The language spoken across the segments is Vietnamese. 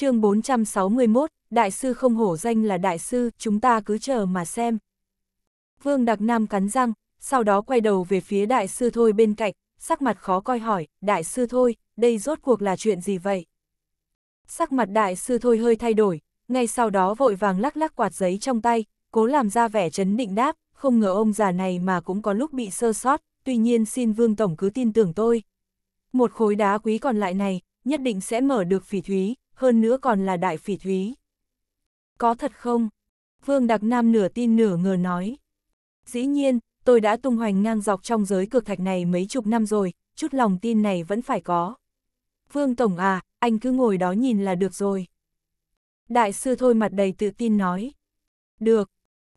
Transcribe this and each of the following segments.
chương 461, đại sư không hổ danh là đại sư, chúng ta cứ chờ mà xem. Vương Đặc Nam cắn răng, sau đó quay đầu về phía đại sư thôi bên cạnh, sắc mặt khó coi hỏi, đại sư thôi, đây rốt cuộc là chuyện gì vậy? Sắc mặt đại sư thôi hơi thay đổi, ngay sau đó vội vàng lắc lắc quạt giấy trong tay, cố làm ra vẻ chấn định đáp, không ngờ ông già này mà cũng có lúc bị sơ sót, tuy nhiên xin Vương Tổng cứ tin tưởng tôi. Một khối đá quý còn lại này, nhất định sẽ mở được phỉ thúy, hơn nữa còn là đại phỉ thúy. Có thật không? Vương Đặc Nam nửa tin nửa ngờ nói. Dĩ nhiên, tôi đã tung hoành ngang dọc trong giới cược thạch này mấy chục năm rồi, chút lòng tin này vẫn phải có. Vương Tổng à, anh cứ ngồi đó nhìn là được rồi. Đại sư thôi mặt đầy tự tin nói. Được.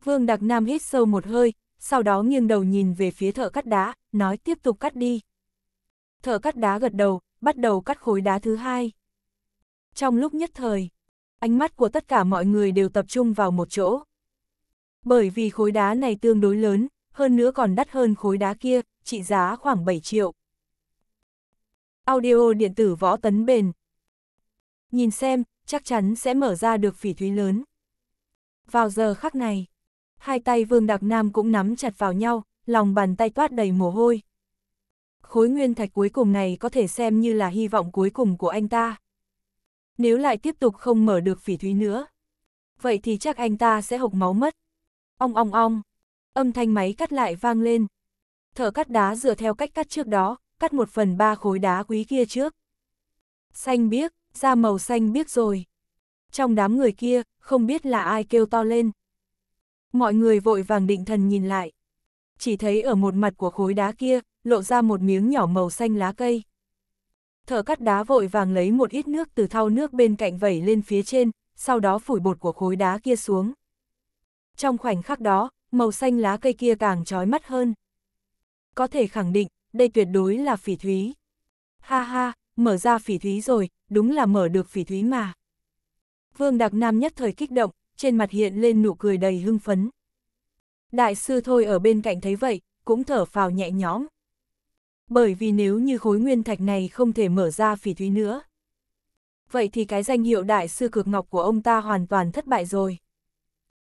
Vương Đặc Nam hít sâu một hơi, sau đó nghiêng đầu nhìn về phía thợ cắt đá, nói tiếp tục cắt đi. Thợ cắt đá gật đầu, bắt đầu cắt khối đá thứ hai. Trong lúc nhất thời, ánh mắt của tất cả mọi người đều tập trung vào một chỗ. Bởi vì khối đá này tương đối lớn, hơn nữa còn đắt hơn khối đá kia, trị giá khoảng 7 triệu. Audio điện tử võ tấn bền. Nhìn xem, chắc chắn sẽ mở ra được phỉ thúy lớn. Vào giờ khắc này, hai tay Vương đặc Nam cũng nắm chặt vào nhau, lòng bàn tay toát đầy mồ hôi. Khối nguyên thạch cuối cùng này có thể xem như là hy vọng cuối cùng của anh ta. Nếu lại tiếp tục không mở được phỉ thúy nữa, vậy thì chắc anh ta sẽ hộc máu mất. Ong ong ong, âm thanh máy cắt lại vang lên. thở cắt đá dựa theo cách cắt trước đó, cắt một phần ba khối đá quý kia trước. Xanh biếc, da màu xanh biếc rồi. Trong đám người kia, không biết là ai kêu to lên. Mọi người vội vàng định thần nhìn lại. Chỉ thấy ở một mặt của khối đá kia, lộ ra một miếng nhỏ màu xanh lá cây. Thợ cắt đá vội vàng lấy một ít nước từ thau nước bên cạnh vẩy lên phía trên, sau đó phủi bột của khối đá kia xuống. Trong khoảnh khắc đó, màu xanh lá cây kia càng trói mắt hơn. Có thể khẳng định, đây tuyệt đối là phỉ thúy. Ha ha, mở ra phỉ thúy rồi, đúng là mở được phỉ thúy mà. Vương Đạc Nam nhất thời kích động, trên mặt hiện lên nụ cười đầy hưng phấn. Đại sư thôi ở bên cạnh thấy vậy, cũng thở phào nhẹ nhõm. Bởi vì nếu như khối nguyên thạch này không thể mở ra phỉ thúy nữa. Vậy thì cái danh hiệu đại sư cực ngọc của ông ta hoàn toàn thất bại rồi.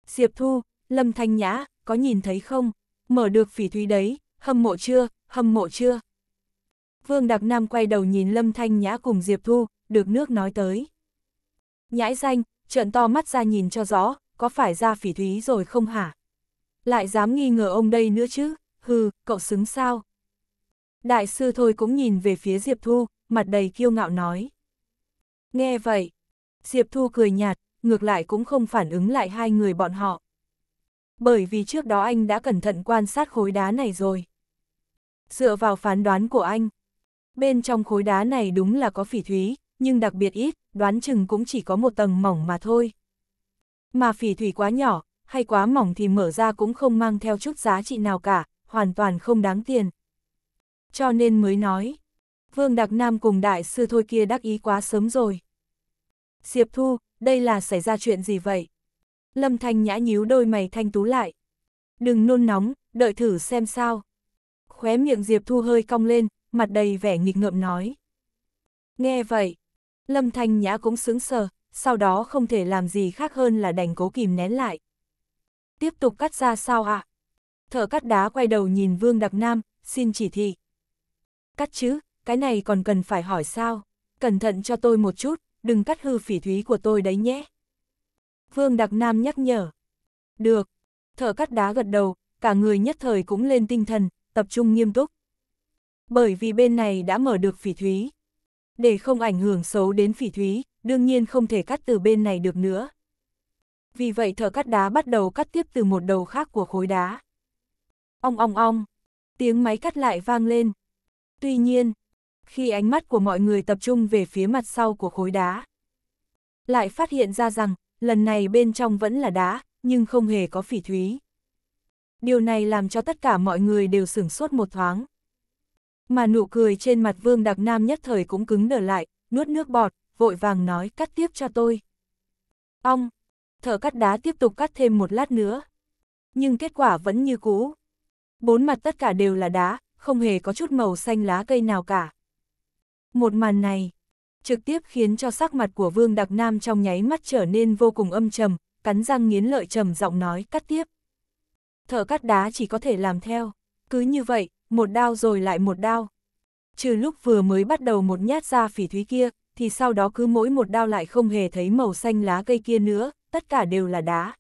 Diệp Thu, Lâm Thanh Nhã, có nhìn thấy không? Mở được phỉ thúy đấy, hâm mộ chưa, hâm mộ chưa? Vương Đặc Nam quay đầu nhìn Lâm Thanh Nhã cùng Diệp Thu, được nước nói tới. Nhãi danh, trợn to mắt ra nhìn cho rõ, có phải ra phỉ thúy rồi không hả? Lại dám nghi ngờ ông đây nữa chứ, hừ, cậu xứng sao? Đại sư thôi cũng nhìn về phía Diệp Thu, mặt đầy kiêu ngạo nói. Nghe vậy, Diệp Thu cười nhạt, ngược lại cũng không phản ứng lại hai người bọn họ. Bởi vì trước đó anh đã cẩn thận quan sát khối đá này rồi. Dựa vào phán đoán của anh, bên trong khối đá này đúng là có phỉ thúy, nhưng đặc biệt ít, đoán chừng cũng chỉ có một tầng mỏng mà thôi. Mà phỉ thủy quá nhỏ, hay quá mỏng thì mở ra cũng không mang theo chút giá trị nào cả, hoàn toàn không đáng tiền, cho nên mới nói. Vương Đặc Nam cùng đại sư thôi kia đắc ý quá sớm rồi. Diệp Thu, đây là xảy ra chuyện gì vậy? Lâm Thanh nhã nhíu đôi mày thanh tú lại. Đừng nôn nóng, đợi thử xem sao. Khóe miệng Diệp Thu hơi cong lên, mặt đầy vẻ nghịch ngợm nói. Nghe vậy, Lâm Thanh nhã cũng sững sờ, sau đó không thể làm gì khác hơn là đành cố kìm nén lại. Tiếp tục cắt ra sao ạ? À? thở cắt đá quay đầu nhìn Vương Đặc Nam, xin chỉ thị cắt chứ, cái này còn cần phải hỏi sao, cẩn thận cho tôi một chút, đừng cắt hư phỉ thúy của tôi đấy nhé. Vương Đặc Nam nhắc nhở. Được, thợ cắt đá gật đầu, cả người nhất thời cũng lên tinh thần, tập trung nghiêm túc. Bởi vì bên này đã mở được phỉ thúy. Để không ảnh hưởng xấu đến phỉ thúy, đương nhiên không thể cắt từ bên này được nữa. Vì vậy thợ cắt đá bắt đầu cắt tiếp từ một đầu khác của khối đá. Ong ong ong, tiếng máy cắt lại vang lên, Tuy nhiên, khi ánh mắt của mọi người tập trung về phía mặt sau của khối đá, lại phát hiện ra rằng, lần này bên trong vẫn là đá, nhưng không hề có phỉ thúy. Điều này làm cho tất cả mọi người đều sửng sốt một thoáng. Mà nụ cười trên mặt Vương Đặc Nam nhất thời cũng cứng đờ lại, nuốt nước bọt, vội vàng nói cắt tiếp cho tôi. Ong, thợ cắt đá tiếp tục cắt thêm một lát nữa. Nhưng kết quả vẫn như cũ. Bốn mặt tất cả đều là đá, không hề có chút màu xanh lá cây nào cả. Một màn này, trực tiếp khiến cho sắc mặt của Vương Đặc Nam trong nháy mắt trở nên vô cùng âm trầm, cắn răng nghiến lợi trầm giọng nói cắt tiếp. Thợ cắt đá chỉ có thể làm theo, cứ như vậy, một đao rồi lại một đao. Trừ lúc vừa mới bắt đầu một nhát ra phỉ thúy kia, thì sau đó cứ mỗi một đao lại không hề thấy màu xanh lá cây kia nữa, tất cả đều là đá.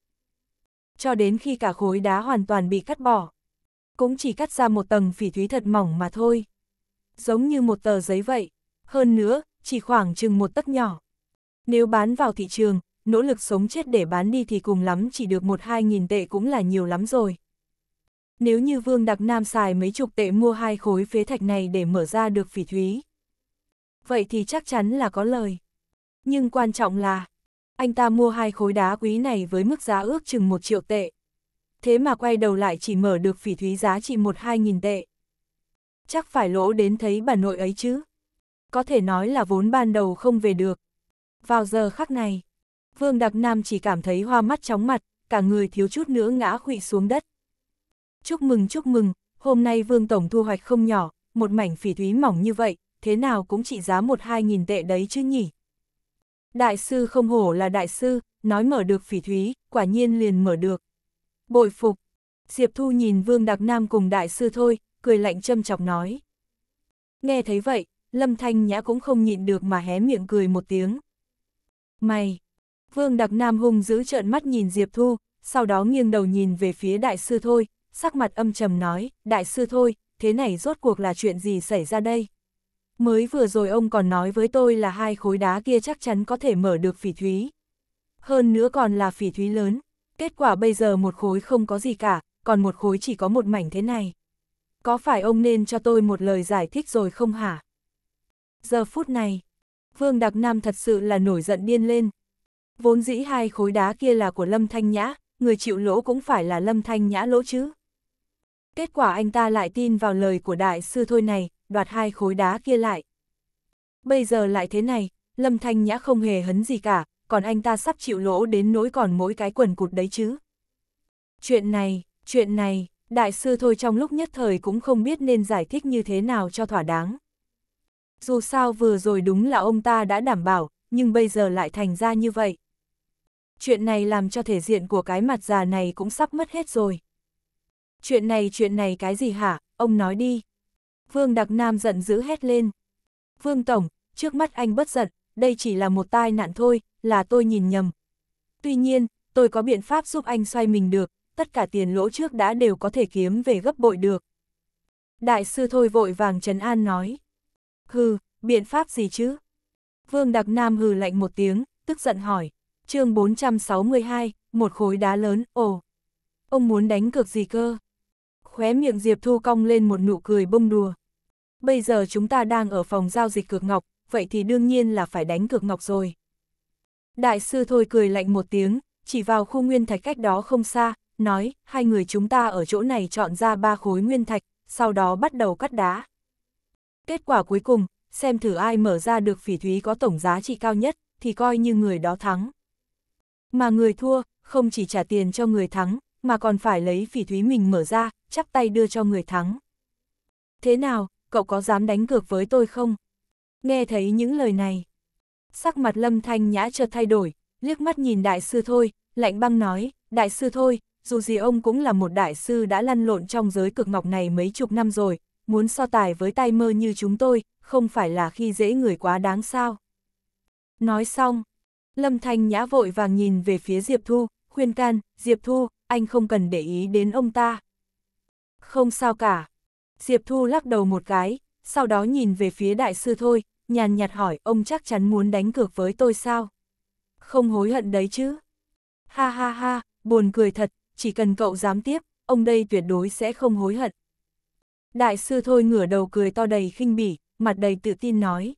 Cho đến khi cả khối đá hoàn toàn bị cắt bỏ, cũng chỉ cắt ra một tầng phỉ thúy thật mỏng mà thôi. Giống như một tờ giấy vậy, hơn nữa, chỉ khoảng chừng một tấc nhỏ. Nếu bán vào thị trường, nỗ lực sống chết để bán đi thì cùng lắm chỉ được một hai nghìn tệ cũng là nhiều lắm rồi. Nếu như Vương Đặc Nam xài mấy chục tệ mua hai khối phế thạch này để mở ra được phỉ thúy. Vậy thì chắc chắn là có lời. Nhưng quan trọng là, anh ta mua hai khối đá quý này với mức giá ước chừng một triệu tệ thế mà quay đầu lại chỉ mở được phỉ thúy giá trị một hai nghìn tệ. Chắc phải lỗ đến thấy bà nội ấy chứ. Có thể nói là vốn ban đầu không về được. Vào giờ khắc này, Vương Đặc Nam chỉ cảm thấy hoa mắt chóng mặt, cả người thiếu chút nữa ngã khụy xuống đất. Chúc mừng chúc mừng, hôm nay Vương Tổng thu hoạch không nhỏ, một mảnh phỉ thúy mỏng như vậy, thế nào cũng trị giá một hai nghìn tệ đấy chứ nhỉ. Đại sư không hổ là đại sư, nói mở được phỉ thúy, quả nhiên liền mở được. Bội phục. Diệp Thu nhìn Vương đặc Nam cùng đại sư thôi, cười lạnh châm chọc nói. Nghe thấy vậy, Lâm Thanh Nhã cũng không nhịn được mà hé miệng cười một tiếng. Mày! Vương đặc Nam hung giữ trợn mắt nhìn Diệp Thu, sau đó nghiêng đầu nhìn về phía đại sư thôi, sắc mặt âm trầm nói, đại sư thôi, thế này rốt cuộc là chuyện gì xảy ra đây? Mới vừa rồi ông còn nói với tôi là hai khối đá kia chắc chắn có thể mở được phỉ thúy. Hơn nữa còn là phỉ thúy lớn, Kết quả bây giờ một khối không có gì cả, còn một khối chỉ có một mảnh thế này. Có phải ông nên cho tôi một lời giải thích rồi không hả? Giờ phút này, Vương Đặc Nam thật sự là nổi giận điên lên. Vốn dĩ hai khối đá kia là của Lâm Thanh Nhã, người chịu lỗ cũng phải là Lâm Thanh Nhã lỗ chứ. Kết quả anh ta lại tin vào lời của đại sư thôi này, đoạt hai khối đá kia lại. Bây giờ lại thế này, Lâm Thanh Nhã không hề hấn gì cả, còn anh ta sắp chịu lỗ đến nỗi còn mỗi cái quần cụt đấy chứ. Chuyện này, chuyện này, đại sư thôi trong lúc nhất thời cũng không biết nên giải thích như thế nào cho thỏa đáng. Dù sao vừa rồi đúng là ông ta đã đảm bảo, nhưng bây giờ lại thành ra như vậy. Chuyện này làm cho thể diện của cái mặt già này cũng sắp mất hết rồi. Chuyện này chuyện này cái gì hả, ông nói đi. Vương Đặc Nam giận dữ hét lên. Vương Tổng, trước mắt anh bất giận, đây chỉ là một tai nạn thôi, là tôi nhìn nhầm. Tuy nhiên, tôi có biện pháp giúp anh xoay mình được, tất cả tiền lỗ trước đã đều có thể kiếm về gấp bội được. Đại sư thôi vội vàng trấn an nói. Hừ, biện pháp gì chứ? Vương Đặc Nam hừ lạnh một tiếng, tức giận hỏi. chương 462, một khối đá lớn, ồ. Ông muốn đánh cược gì cơ? Khóe miệng Diệp Thu cong lên một nụ cười bông đùa. Bây giờ chúng ta đang ở phòng giao dịch cược ngọc, vậy thì đương nhiên là phải đánh cược ngọc rồi. Đại sư thôi cười lạnh một tiếng, chỉ vào khu nguyên thạch cách đó không xa, nói, hai người chúng ta ở chỗ này chọn ra ba khối nguyên thạch, sau đó bắt đầu cắt đá. Kết quả cuối cùng, xem thử ai mở ra được phỉ thúy có tổng giá trị cao nhất, thì coi như người đó thắng. Mà người thua, không chỉ trả tiền cho người thắng, mà còn phải lấy phỉ thúy mình mở ra, chắp tay đưa cho người thắng. Thế nào, cậu có dám đánh cược với tôi không? Nghe thấy những lời này, sắc mặt lâm thanh nhã chợt thay đổi, liếc mắt nhìn đại sư thôi, lạnh băng nói, đại sư thôi, dù gì ông cũng là một đại sư đã lăn lộn trong giới cực ngọc này mấy chục năm rồi, muốn so tài với tay mơ như chúng tôi, không phải là khi dễ người quá đáng sao. Nói xong, lâm thanh nhã vội vàng nhìn về phía Diệp Thu, khuyên can, Diệp Thu, anh không cần để ý đến ông ta. Không sao cả. Diệp Thu lắc đầu một cái, sau đó nhìn về phía đại sư thôi, nhàn nhạt hỏi ông chắc chắn muốn đánh cược với tôi sao? Không hối hận đấy chứ? Ha ha ha, buồn cười thật, chỉ cần cậu dám tiếp, ông đây tuyệt đối sẽ không hối hận. Đại sư thôi ngửa đầu cười to đầy khinh bỉ, mặt đầy tự tin nói.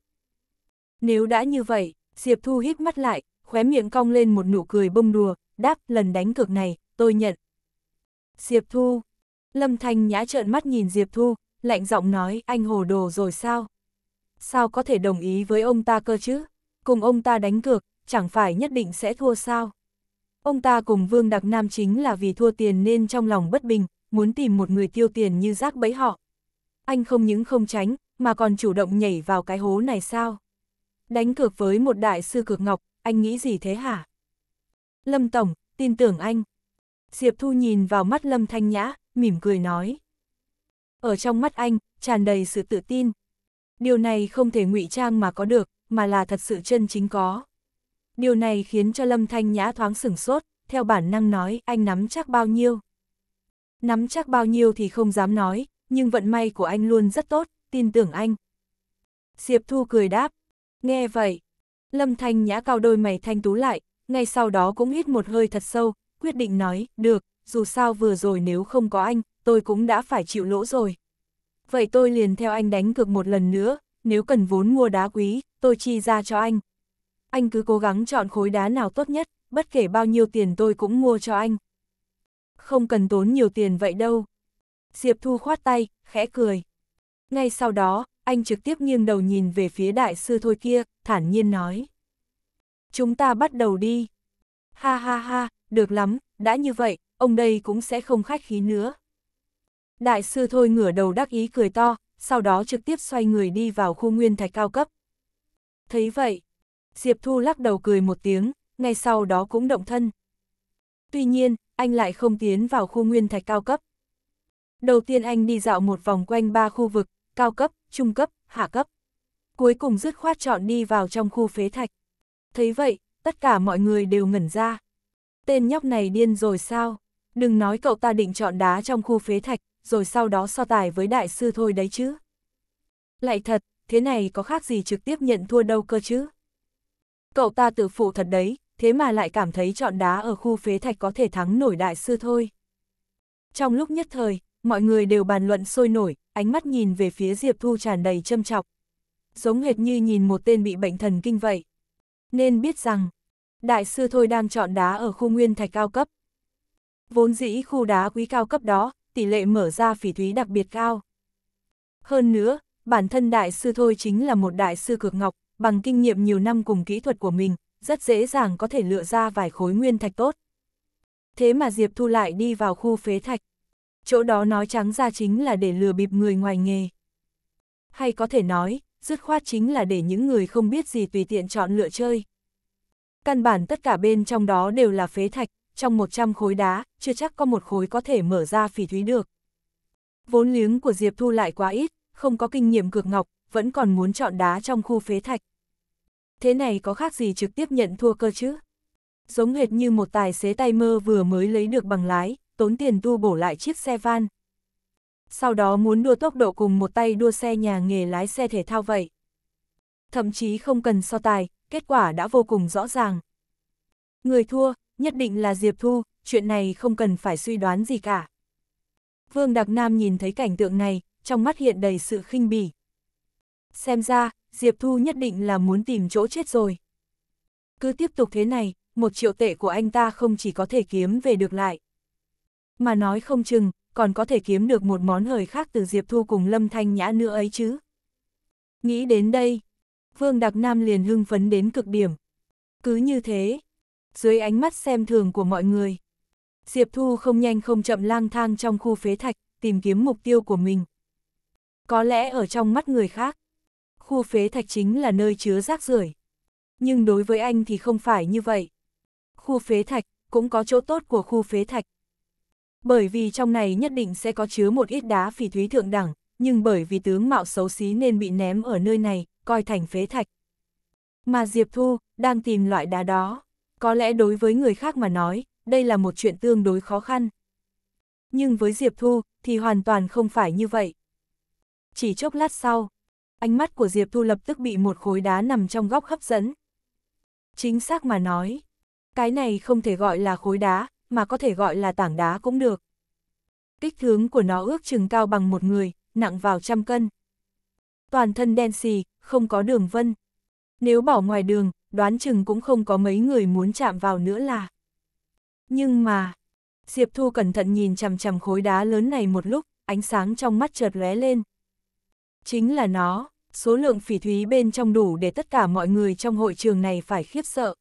Nếu đã như vậy, Diệp Thu hít mắt lại, khóe miệng cong lên một nụ cười bông đùa, đáp lần đánh cược này, tôi nhận. Diệp Thu. Lâm Thanh nhã trợn mắt nhìn Diệp Thu, lạnh giọng nói anh hồ đồ rồi sao? Sao có thể đồng ý với ông ta cơ chứ? Cùng ông ta đánh cược, chẳng phải nhất định sẽ thua sao? Ông ta cùng Vương Đặc Nam chính là vì thua tiền nên trong lòng bất bình, muốn tìm một người tiêu tiền như rác bẫy họ. Anh không những không tránh, mà còn chủ động nhảy vào cái hố này sao? Đánh cược với một đại sư cược ngọc, anh nghĩ gì thế hả? Lâm Tổng, tin tưởng anh. Diệp Thu nhìn vào mắt Lâm Thanh Nhã, mỉm cười nói. Ở trong mắt anh, tràn đầy sự tự tin. Điều này không thể ngụy trang mà có được, mà là thật sự chân chính có. Điều này khiến cho Lâm Thanh Nhã thoáng sửng sốt, theo bản năng nói anh nắm chắc bao nhiêu. Nắm chắc bao nhiêu thì không dám nói, nhưng vận may của anh luôn rất tốt, tin tưởng anh. Diệp Thu cười đáp, nghe vậy. Lâm Thanh Nhã cao đôi mày thanh tú lại, ngay sau đó cũng hít một hơi thật sâu, quyết định nói, được, dù sao vừa rồi nếu không có anh, tôi cũng đã phải chịu lỗ rồi. Vậy tôi liền theo anh đánh cược một lần nữa, nếu cần vốn mua đá quý, tôi chi ra cho anh. Anh cứ cố gắng chọn khối đá nào tốt nhất, bất kể bao nhiêu tiền tôi cũng mua cho anh. Không cần tốn nhiều tiền vậy đâu. Diệp Thu khoát tay, khẽ cười. Ngay sau đó, anh trực tiếp nghiêng đầu nhìn về phía đại sư thôi kia, thản nhiên nói. Chúng ta bắt đầu đi. Ha ha ha, được lắm, đã như vậy, ông đây cũng sẽ không khách khí nữa. Đại sư thôi ngửa đầu đắc ý cười to, sau đó trực tiếp xoay người đi vào khu nguyên thạch cao cấp. Thấy vậy, Diệp Thu lắc đầu cười một tiếng, ngay sau đó cũng động thân. Tuy nhiên, anh lại không tiến vào khu nguyên thạch cao cấp. Đầu tiên anh đi dạo một vòng quanh ba khu vực, cao cấp, trung cấp, hạ cấp. Cuối cùng dứt khoát chọn đi vào trong khu phế thạch. Thấy vậy, tất cả mọi người đều ngẩn ra. Tên nhóc này điên rồi sao? Đừng nói cậu ta định chọn đá trong khu phế thạch, rồi sau đó so tài với đại sư thôi đấy chứ. Lại thật, thế này có khác gì trực tiếp nhận thua đâu cơ chứ. Cậu ta tự phụ thật đấy, thế mà lại cảm thấy chọn đá ở khu phế thạch có thể thắng nổi đại sư thôi. Trong lúc nhất thời, mọi người đều bàn luận sôi nổi, ánh mắt nhìn về phía Diệp Thu tràn đầy châm chọc. Giống hệt như nhìn một tên bị bệnh thần kinh vậy. Nên biết rằng, đại sư thôi đang chọn đá ở khu nguyên thạch cao cấp. Vốn dĩ khu đá quý cao cấp đó, tỷ lệ mở ra phỉ thúy đặc biệt cao. Hơn nữa, bản thân đại sư thôi chính là một đại sư cực ngọc, bằng kinh nghiệm nhiều năm cùng kỹ thuật của mình, rất dễ dàng có thể lựa ra vài khối nguyên thạch tốt. Thế mà Diệp Thu lại đi vào khu phế thạch. Chỗ đó nói trắng ra chính là để lừa bịp người ngoài nghề. Hay có thể nói, dứt khoát chính là để những người không biết gì tùy tiện chọn lựa chơi. Căn bản tất cả bên trong đó đều là phế thạch, trong 100 khối đá, chưa chắc có một khối có thể mở ra phỉ thúy được. Vốn liếng của Diệp Thu lại quá ít, không có kinh nghiệm cược ngọc, vẫn còn muốn chọn đá trong khu phế thạch. Thế này có khác gì trực tiếp nhận thua cơ chứ? Giống hệt như một tài xế tay mơ vừa mới lấy được bằng lái, tốn tiền tu bổ lại chiếc xe van. Sau đó muốn đua tốc độ cùng một tay đua xe nhà nghề lái xe thể thao vậy. Thậm chí không cần so tài, kết quả đã vô cùng rõ ràng. Người thua, nhất định là Diệp Thu, chuyện này không cần phải suy đoán gì cả. Vương Đặc Nam nhìn thấy cảnh tượng này, trong mắt hiện đầy sự khinh bỉ. Xem ra, Diệp Thu nhất định là muốn tìm chỗ chết rồi. Cứ tiếp tục thế này, một triệu tệ của anh ta không chỉ có thể kiếm về được lại. Mà nói không chừng, còn có thể kiếm được một món hời khác từ Diệp Thu cùng Lâm Thanh Nhã nữa ấy chứ. Nghĩ đến đây, Vương Đặc Nam liền hưng phấn đến cực điểm. Cứ như thế, dưới ánh mắt xem thường của mọi người. Diệp Thu không nhanh không chậm lang thang trong khu phế thạch, tìm kiếm mục tiêu của mình. Có lẽ ở trong mắt người khác, khu phế thạch chính là nơi chứa rác rưởi. Nhưng đối với anh thì không phải như vậy. Khu phế thạch cũng có chỗ tốt của khu phế thạch. Bởi vì trong này nhất định sẽ có chứa một ít đá phỉ thúy thượng đẳng, nhưng bởi vì tướng mạo xấu xí nên bị ném ở nơi này, coi thành phế thạch. Mà Diệp Thu đang tìm loại đá đó. Có lẽ đối với người khác mà nói, đây là một chuyện tương đối khó khăn. Nhưng với Diệp Thu, thì hoàn toàn không phải như vậy. Chỉ chốc lát sau, ánh mắt của Diệp Thu lập tức bị một khối đá nằm trong góc hấp dẫn. Chính xác mà nói, cái này không thể gọi là khối đá, mà có thể gọi là tảng đá cũng được. Kích thướng của nó ước chừng cao bằng một người, nặng vào trăm cân. Toàn thân đen xì, không có đường vân. Nếu bỏ ngoài đường, đoán chừng cũng không có mấy người muốn chạm vào nữa là. Nhưng mà, Diệp Thu cẩn thận nhìn chằm chằm khối đá lớn này một lúc, ánh sáng trong mắt chợt lóe lên. Chính là nó, số lượng phỉ thúy bên trong đủ để tất cả mọi người trong hội trường này phải khiếp sợ.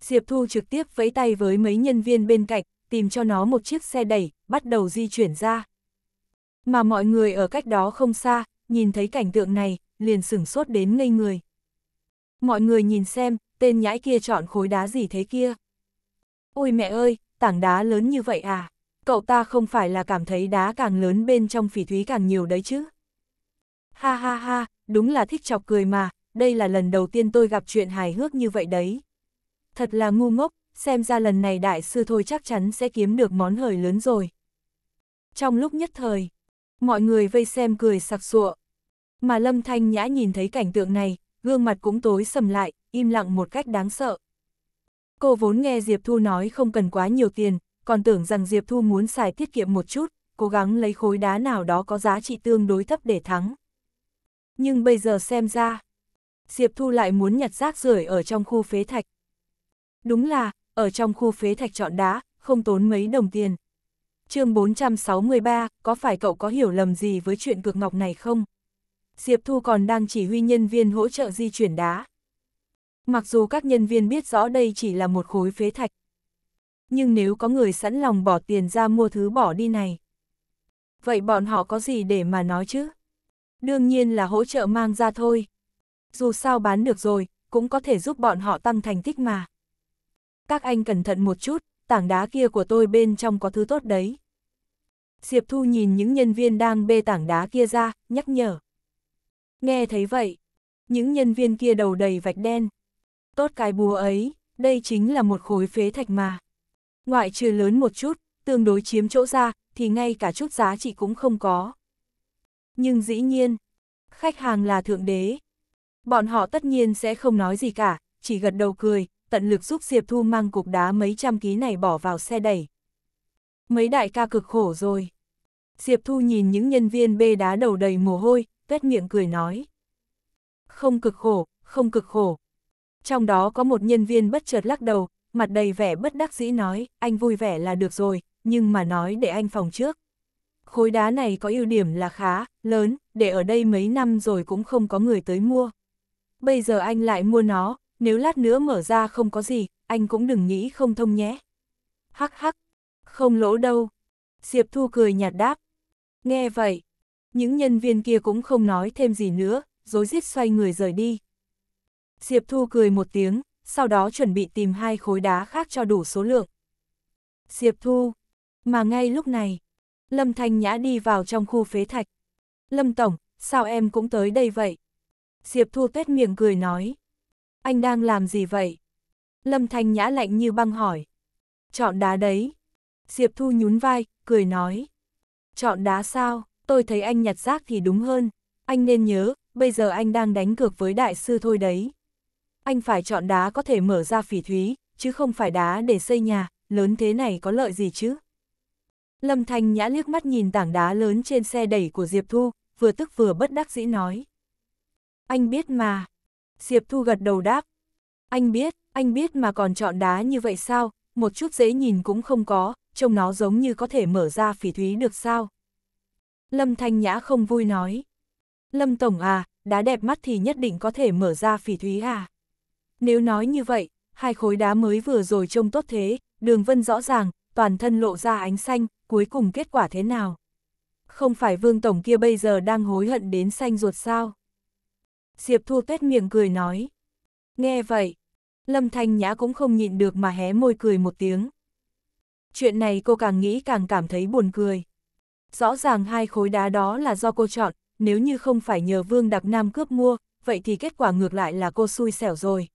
Diệp Thu trực tiếp vẫy tay với mấy nhân viên bên cạnh, tìm cho nó một chiếc xe đẩy, bắt đầu di chuyển ra. Mà mọi người ở cách đó không xa, nhìn thấy cảnh tượng này, liền sửng sốt đến ngây người. Mọi người nhìn xem, tên nhãi kia chọn khối đá gì thế kia. Ôi mẹ ơi, tảng đá lớn như vậy à? Cậu ta không phải là cảm thấy đá càng lớn bên trong phỉ thúy càng nhiều đấy chứ? Ha ha ha, đúng là thích chọc cười mà, đây là lần đầu tiên tôi gặp chuyện hài hước như vậy đấy. Thật là ngu ngốc, xem ra lần này đại sư thôi chắc chắn sẽ kiếm được món hời lớn rồi. Trong lúc nhất thời, mọi người vây xem cười sặc sụa. Mà Lâm Thanh Nhã nhìn thấy cảnh tượng này, gương mặt cũng tối sầm lại, im lặng một cách đáng sợ. Cô vốn nghe Diệp Thu nói không cần quá nhiều tiền, còn tưởng rằng Diệp Thu muốn xài tiết kiệm một chút, cố gắng lấy khối đá nào đó có giá trị tương đối thấp để thắng. Nhưng bây giờ xem ra, Diệp Thu lại muốn nhặt rác rưởi ở trong khu phế thạch. Đúng là, ở trong khu phế thạch chọn đá, không tốn mấy đồng tiền. chương 463, có phải cậu có hiểu lầm gì với chuyện cược ngọc này không? Diệp Thu còn đang chỉ huy nhân viên hỗ trợ di chuyển đá. Mặc dù các nhân viên biết rõ đây chỉ là một khối phế thạch. Nhưng nếu có người sẵn lòng bỏ tiền ra mua thứ bỏ đi này. Vậy bọn họ có gì để mà nói chứ? Đương nhiên là hỗ trợ mang ra thôi. Dù sao bán được rồi, cũng có thể giúp bọn họ tăng thành tích mà. Các anh cẩn thận một chút, tảng đá kia của tôi bên trong có thứ tốt đấy. Diệp Thu nhìn những nhân viên đang bê tảng đá kia ra, nhắc nhở. Nghe thấy vậy, những nhân viên kia đầu đầy vạch đen. Tốt cái búa ấy, đây chính là một khối phế thạch mà. Ngoại trừ lớn một chút, tương đối chiếm chỗ ra, thì ngay cả chút giá trị cũng không có. Nhưng dĩ nhiên, khách hàng là thượng đế. Bọn họ tất nhiên sẽ không nói gì cả, chỉ gật đầu cười, tận lực giúp Diệp Thu mang cục đá mấy trăm ký này bỏ vào xe đẩy. Mấy đại ca cực khổ rồi. Diệp Thu nhìn những nhân viên bê đá đầu đầy mồ hôi, tuét miệng cười nói. Không cực khổ, không cực khổ. Trong đó có một nhân viên bất chợt lắc đầu, mặt đầy vẻ bất đắc dĩ nói, anh vui vẻ là được rồi, nhưng mà nói để anh phòng trước. Khối đá này có ưu điểm là khá, lớn, để ở đây mấy năm rồi cũng không có người tới mua. Bây giờ anh lại mua nó, nếu lát nữa mở ra không có gì, anh cũng đừng nghĩ không thông nhé. Hắc hắc, không lỗ đâu. Diệp Thu cười nhạt đáp. Nghe vậy, những nhân viên kia cũng không nói thêm gì nữa, rối rít xoay người rời đi. Diệp Thu cười một tiếng, sau đó chuẩn bị tìm hai khối đá khác cho đủ số lượng. Diệp Thu, mà ngay lúc này, Lâm Thanh Nhã đi vào trong khu phế thạch. Lâm Tổng, sao em cũng tới đây vậy? Diệp Thu tết miệng cười nói. Anh đang làm gì vậy? Lâm Thanh Nhã lạnh như băng hỏi. Chọn đá đấy. Diệp Thu nhún vai, cười nói. Chọn đá sao? tôi thấy anh nhặt rác thì đúng hơn. Anh nên nhớ, bây giờ anh đang đánh cược với đại sư thôi đấy. Anh phải chọn đá có thể mở ra phỉ thúy, chứ không phải đá để xây nhà, lớn thế này có lợi gì chứ? Lâm Thanh Nhã liếc mắt nhìn tảng đá lớn trên xe đẩy của Diệp Thu, vừa tức vừa bất đắc dĩ nói. Anh biết mà. Diệp Thu gật đầu đáp. Anh biết, anh biết mà còn chọn đá như vậy sao, một chút dễ nhìn cũng không có, trông nó giống như có thể mở ra phỉ thúy được sao? Lâm Thanh Nhã không vui nói. Lâm Tổng à, đá đẹp mắt thì nhất định có thể mở ra phỉ thúy à. Nếu nói như vậy, hai khối đá mới vừa rồi trông tốt thế, đường vân rõ ràng, toàn thân lộ ra ánh xanh, cuối cùng kết quả thế nào? Không phải Vương Tổng kia bây giờ đang hối hận đến xanh ruột sao? Diệp Thu Tuyết miệng cười nói. Nghe vậy, Lâm Thanh Nhã cũng không nhịn được mà hé môi cười một tiếng. Chuyện này cô càng nghĩ càng cảm thấy buồn cười rõ ràng hai khối đá đó là do cô chọn, nếu như không phải nhờ Vương Đặc Nam cướp mua, vậy thì kết quả ngược lại là cô xui xẻo rồi.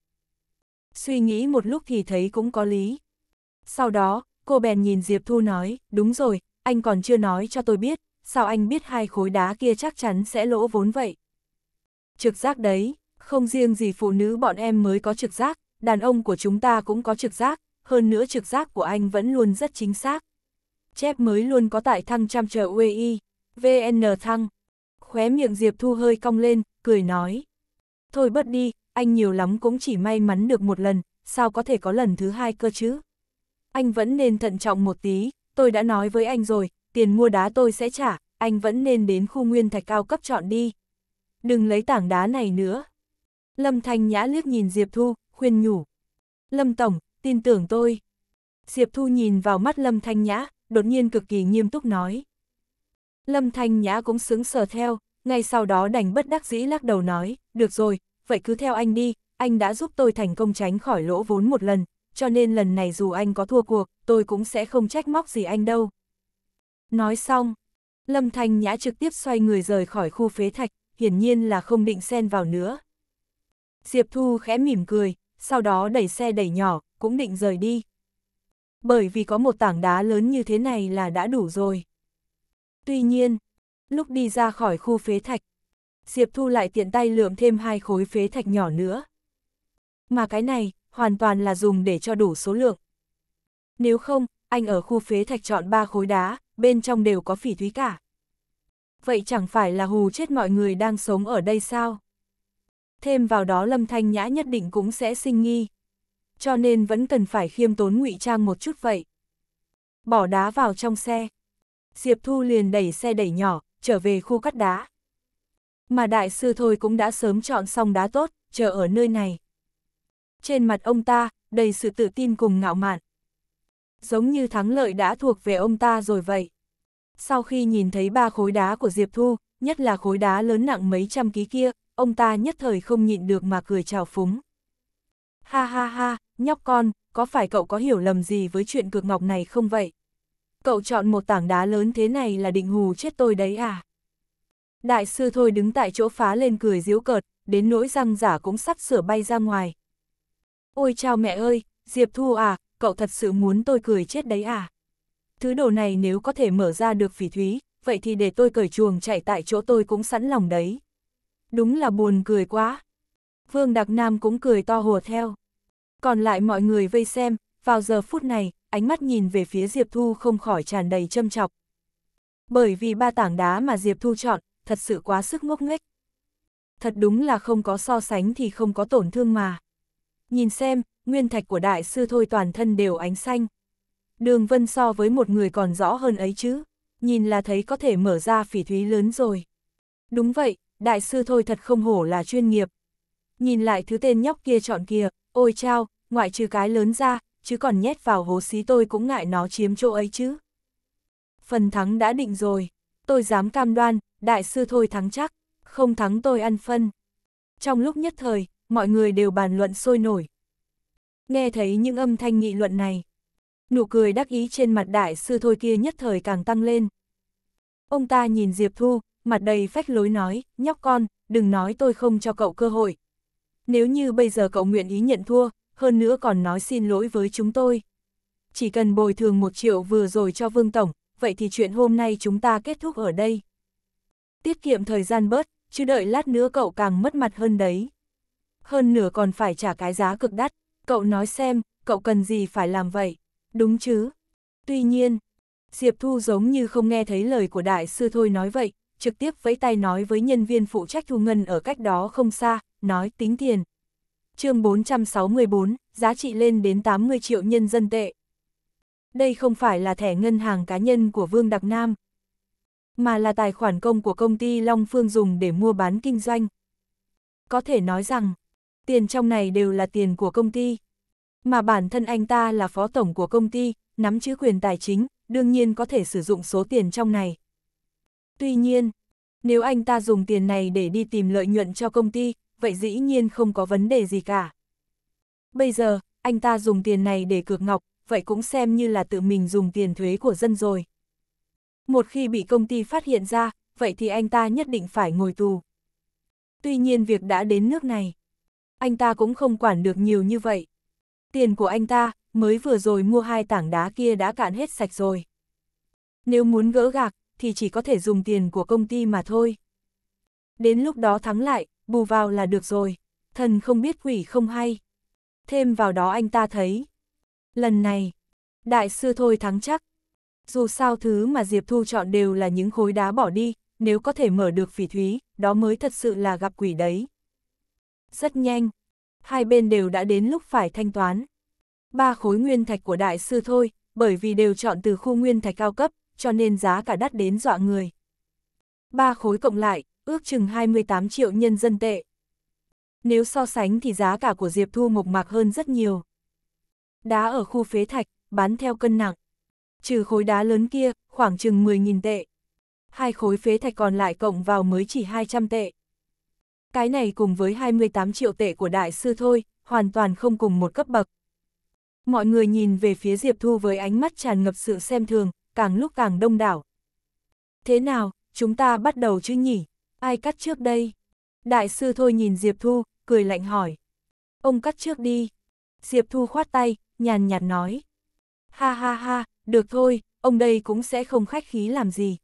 Suy nghĩ một lúc thì thấy cũng có lý. Sau đó, cô bèn nhìn Diệp Thu nói, đúng rồi, anh còn chưa nói cho tôi biết, sao anh biết hai khối đá kia chắc chắn sẽ lỗ vốn vậy. Trực giác đấy, không riêng gì phụ nữ bọn em mới có trực giác, đàn ông của chúng ta cũng có trực giác, hơn nữa trực giác của anh vẫn luôn rất chính xác chép mới luôn có tại thăng trăm chờ UAI, e VN thăng. Khóe miệng Diệp Thu hơi cong lên, cười nói. Thôi bớt đi, anh nhiều lắm cũng chỉ may mắn được một lần, sao có thể có lần thứ hai cơ chứ? Anh vẫn nên thận trọng một tí, tôi đã nói với anh rồi, tiền mua đá tôi sẽ trả, anh vẫn nên đến khu nguyên thạch cao cấp chọn đi. Đừng lấy tảng đá này nữa. Lâm Thanh Nhã liếc nhìn Diệp Thu, khuyên nhủ. Lâm Tổng, tin tưởng tôi. Diệp Thu nhìn vào mắt Lâm Thanh Nhã, đột nhiên cực kỳ nghiêm túc nói. Lâm Thanh Nhã cũng sướng sờ theo, ngay sau đó đành bất đắc dĩ lắc đầu nói, được rồi, vậy cứ theo anh đi, anh đã giúp tôi thành công tránh khỏi lỗ vốn một lần, cho nên lần này dù anh có thua cuộc, tôi cũng sẽ không trách móc gì anh đâu. Nói xong, Lâm Thanh Nhã trực tiếp xoay người rời khỏi khu phế thạch, hiển nhiên là không định xen vào nữa. Diệp Thu khẽ mỉm cười, sau đó đẩy xe đẩy nhỏ, cũng định rời đi bởi vì có một tảng đá lớn như thế này là đã đủ rồi. Tuy nhiên, lúc đi ra khỏi khu phế thạch, Diệp Thu lại tiện tay lượm thêm hai khối phế thạch nhỏ nữa. Mà cái này, hoàn toàn là dùng để cho đủ số lượng. Nếu không, anh ở khu phế thạch chọn ba khối đá, bên trong đều có phỉ thúy cả. Vậy chẳng phải là hù chết mọi người đang sống ở đây sao? Thêm vào đó Lâm Thanh Nhã nhất định cũng sẽ sinh nghi cho nên vẫn cần phải khiêm tốn ngụy trang một chút vậy. Bỏ đá vào trong xe. Diệp Thu liền đẩy xe đẩy nhỏ, trở về khu cắt đá. Mà đại sư thôi cũng đã sớm chọn xong đá tốt, chờ ở nơi này. Trên mặt ông ta, đầy sự tự tin cùng ngạo mạn. Giống như thắng lợi đã thuộc về ông ta rồi vậy. Sau khi nhìn thấy ba khối đá của Diệp Thu, nhất là khối đá lớn nặng mấy trăm ký kia, ông ta nhất thời không nhịn được mà cười trào phúng. Ha ha ha, nhóc con, có phải cậu có hiểu lầm gì với chuyện cược ngọc này không vậy? Cậu chọn một tảng đá lớn thế này là định hù chết tôi đấy à? Đại sư thôi đứng tại chỗ phá lên cười díu cợt, đến nỗi răng giả cũng sắp sửa bay ra ngoài. Ôi chào mẹ ơi, Diệp Thu à, cậu thật sự muốn tôi cười chết đấy à? Thứ đồ này nếu có thể mở ra được phỉ thúy, vậy thì để tôi cởi chuồng chạy tại chỗ tôi cũng sẵn lòng đấy. Đúng là buồn cười quá. Vương Đặc Nam cũng cười to hùa theo. Còn lại mọi người vây xem, vào giờ phút này, ánh mắt nhìn về phía Diệp Thu không khỏi tràn đầy châm chọc. Bởi vì ba tảng đá mà Diệp Thu chọn, thật sự quá sức ngốc nghếch. Thật đúng là không có so sánh thì không có tổn thương mà. Nhìn xem, nguyên thạch của đại sư thôi toàn thân đều ánh xanh. Đường vân so với một người còn rõ hơn ấy chứ, nhìn là thấy có thể mở ra phỉ thúy lớn rồi. Đúng vậy, đại sư thôi thật không hổ là chuyên nghiệp. Nhìn lại thứ tên nhóc kia chọn kia, ôi chao, ngoại trừ cái lớn ra, chứ còn nhét vào hố xí tôi cũng ngại nó chiếm chỗ ấy chứ. Phần thắng đã định rồi, tôi dám cam đoan, đại sư thôi thắng chắc, không thắng tôi ăn phân. Trong lúc nhất thời, mọi người đều bàn luận sôi nổi. Nghe thấy những âm thanh nghị luận này, nụ cười đắc ý trên mặt đại sư thôi kia nhất thời càng tăng lên. Ông ta nhìn Diệp Thu, mặt đầy phách lối nói, nhóc con, đừng nói tôi không cho cậu cơ hội, nếu như bây giờ cậu nguyện ý nhận thua, hơn nữa còn nói xin lỗi với chúng tôi. Chỉ cần bồi thường một triệu vừa rồi cho Vương Tổng, vậy thì chuyện hôm nay chúng ta kết thúc ở đây. Tiết kiệm thời gian bớt, chứ đợi lát nữa cậu càng mất mặt hơn đấy. Hơn nửa còn phải trả cái giá cực đắt, cậu nói xem, cậu cần gì phải làm vậy, đúng chứ? Tuy nhiên, Diệp Thu giống như không nghe thấy lời của đại sư thôi nói vậy, trực tiếp vẫy tay nói với nhân viên phụ trách thu ngân ở cách đó không xa, nói tính tiền. chương 464, giá trị lên đến 80 triệu nhân dân tệ. Đây không phải là thẻ ngân hàng cá nhân của Vương Đặc Nam, mà là tài khoản công của công ty Long Phương dùng để mua bán kinh doanh. Có thể nói rằng, tiền trong này đều là tiền của công ty. Mà bản thân anh ta là phó tổng của công ty, nắm chữ quyền tài chính, đương nhiên có thể sử dụng số tiền trong này. Tuy nhiên, nếu anh ta dùng tiền này để đi tìm lợi nhuận cho công ty, vậy dĩ nhiên không có vấn đề gì cả. Bây giờ, anh ta dùng tiền này để cược ngọc, vậy cũng xem như là tự mình dùng tiền thuế của dân rồi. Một khi bị công ty phát hiện ra, vậy thì anh ta nhất định phải ngồi tù. Tuy nhiên việc đã đến nước này, anh ta cũng không quản được nhiều như vậy. Tiền của anh ta, mới vừa rồi mua hai tảng đá kia đã cạn hết sạch rồi. Nếu muốn gỡ gạc, thì chỉ có thể dùng tiền của công ty mà thôi. Đến lúc đó thắng lại, bù vào là được rồi, thần không biết quỷ không hay. Thêm vào đó anh ta thấy, lần này, đại sư thôi thắng chắc. Dù sao thứ mà Diệp Thu chọn đều là những khối đá bỏ đi, nếu có thể mở được phỉ thúy, đó mới thật sự là gặp quỷ đấy. Rất nhanh, hai bên đều đã đến lúc phải thanh toán. Ba khối nguyên thạch của đại sư thôi, bởi vì đều chọn từ khu nguyên thạch cao cấp, cho nên giá cả đắt đến dọa người. Ba khối cộng lại, ước chừng 28 triệu nhân dân tệ. Nếu so sánh thì giá cả của Diệp Thu Mộc mạc hơn rất nhiều. Đá ở khu phế thạch, bán theo cân nặng. Trừ khối đá lớn kia, khoảng chừng 10.000 tệ. Hai khối phế thạch còn lại cộng vào mới chỉ 200 tệ. Cái này cùng với 28 triệu tệ của đại sư thôi, hoàn toàn không cùng một cấp bậc. Mọi người nhìn về phía Diệp Thu với ánh mắt tràn ngập sự xem thường, càng lúc càng đông đảo. Thế nào, chúng ta bắt đầu chứ nhỉ? Ai cắt trước đây? Đại sư thôi nhìn Diệp Thu, cười lạnh hỏi. Ông cắt trước đi. Diệp Thu khoát tay, nhàn nhạt nói. Ha ha ha, được thôi, ông đây cũng sẽ không khách khí làm gì.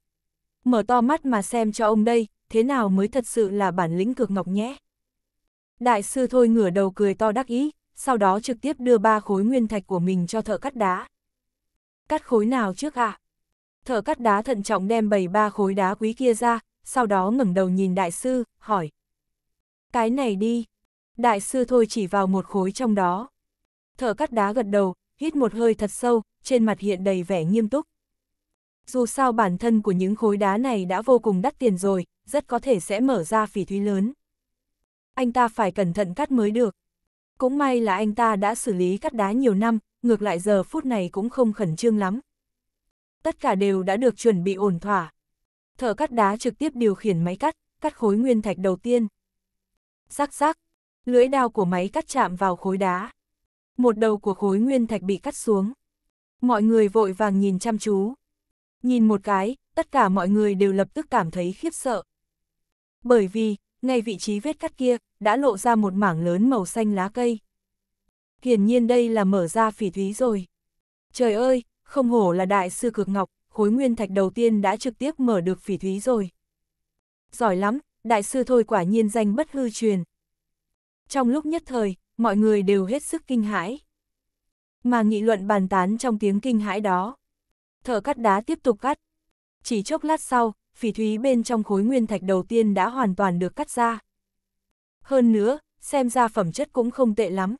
Mở to mắt mà xem cho ông đây, thế nào mới thật sự là bản lĩnh cực ngọc nhé. Đại sư thôi ngửa đầu cười to đắc ý, sau đó trực tiếp đưa ba khối nguyên thạch của mình cho thợ cắt đá. Cắt khối nào trước ạ? À? Thợ cắt đá thận trọng đem bảy ba khối đá quý kia ra, sau đó ngẩng đầu nhìn đại sư, hỏi. Cái này đi. Đại sư thôi chỉ vào một khối trong đó. Thở cắt đá gật đầu, hít một hơi thật sâu, trên mặt hiện đầy vẻ nghiêm túc. Dù sao bản thân của những khối đá này đã vô cùng đắt tiền rồi, rất có thể sẽ mở ra phỉ thúy lớn. Anh ta phải cẩn thận cắt mới được. Cũng may là anh ta đã xử lý cắt đá nhiều năm, ngược lại giờ phút này cũng không khẩn trương lắm. Tất cả đều đã được chuẩn bị ổn thỏa thợ cắt đá trực tiếp điều khiển máy cắt, cắt khối nguyên thạch đầu tiên. sắc sắc lưỡi đao của máy cắt chạm vào khối đá. Một đầu của khối nguyên thạch bị cắt xuống. Mọi người vội vàng nhìn chăm chú. Nhìn một cái, tất cả mọi người đều lập tức cảm thấy khiếp sợ. Bởi vì, ngay vị trí vết cắt kia, đã lộ ra một mảng lớn màu xanh lá cây. Hiển nhiên đây là mở ra phỉ thúy rồi. Trời ơi, không hổ là đại sư cực ngọc, khối nguyên thạch đầu tiên đã trực tiếp mở được phỉ thúy rồi. Giỏi lắm, đại sư thôi quả nhiên danh bất hư truyền. Trong lúc nhất thời, mọi người đều hết sức kinh hãi. Mà nghị luận bàn tán trong tiếng kinh hãi đó. Thợ cắt đá tiếp tục cắt. Chỉ chốc lát sau, phỉ thúy bên trong khối nguyên thạch đầu tiên đã hoàn toàn được cắt ra. Hơn nữa, xem ra phẩm chất cũng không tệ lắm.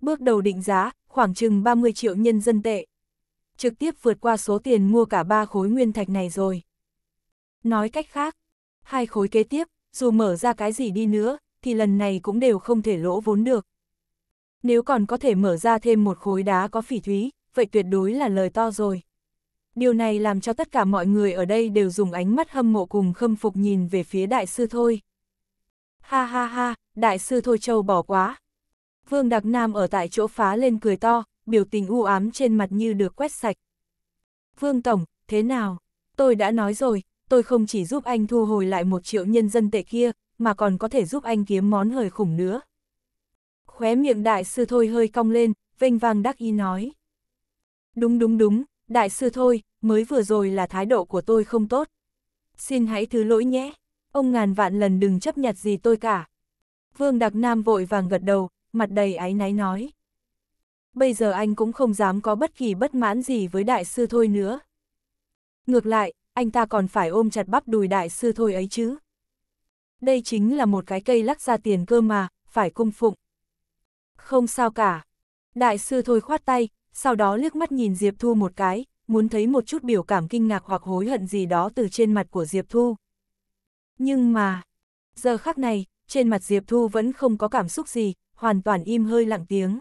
Bước đầu định giá, khoảng chừng 30 triệu nhân dân tệ trực tiếp vượt qua số tiền mua cả ba khối nguyên thạch này rồi. Nói cách khác, hai khối kế tiếp, dù mở ra cái gì đi nữa, thì lần này cũng đều không thể lỗ vốn được. Nếu còn có thể mở ra thêm một khối đá có phỉ thúy, vậy tuyệt đối là lời to rồi. Điều này làm cho tất cả mọi người ở đây đều dùng ánh mắt hâm mộ cùng khâm phục nhìn về phía đại sư thôi. Ha ha ha, đại sư thôi châu bỏ quá. Vương Đặc Nam ở tại chỗ phá lên cười to, biểu tình u ám trên mặt như được quét sạch. Vương Tổng, thế nào? Tôi đã nói rồi, tôi không chỉ giúp anh thu hồi lại một triệu nhân dân tệ kia, mà còn có thể giúp anh kiếm món hời khủng nữa. Khóe miệng đại sư thôi hơi cong lên, vênh vang đắc ý nói. Đúng đúng đúng, đại sư thôi, mới vừa rồi là thái độ của tôi không tốt. Xin hãy thứ lỗi nhé, ông ngàn vạn lần đừng chấp nhặt gì tôi cả. Vương Đặc Nam vội vàng gật đầu, mặt đầy áy náy nói bây giờ anh cũng không dám có bất kỳ bất mãn gì với đại sư thôi nữa. Ngược lại, anh ta còn phải ôm chặt bắp đùi đại sư thôi ấy chứ. Đây chính là một cái cây lắc ra tiền cơ mà, phải cung phụng. Không sao cả. Đại sư thôi khoát tay, sau đó liếc mắt nhìn Diệp Thu một cái, muốn thấy một chút biểu cảm kinh ngạc hoặc hối hận gì đó từ trên mặt của Diệp Thu. Nhưng mà, giờ khắc này, trên mặt Diệp Thu vẫn không có cảm xúc gì, hoàn toàn im hơi lặng tiếng.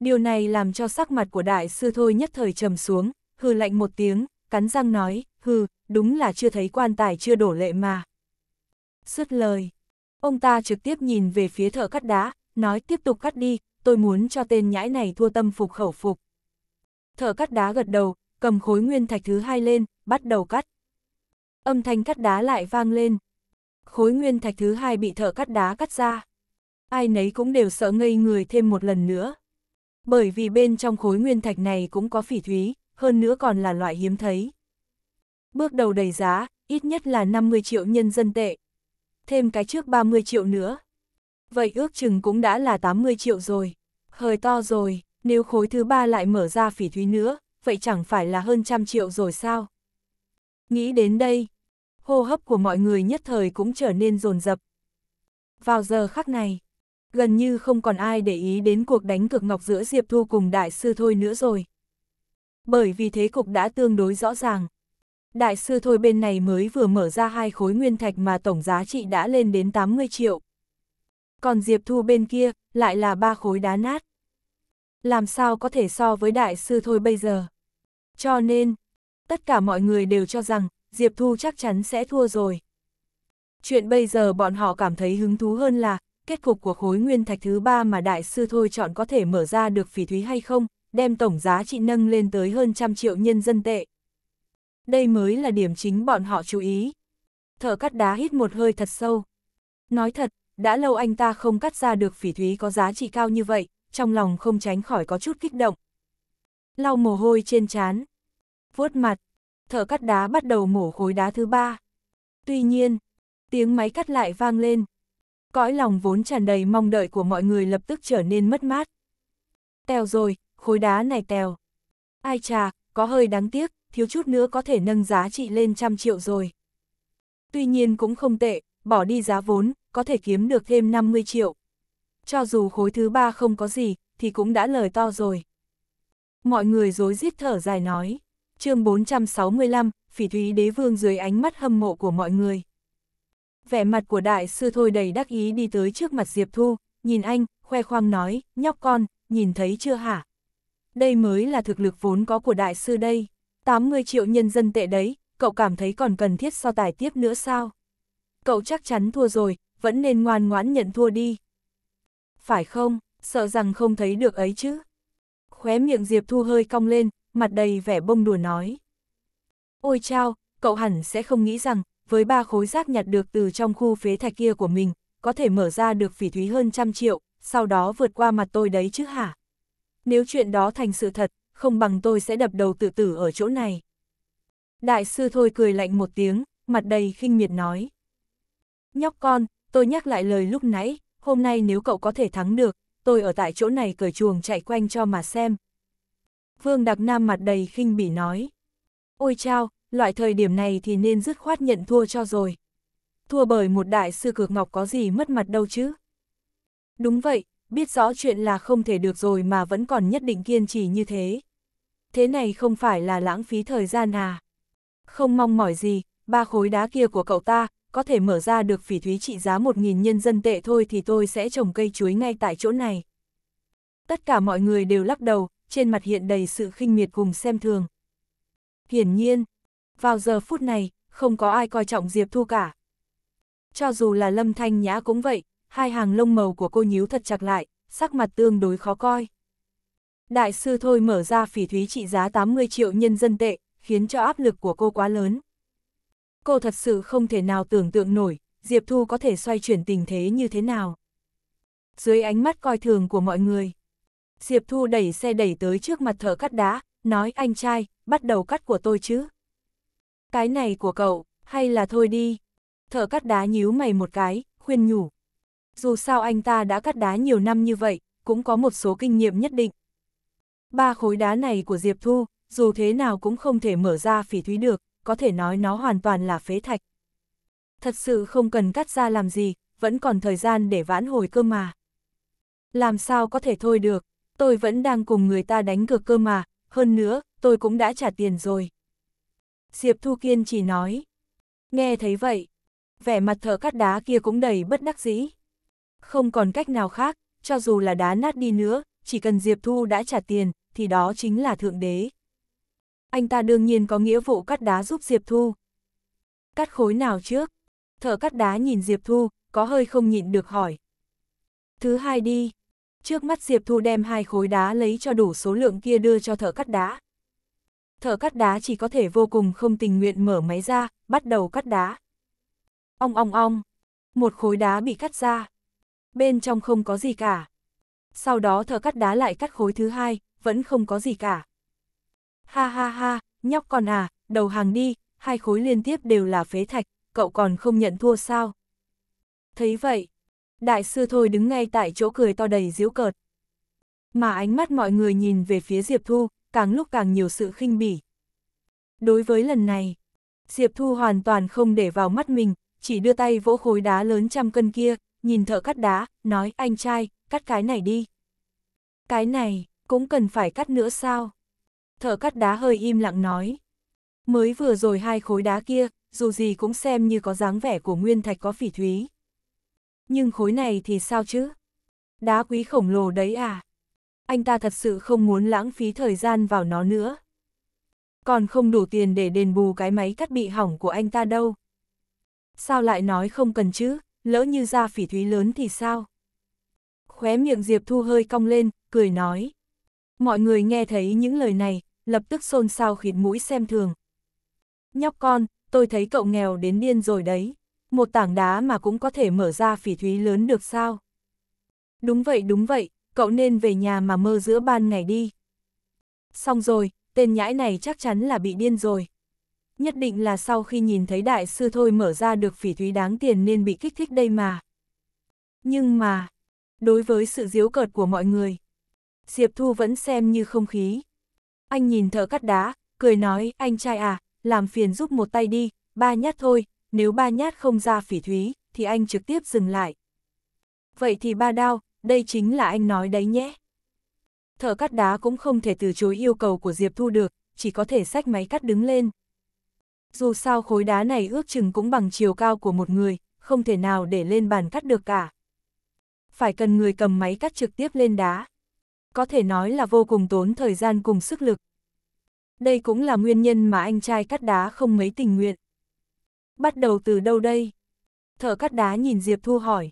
Điều này làm cho sắc mặt của đại sư thôi nhất thời trầm xuống, hừ lạnh một tiếng, cắn răng nói, hừ, đúng là chưa thấy quan tài chưa đổ lệ mà. Sứt lời, ông ta trực tiếp nhìn về phía thợ cắt đá, nói tiếp tục cắt đi, tôi muốn cho tên nhãi này thua tâm phục khẩu phục. Thợ cắt đá gật đầu, cầm khối nguyên thạch thứ hai lên, bắt đầu cắt. Âm thanh cắt đá lại vang lên. Khối nguyên thạch thứ hai bị thợ cắt đá cắt ra. Ai nấy cũng đều sợ ngây người thêm một lần nữa. Bởi vì bên trong khối nguyên thạch này cũng có phỉ thúy, hơn nữa còn là loại hiếm thấy. Bước đầu đầy giá, ít nhất là 50 triệu nhân dân tệ. Thêm cái trước 30 triệu nữa. Vậy ước chừng cũng đã là 80 triệu rồi. Hơi to rồi, nếu khối thứ ba lại mở ra phỉ thúy nữa, vậy chẳng phải là hơn trăm triệu rồi sao? Nghĩ đến đây, hô hấp của mọi người nhất thời cũng trở nên rồn rập. Vào giờ khắc này, gần như không còn ai để ý đến cuộc đánh cực ngọc giữa Diệp Thu cùng Đại sư Thôi nữa rồi. Bởi vì thế cục đã tương đối rõ ràng. Đại sư Thôi bên này mới vừa mở ra hai khối nguyên thạch mà tổng giá trị đã lên đến 80 triệu. Còn Diệp Thu bên kia, lại là ba khối đá nát. Làm sao có thể so với Đại sư Thôi bây giờ? Cho nên, tất cả mọi người đều cho rằng, Diệp Thu chắc chắn sẽ thua rồi. Chuyện bây giờ bọn họ cảm thấy hứng thú hơn là, kết cục của khối nguyên thạch thứ ba mà đại sư thôi chọn có thể mở ra được phỉ thúy hay không, đem tổng giá trị nâng lên tới hơn trăm triệu nhân dân tệ. Đây mới là điểm chính bọn họ chú ý. thở cắt đá hít một hơi thật sâu. Nói thật, đã lâu anh ta không cắt ra được phỉ thúy có giá trị cao như vậy, trong lòng không tránh khỏi có chút kích động. Lau mồ hôi trên trán, vuốt mặt, thở cắt đá bắt đầu mổ khối đá thứ ba. Tuy nhiên, tiếng máy cắt lại vang lên, Cõi lòng vốn tràn đầy mong đợi của mọi người lập tức trở nên mất mát. Tèo rồi, khối đá này tèo. Ai chà, có hơi đáng tiếc, thiếu chút nữa có thể nâng giá trị lên trăm triệu rồi. Tuy nhiên cũng không tệ, bỏ đi giá vốn, có thể kiếm được thêm 50 triệu. Cho dù khối thứ ba không có gì, thì cũng đã lời to rồi. Mọi người dối rít thở dài nói. mươi 465, phỉ thúy đế vương dưới ánh mắt hâm mộ của mọi người. Vẻ mặt của đại sư thôi đầy đắc ý đi tới trước mặt Diệp Thu, nhìn anh, khoe khoang nói, nhóc con, nhìn thấy chưa hả? Đây mới là thực lực vốn có của đại sư đây, 80 triệu nhân dân tệ đấy, cậu cảm thấy còn cần thiết so tài tiếp nữa sao? Cậu chắc chắn thua rồi, vẫn nên ngoan ngoãn nhận thua đi. Phải không, sợ rằng không thấy được ấy chứ? Khóe miệng Diệp Thu hơi cong lên, mặt đầy vẻ bông đùa nói. Ôi chao, cậu hẳn sẽ không nghĩ rằng với ba khối rác nhặt được từ trong khu phế thạch kia của mình, có thể mở ra được phỉ thúy hơn trăm triệu, sau đó vượt qua mặt tôi đấy chứ hả? Nếu chuyện đó thành sự thật, không bằng tôi sẽ đập đầu tự tử ở chỗ này. Đại sư thôi cười lạnh một tiếng, mặt đầy khinh miệt nói. Nhóc con, tôi nhắc lại lời lúc nãy, hôm nay nếu cậu có thể thắng được, tôi ở tại chỗ này cởi chuồng chạy quanh cho mà xem. Vương Đặc Nam mặt đầy khinh bỉ nói. Ôi chao, loại thời điểm này thì nên dứt khoát nhận thua cho rồi. Thua bởi một đại sư cược ngọc có gì mất mặt đâu chứ. Đúng vậy, biết rõ chuyện là không thể được rồi mà vẫn còn nhất định kiên trì như thế. Thế này không phải là lãng phí thời gian à. Không mong mỏi gì, ba khối đá kia của cậu ta, có thể mở ra được phỉ thúy trị giá 1.000 nhân dân tệ thôi thì tôi sẽ trồng cây chuối ngay tại chỗ này. Tất cả mọi người đều lắc đầu, trên mặt hiện đầy sự khinh miệt cùng xem thường. Hiển nhiên, vào giờ phút này, không có ai coi trọng Diệp Thu cả. Cho dù là Lâm Thanh Nhã cũng vậy, hai hàng lông màu của cô nhíu thật chặt lại, sắc mặt tương đối khó coi. Đại sư thôi mở ra phỉ thúy trị giá 80 triệu nhân dân tệ, khiến cho áp lực của cô quá lớn. Cô thật sự không thể nào tưởng tượng nổi, Diệp Thu có thể xoay chuyển tình thế như thế nào. Dưới ánh mắt coi thường của mọi người, Diệp Thu đẩy xe đẩy tới trước mặt thợ cắt đá, nói anh trai, bắt đầu cắt của tôi chứ. Cái này của cậu, hay là thôi đi. Thợ cắt đá nhíu mày một cái, khuyên nhủ. Dù sao anh ta đã cắt đá nhiều năm như vậy, cũng có một số kinh nghiệm nhất định. Ba khối đá này của Diệp Thu, dù thế nào cũng không thể mở ra phỉ thúy được, có thể nói nó hoàn toàn là phế thạch. Thật sự không cần cắt ra làm gì, vẫn còn thời gian để vãn hồi cơ mà. Làm sao có thể thôi được, tôi vẫn đang cùng người ta đánh cược cơ mà, hơn nữa, tôi cũng đã trả tiền rồi. Diệp Thu Kiên chỉ nói. Nghe thấy vậy, vẻ mặt thợ cắt đá kia cũng đầy bất đắc dĩ. Không còn cách nào khác, cho dù là đá nát đi nữa, chỉ cần Diệp Thu đã trả tiền, thì đó chính là Thượng Đế. Anh ta đương nhiên có nghĩa vụ cắt đá giúp Diệp Thu. Cắt khối nào trước? Thợ cắt đá nhìn Diệp Thu, có hơi không nhịn được hỏi. Thứ hai đi. Trước mắt Diệp Thu đem hai khối đá lấy cho đủ số lượng kia đưa cho thợ cắt đá thợ cắt đá chỉ có thể vô cùng không tình nguyện mở máy ra, bắt đầu cắt đá. Ong ong ong, một khối đá bị cắt ra. Bên trong không có gì cả. Sau đó thợ cắt đá lại cắt khối thứ hai, vẫn không có gì cả. Ha ha ha, nhóc con à, đầu hàng đi, hai khối liên tiếp đều là phế thạch, cậu còn không nhận thua sao? Thấy vậy, đại sư thôi đứng ngay tại chỗ cười to đầy giễu cợt. Mà ánh mắt mọi người nhìn về phía Diệp Thu, càng lúc càng nhiều sự khinh bỉ. Đối với lần này, Diệp Thu hoàn toàn không để vào mắt mình, chỉ đưa tay vỗ khối đá lớn trăm cân kia, nhìn thợ cắt đá, nói anh trai, cắt cái này đi. Cái này, cũng cần phải cắt nữa sao? Thợ cắt đá hơi im lặng nói. Mới vừa rồi hai khối đá kia, dù gì cũng xem như có dáng vẻ của nguyên thạch có phỉ thúy. Nhưng khối này thì sao chứ? Đá quý khổng lồ đấy à? anh ta thật sự không muốn lãng phí thời gian vào nó nữa. Còn không đủ tiền để đền bù cái máy cắt bị hỏng của anh ta đâu. Sao lại nói không cần chứ, lỡ như ra phỉ thúy lớn thì sao? Khóe miệng Diệp Thu hơi cong lên, cười nói. Mọi người nghe thấy những lời này, lập tức xôn xao khịt mũi xem thường. Nhóc con, tôi thấy cậu nghèo đến điên rồi đấy. Một tảng đá mà cũng có thể mở ra phỉ thúy lớn được sao? Đúng vậy đúng vậy, cậu nên về nhà mà mơ giữa ban ngày đi. Xong rồi, tên nhãi này chắc chắn là bị điên rồi. Nhất định là sau khi nhìn thấy đại sư thôi mở ra được phỉ thúy đáng tiền nên bị kích thích đây mà. Nhưng mà, đối với sự diếu cợt của mọi người, Diệp Thu vẫn xem như không khí. Anh nhìn thợ cắt đá, cười nói, anh trai à, làm phiền giúp một tay đi, ba nhát thôi, nếu ba nhát không ra phỉ thúy, thì anh trực tiếp dừng lại. Vậy thì ba đao, đây chính là anh nói đấy nhé. Thợ cắt đá cũng không thể từ chối yêu cầu của Diệp Thu được, chỉ có thể xách máy cắt đứng lên. Dù sao khối đá này ước chừng cũng bằng chiều cao của một người, không thể nào để lên bàn cắt được cả. Phải cần người cầm máy cắt trực tiếp lên đá. Có thể nói là vô cùng tốn thời gian cùng sức lực. Đây cũng là nguyên nhân mà anh trai cắt đá không mấy tình nguyện. Bắt đầu từ đâu đây? Thợ cắt đá nhìn Diệp Thu hỏi.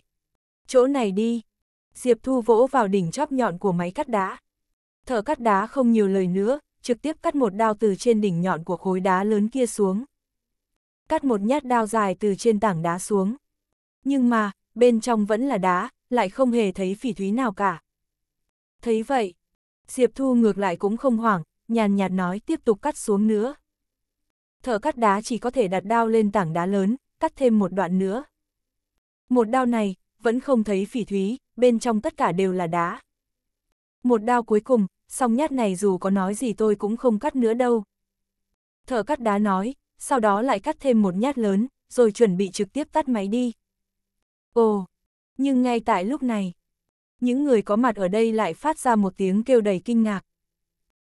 Chỗ này đi. Diệp Thu vỗ vào đỉnh chóp nhọn của máy cắt đá. Thợ cắt đá không nhiều lời nữa, trực tiếp cắt một đao từ trên đỉnh nhọn của khối đá lớn kia xuống. Cắt một nhát đao dài từ trên tảng đá xuống. Nhưng mà, bên trong vẫn là đá, lại không hề thấy phỉ thúy nào cả. Thấy vậy, Diệp Thu ngược lại cũng không hoảng, nhàn nhạt nói tiếp tục cắt xuống nữa. Thợ cắt đá chỉ có thể đặt đao lên tảng đá lớn, cắt thêm một đoạn nữa. Một đao này, vẫn không thấy phỉ thúy, bên trong tất cả đều là đá. Một đao cuối cùng, song nhát này dù có nói gì tôi cũng không cắt nữa đâu. Thợ cắt đá nói, sau đó lại cắt thêm một nhát lớn, rồi chuẩn bị trực tiếp tắt máy đi. Ồ, nhưng ngay tại lúc này, những người có mặt ở đây lại phát ra một tiếng kêu đầy kinh ngạc.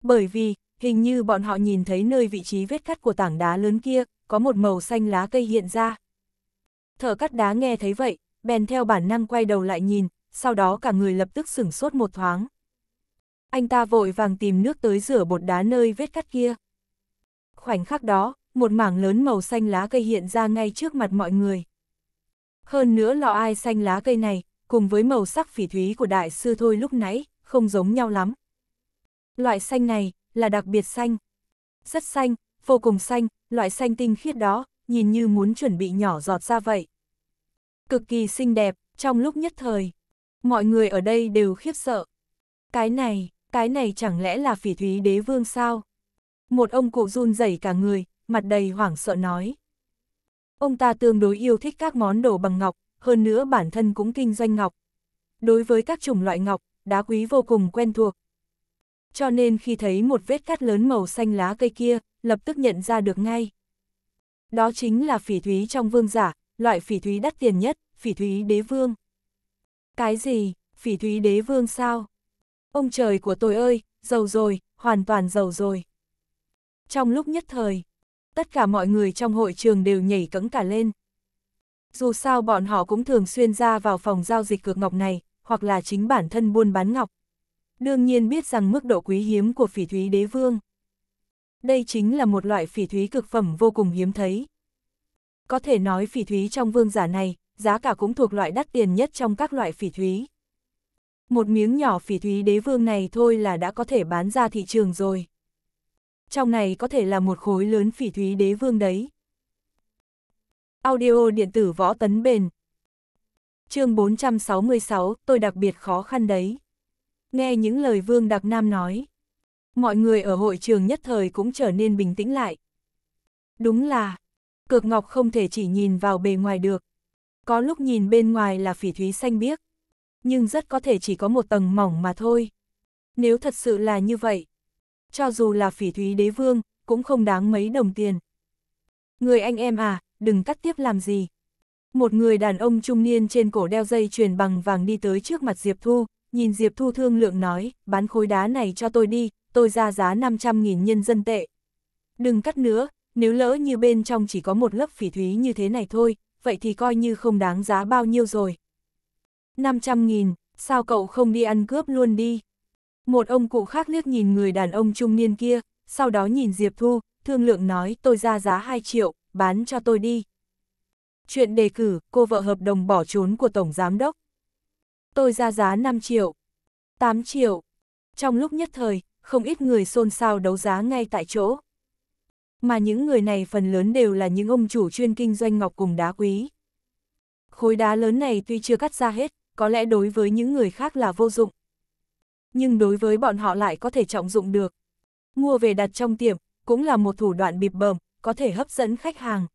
Bởi vì, hình như bọn họ nhìn thấy nơi vị trí vết cắt của tảng đá lớn kia, có một màu xanh lá cây hiện ra. Thợ cắt đá nghe thấy vậy, bèn theo bản năng quay đầu lại nhìn, sau đó cả người lập tức sửng sốt một thoáng. Anh ta vội vàng tìm nước tới rửa bột đá nơi vết cắt kia. Khoảnh khắc đó, một mảng lớn màu xanh lá cây hiện ra ngay trước mặt mọi người. Hơn nữa lọ ai xanh lá cây này, cùng với màu sắc phỉ thúy của đại sư thôi lúc nãy, không giống nhau lắm. Loại xanh này, là đặc biệt xanh. Rất xanh, vô cùng xanh, loại xanh tinh khiết đó, nhìn như muốn chuẩn bị nhỏ giọt ra vậy, cực kỳ xinh đẹp, trong lúc nhất thời. Mọi người ở đây đều khiếp sợ. Cái này, cái này chẳng lẽ là phỉ thúy đế vương sao? Một ông cụ run rẩy cả người, mặt đầy hoảng sợ nói. Ông ta tương đối yêu thích các món đồ bằng ngọc, hơn nữa bản thân cũng kinh doanh ngọc. Đối với các chủng loại ngọc, đá quý vô cùng quen thuộc. Cho nên khi thấy một vết cắt lớn màu xanh lá cây kia, lập tức nhận ra được ngay. Đó chính là phỉ thúy trong vương giả, loại phỉ thúy đắt tiền nhất, phỉ thúy đế vương. Cái gì, phỉ thúy đế vương sao? Ông trời của tôi ơi, giàu rồi, hoàn toàn giàu rồi. Trong lúc nhất thời, tất cả mọi người trong hội trường đều nhảy cẫng cả lên. Dù sao bọn họ cũng thường xuyên ra vào phòng giao dịch cược ngọc này, hoặc là chính bản thân buôn bán ngọc. Đương nhiên biết rằng mức độ quý hiếm của phỉ thúy đế vương. Đây chính là một loại phỉ thúy cực phẩm vô cùng hiếm thấy, có thể nói phỉ thúy trong vương giả này, giá cả cũng thuộc loại đắt tiền nhất trong các loại phỉ thúy. Một miếng nhỏ phỉ thúy đế vương này thôi là đã có thể bán ra thị trường rồi. Trong này có thể là một khối lớn phỉ thúy đế vương đấy. Audio điện tử võ tấn bền. chương 466, tôi đặc biệt khó khăn đấy. Nghe những lời Vương Đặc Nam nói. Mọi người ở hội trường nhất thời cũng trở nên bình tĩnh lại. Đúng là, cược ngọc không thể chỉ nhìn vào bề ngoài được. Có lúc nhìn bên ngoài là phỉ thúy xanh biếc, nhưng rất có thể chỉ có một tầng mỏng mà thôi. Nếu thật sự là như vậy, cho dù là phỉ thúy đế vương, cũng không đáng mấy đồng tiền. Người anh em à, đừng cắt tiếp làm gì. Một người đàn ông trung niên trên cổ đeo dây chuyền bằng vàng đi tới trước mặt Diệp Thu, nhìn Diệp Thu thương lượng nói, bán khối đá này cho tôi đi, tôi ra giá 500.000 nhân dân tệ. Đừng cắt nữa, nếu lỡ như bên trong chỉ có một lớp phỉ thúy như thế này thôi, vậy thì coi như không đáng giá bao nhiêu rồi. 500.000, sao cậu không đi ăn cướp luôn đi? Một ông cụ khác liếc nhìn người đàn ông trung niên kia, sau đó nhìn Diệp Thu, thương lượng nói tôi ra giá 2 triệu, bán cho tôi đi. Chuyện đề cử, cô vợ hợp đồng bỏ trốn của Tổng Giám Đốc. Tôi ra giá 5 triệu, 8 triệu. Trong lúc nhất thời, không ít người xôn xao đấu giá ngay tại chỗ mà những người này phần lớn đều là những ông chủ chuyên kinh doanh ngọc cùng đá quý. Khối đá lớn này tuy chưa cắt ra hết, có lẽ đối với những người khác là vô dụng. Nhưng đối với bọn họ lại có thể trọng dụng được. Mua về đặt trong tiệm, cũng là một thủ đoạn bịp bẩm có thể hấp dẫn khách hàng.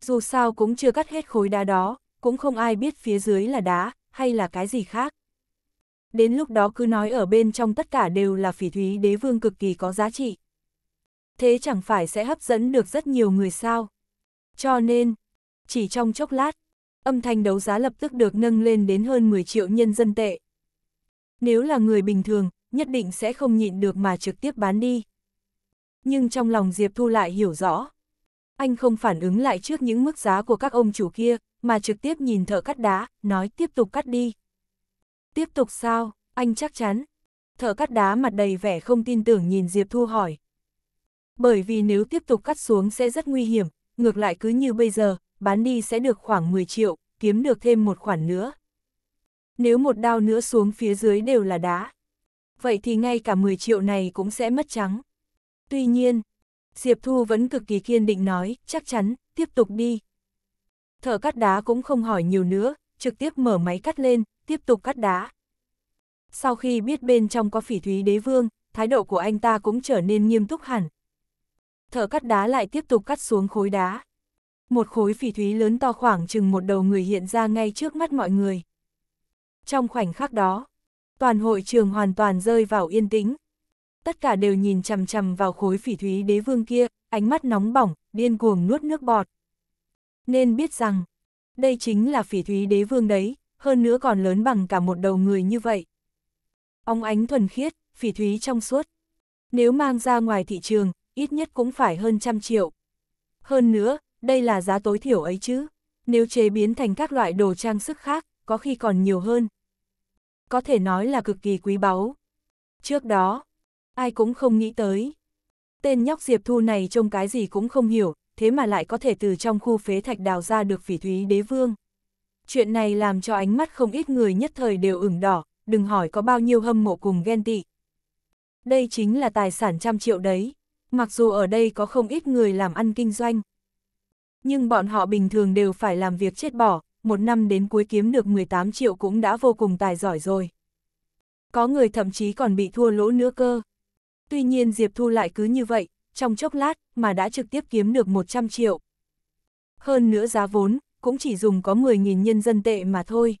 Dù sao cũng chưa cắt hết khối đá đó, cũng không ai biết phía dưới là đá, hay là cái gì khác. Đến lúc đó cứ nói ở bên trong tất cả đều là phỉ thúy đế vương cực kỳ có giá trị thế chẳng phải sẽ hấp dẫn được rất nhiều người sao. Cho nên, chỉ trong chốc lát, âm thanh đấu giá lập tức được nâng lên đến hơn 10 triệu nhân dân tệ. Nếu là người bình thường, nhất định sẽ không nhịn được mà trực tiếp bán đi. Nhưng trong lòng Diệp Thu lại hiểu rõ. Anh không phản ứng lại trước những mức giá của các ông chủ kia, mà trực tiếp nhìn thợ cắt đá, nói tiếp tục cắt đi. Tiếp tục sao, anh chắc chắn. Thợ cắt đá mặt đầy vẻ không tin tưởng nhìn Diệp Thu hỏi bởi vì nếu tiếp tục cắt xuống sẽ rất nguy hiểm, ngược lại cứ như bây giờ, bán đi sẽ được khoảng 10 triệu, kiếm được thêm một khoản nữa. Nếu một đao nữa xuống phía dưới đều là đá, vậy thì ngay cả 10 triệu này cũng sẽ mất trắng. Tuy nhiên, Diệp Thu vẫn cực kỳ kiên định nói, chắc chắn, tiếp tục đi. Thợ cắt đá cũng không hỏi nhiều nữa, trực tiếp mở máy cắt lên, tiếp tục cắt đá. Sau khi biết bên trong có phỉ thúy đế vương, thái độ của anh ta cũng trở nên nghiêm túc hẳn, thợ cắt đá lại tiếp tục cắt xuống khối đá. Một khối phỉ thúy lớn to khoảng chừng một đầu người hiện ra ngay trước mắt mọi người. Trong khoảnh khắc đó, toàn hội trường hoàn toàn rơi vào yên tĩnh. Tất cả đều nhìn chằm chằm vào khối phỉ thúy đế vương kia, ánh mắt nóng bỏng, điên cuồng nuốt nước bọt. Nên biết rằng, đây chính là phỉ thúy đế vương đấy, hơn nữa còn lớn bằng cả một đầu người như vậy. Ông ánh thuần khiết, phỉ thúy trong suốt. Nếu mang ra ngoài thị trường, ít nhất cũng phải hơn trăm triệu. Hơn nữa, đây là giá tối thiểu ấy chứ. Nếu chế biến thành các loại đồ trang sức khác, có khi còn nhiều hơn. Có thể nói là cực kỳ quý báu. Trước đó, ai cũng không nghĩ tới. Tên nhóc Diệp Thu này trông cái gì cũng không hiểu, thế mà lại có thể từ trong khu phế thạch đào ra được phỉ thúy đế vương. Chuyện này làm cho ánh mắt không ít người nhất thời đều ửng đỏ, đừng hỏi có bao nhiêu hâm mộ cùng ghen tị. Đây chính là tài sản trăm triệu đấy mặc dù ở đây có không ít người làm ăn kinh doanh. Nhưng bọn họ bình thường đều phải làm việc chết bỏ, một năm đến cuối kiếm được 18 triệu cũng đã vô cùng tài giỏi rồi. Có người thậm chí còn bị thua lỗ nữa cơ. Tuy nhiên Diệp Thu lại cứ như vậy, trong chốc lát mà đã trực tiếp kiếm được 100 triệu. Hơn nữa giá vốn, cũng chỉ dùng có 10.000 nhân dân tệ mà thôi.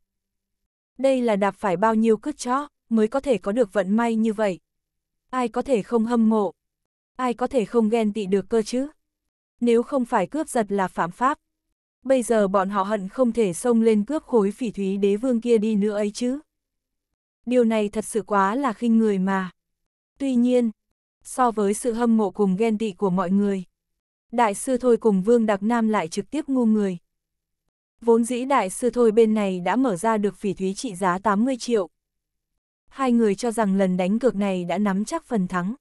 Đây là đạp phải bao nhiêu cứt chó, mới có thể có được vận may như vậy. Ai có thể không hâm mộ ai có thể không ghen tị được cơ chứ? Nếu không phải cướp giật là phạm pháp. Bây giờ bọn họ hận không thể xông lên cướp khối phỉ thúy đế vương kia đi nữa ấy chứ. Điều này thật sự quá là khinh người mà. Tuy nhiên, so với sự hâm mộ cùng ghen tị của mọi người, đại sư Thôi cùng Vương Đặc Nam lại trực tiếp ngu người. Vốn dĩ đại sư Thôi bên này đã mở ra được phỉ thúy trị giá 80 triệu. Hai người cho rằng lần đánh cược này đã nắm chắc phần thắng.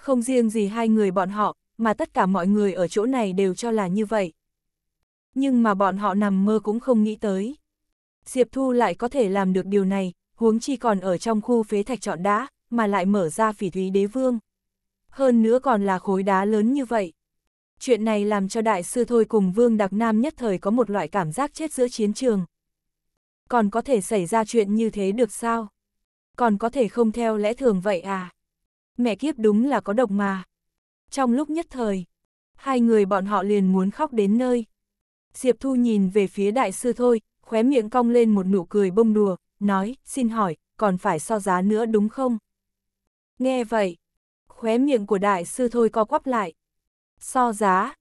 Không riêng gì hai người bọn họ, mà tất cả mọi người ở chỗ này đều cho là như vậy. Nhưng mà bọn họ nằm mơ cũng không nghĩ tới. Diệp Thu lại có thể làm được điều này, huống chi còn ở trong khu phế thạch chọn đá, mà lại mở ra phỉ thúy đế vương. Hơn nữa còn là khối đá lớn như vậy. Chuyện này làm cho đại sư thôi cùng Vương Đặc Nam nhất thời có một loại cảm giác chết giữa chiến trường. Còn có thể xảy ra chuyện như thế được sao? Còn có thể không theo lẽ thường vậy à? mẹ kiếp đúng là có độc mà. Trong lúc nhất thời, hai người bọn họ liền muốn khóc đến nơi. Diệp Thu nhìn về phía đại sư thôi, khóe miệng cong lên một nụ cười bông đùa, nói, xin hỏi, còn phải so giá nữa đúng không? Nghe vậy, khóe miệng của đại sư thôi co quắp lại. So giá,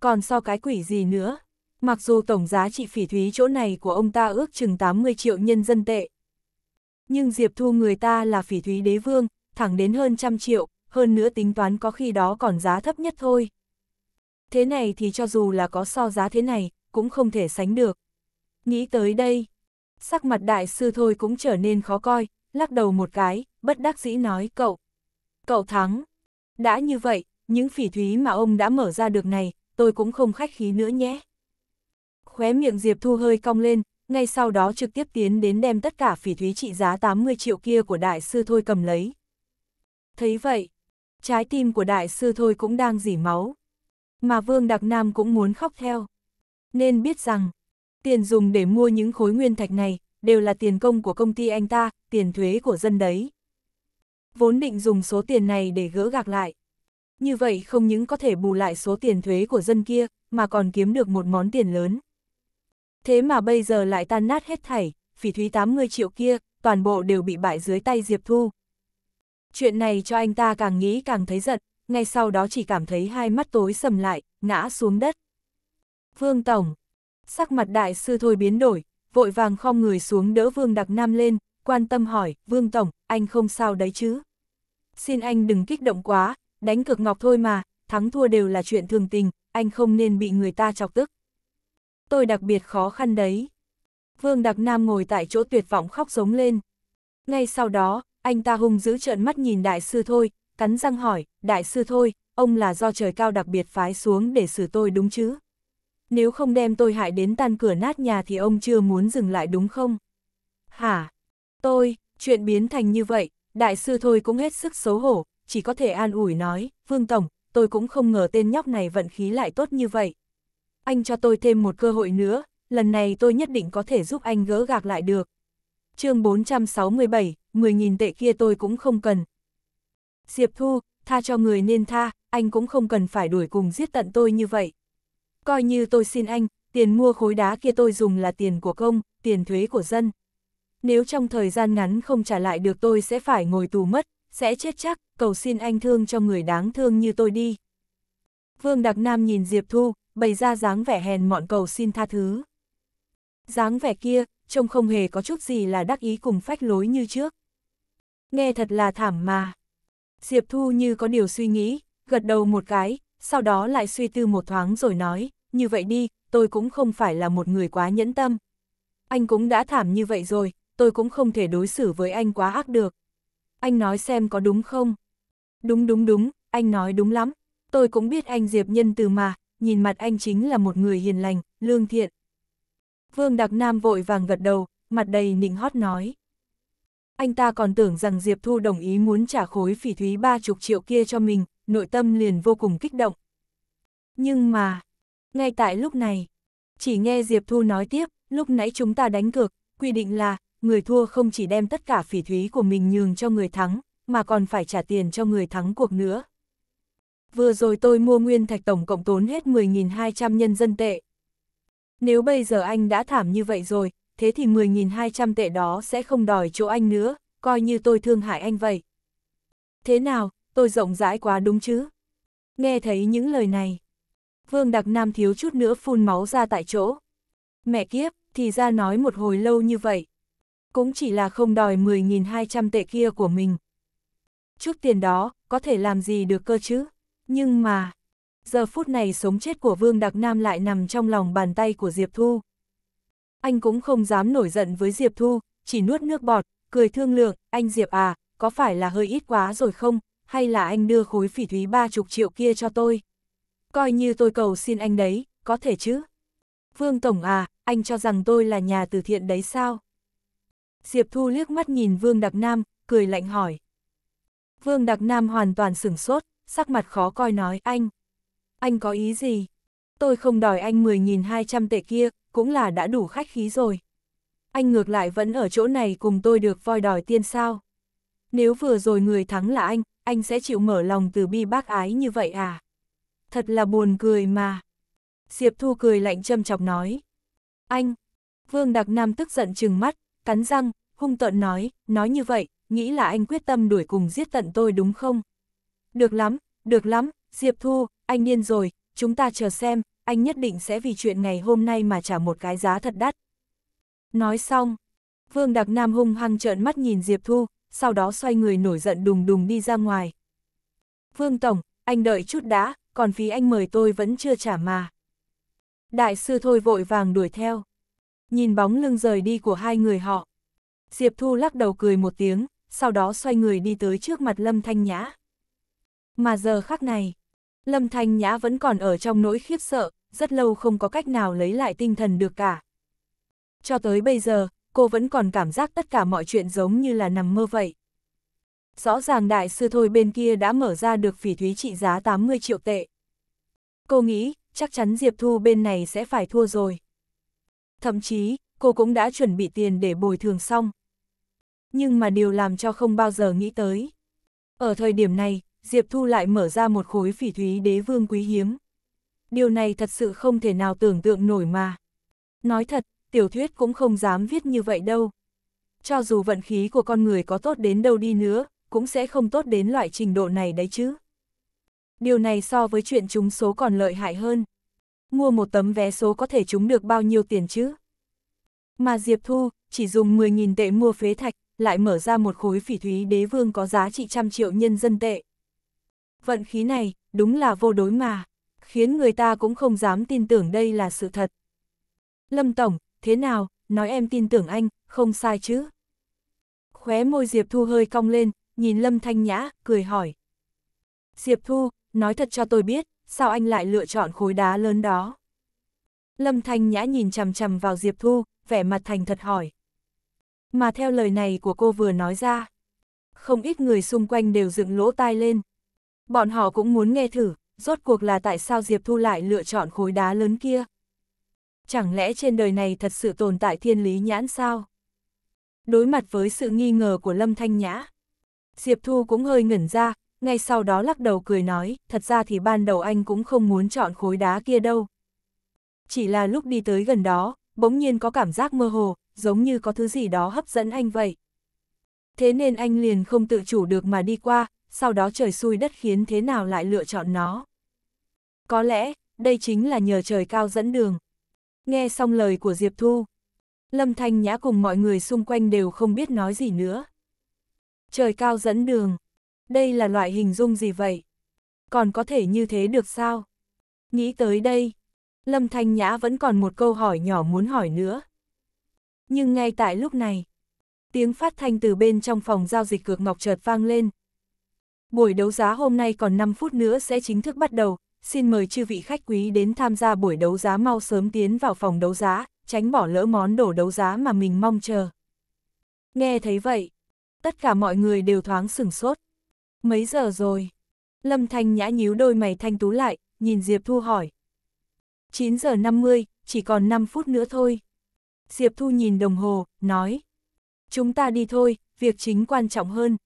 còn so cái quỷ gì nữa? Mặc dù tổng giá trị phỉ thúy chỗ này của ông ta ước chừng 80 triệu nhân dân tệ. Nhưng Diệp Thu người ta là phỉ thúy đế vương, thẳng đến hơn trăm triệu, hơn nữa tính toán có khi đó còn giá thấp nhất thôi. Thế này thì cho dù là có so giá thế này, cũng không thể sánh được. Nghĩ tới đây, sắc mặt đại sư thôi cũng trở nên khó coi, lắc đầu một cái, bất đắc dĩ nói cậu. Cậu thắng. Đã như vậy, những phỉ thúy mà ông đã mở ra được này, tôi cũng không khách khí nữa nhé. Khóe miệng Diệp Thu hơi cong lên, ngay sau đó trực tiếp tiến đến đem tất cả phỉ thúy trị giá 80 triệu kia của đại sư thôi cầm lấy. Thấy vậy, trái tim của đại sư thôi cũng đang dỉ máu. Mà Vương Đặc Nam cũng muốn khóc theo. Nên biết rằng, tiền dùng để mua những khối nguyên thạch này, đều là tiền công của công ty anh ta, tiền thuế của dân đấy. Vốn định dùng số tiền này để gỡ gạc lại. Như vậy không những có thể bù lại số tiền thuế của dân kia, mà còn kiếm được một món tiền lớn. Thế mà bây giờ lại tan nát hết thảy, phỉ thúy 80 triệu kia, toàn bộ đều bị bại dưới tay Diệp Thu, Chuyện này cho anh ta càng nghĩ càng thấy giận, ngay sau đó chỉ cảm thấy hai mắt tối sầm lại, ngã xuống đất. Vương Tổng, sắc mặt đại sư thôi biến đổi, vội vàng khom người xuống đỡ Vương Đặc Nam lên, quan tâm hỏi, Vương Tổng, anh không sao đấy chứ? Xin anh đừng kích động quá, đánh cực ngọc thôi mà, thắng thua đều là chuyện thường tình, anh không nên bị người ta chọc tức. Tôi đặc biệt khó khăn đấy. Vương Đặc Nam ngồi tại chỗ tuyệt vọng khóc giống lên. Ngay sau đó, anh ta hung dữ trợn mắt nhìn đại sư thôi, cắn răng hỏi, đại sư thôi, ông là do trời cao đặc biệt phái xuống để xử tôi đúng chứ? Nếu không đem tôi hại đến tan cửa nát nhà thì ông chưa muốn dừng lại đúng không? Hả? Tôi, chuyện biến thành như vậy, đại sư thôi cũng hết sức xấu hổ, chỉ có thể an ủi nói, Vương Tổng, tôi cũng không ngờ tên nhóc này vận khí lại tốt như vậy. Anh cho tôi thêm một cơ hội nữa, lần này tôi nhất định có thể giúp anh gỡ gạc lại được. chương 467, 10.000 tệ kia tôi cũng không cần. Diệp Thu, tha cho người nên tha, anh cũng không cần phải đuổi cùng giết tận tôi như vậy. Coi như tôi xin anh, tiền mua khối đá kia tôi dùng là tiền của công, tiền thuế của dân. Nếu trong thời gian ngắn không trả lại được tôi sẽ phải ngồi tù mất, sẽ chết chắc, cầu xin anh thương cho người đáng thương như tôi đi. Vương Đặc Nam nhìn Diệp Thu, bày ra dáng vẻ hèn mọn cầu xin tha thứ. Dáng vẻ kia, trông không hề có chút gì là đắc ý cùng phách lối như trước nghe thật là thảm mà. Diệp Thu như có điều suy nghĩ, gật đầu một cái, sau đó lại suy tư một thoáng rồi nói, như vậy đi, tôi cũng không phải là một người quá nhẫn tâm. Anh cũng đã thảm như vậy rồi, tôi cũng không thể đối xử với anh quá ác được. Anh nói xem có đúng không? Đúng đúng đúng, anh nói đúng lắm. Tôi cũng biết anh Diệp nhân từ mà, nhìn mặt anh chính là một người hiền lành, lương thiện. Vương Đặc Nam vội vàng gật đầu, mặt đầy nịnh hót nói. Anh ta còn tưởng rằng Diệp Thu đồng ý muốn trả khối phỉ thúy ba chục triệu kia cho mình, nội tâm liền vô cùng kích động. Nhưng mà, ngay tại lúc này, chỉ nghe Diệp Thu nói tiếp, lúc nãy chúng ta đánh cược, quy định là, người thua không chỉ đem tất cả phỉ thúy của mình nhường cho người thắng, mà còn phải trả tiền cho người thắng cuộc nữa. Vừa rồi tôi mua nguyên thạch tổng cộng tốn hết 10.200 nhân dân tệ. Nếu bây giờ anh đã thảm như vậy rồi, thế thì 10.200 tệ đó sẽ không đòi chỗ anh nữa, coi như tôi thương hại anh vậy. Thế nào, tôi rộng rãi quá đúng chứ? Nghe thấy những lời này, Vương Đặc Nam thiếu chút nữa phun máu ra tại chỗ. Mẹ kiếp, thì ra nói một hồi lâu như vậy. Cũng chỉ là không đòi 10.200 tệ kia của mình. Chút tiền đó, có thể làm gì được cơ chứ? Nhưng mà, giờ phút này sống chết của Vương Đặc Nam lại nằm trong lòng bàn tay của Diệp Thu anh cũng không dám nổi giận với Diệp Thu, chỉ nuốt nước bọt, cười thương lượng, anh Diệp à, có phải là hơi ít quá rồi không, hay là anh đưa khối phỉ thúy ba chục triệu kia cho tôi? Coi như tôi cầu xin anh đấy, có thể chứ? Vương Tổng à, anh cho rằng tôi là nhà từ thiện đấy sao? Diệp Thu liếc mắt nhìn Vương Đặc Nam, cười lạnh hỏi. Vương Đặc Nam hoàn toàn sửng sốt, sắc mặt khó coi nói anh. Anh có ý gì? Tôi không đòi anh 10.200 tệ kia, cũng là đã đủ khách khí rồi. Anh ngược lại vẫn ở chỗ này cùng tôi được voi đòi tiên sao. Nếu vừa rồi người thắng là anh, anh sẽ chịu mở lòng từ bi bác ái như vậy à? Thật là buồn cười mà. Diệp Thu cười lạnh châm chọc nói. Anh! Vương Đặc Nam tức giận trừng mắt, cắn răng, hung tợn nói, nói như vậy, nghĩ là anh quyết tâm đuổi cùng giết tận tôi đúng không? Được lắm, được lắm, Diệp Thu, anh điên rồi, chúng ta chờ xem, anh nhất định sẽ vì chuyện ngày hôm nay mà trả một cái giá thật đắt. Nói xong, Vương Đặc Nam hung hăng trợn mắt nhìn Diệp Thu, sau đó xoay người nổi giận đùng đùng đi ra ngoài. Vương Tổng, anh đợi chút đã, còn phí anh mời tôi vẫn chưa trả mà. Đại sư thôi vội vàng đuổi theo. Nhìn bóng lưng rời đi của hai người họ. Diệp Thu lắc đầu cười một tiếng, sau đó xoay người đi tới trước mặt Lâm Thanh Nhã. Mà giờ khắc này, Lâm Thanh Nhã vẫn còn ở trong nỗi khiếp sợ, rất lâu không có cách nào lấy lại tinh thần được cả. Cho tới bây giờ, cô vẫn còn cảm giác tất cả mọi chuyện giống như là nằm mơ vậy. Rõ ràng đại sư thôi bên kia đã mở ra được phỉ thúy trị giá 80 triệu tệ. Cô nghĩ, chắc chắn Diệp Thu bên này sẽ phải thua rồi. Thậm chí, cô cũng đã chuẩn bị tiền để bồi thường xong. Nhưng mà điều làm cho không bao giờ nghĩ tới. Ở thời điểm này, Diệp Thu lại mở ra một khối phỉ thúy đế vương quý hiếm. Điều này thật sự không thể nào tưởng tượng nổi mà. Nói thật, tiểu thuyết cũng không dám viết như vậy đâu. Cho dù vận khí của con người có tốt đến đâu đi nữa, cũng sẽ không tốt đến loại trình độ này đấy chứ. Điều này so với chuyện trúng số còn lợi hại hơn. Mua một tấm vé số có thể trúng được bao nhiêu tiền chứ? Mà Diệp Thu chỉ dùng 10.000 tệ mua phế thạch, lại mở ra một khối phỉ thúy đế vương có giá trị trăm triệu nhân dân tệ. Vận khí này, đúng là vô đối mà, khiến người ta cũng không dám tin tưởng đây là sự thật. Lâm Tổng, thế nào, nói em tin tưởng anh, không sai chứ? Khóe môi Diệp Thu hơi cong lên, nhìn Lâm Thanh Nhã, cười hỏi. Diệp Thu, nói thật cho tôi biết, sao anh lại lựa chọn khối đá lớn đó? Lâm Thanh Nhã nhìn chằm chằm vào Diệp Thu, vẻ mặt thành thật hỏi. Mà theo lời này của cô vừa nói ra, không ít người xung quanh đều dựng lỗ tai lên. Bọn họ cũng muốn nghe thử, rốt cuộc là tại sao Diệp Thu lại lựa chọn khối đá lớn kia. Chẳng lẽ trên đời này thật sự tồn tại thiên lý nhãn sao? Đối mặt với sự nghi ngờ của Lâm Thanh Nhã, Diệp Thu cũng hơi ngẩn ra, ngay sau đó lắc đầu cười nói, thật ra thì ban đầu anh cũng không muốn chọn khối đá kia đâu. Chỉ là lúc đi tới gần đó, bỗng nhiên có cảm giác mơ hồ, giống như có thứ gì đó hấp dẫn anh vậy. Thế nên anh liền không tự chủ được mà đi qua, sau đó trời xui đất khiến thế nào lại lựa chọn nó. Có lẽ, đây chính là nhờ trời cao dẫn đường. Nghe xong lời của Diệp Thu, Lâm Thanh Nhã cùng mọi người xung quanh đều không biết nói gì nữa. Trời cao dẫn đường, đây là loại hình dung gì vậy? Còn có thể như thế được sao? Nghĩ tới đây, Lâm Thanh Nhã vẫn còn một câu hỏi nhỏ muốn hỏi nữa. Nhưng ngay tại lúc này, tiếng phát thanh từ bên trong phòng giao dịch cược ngọc chợt vang lên, Buổi đấu giá hôm nay còn 5 phút nữa sẽ chính thức bắt đầu, xin mời chư vị khách quý đến tham gia buổi đấu giá mau sớm tiến vào phòng đấu giá, tránh bỏ lỡ món đồ đấu giá mà mình mong chờ. Nghe thấy vậy, tất cả mọi người đều thoáng sửng sốt. Mấy giờ rồi? Lâm Thanh nhã nhíu đôi mày thanh tú lại, nhìn Diệp Thu hỏi. 9 giờ 50, chỉ còn 5 phút nữa thôi. Diệp Thu nhìn đồng hồ, nói. Chúng ta đi thôi, việc chính quan trọng hơn,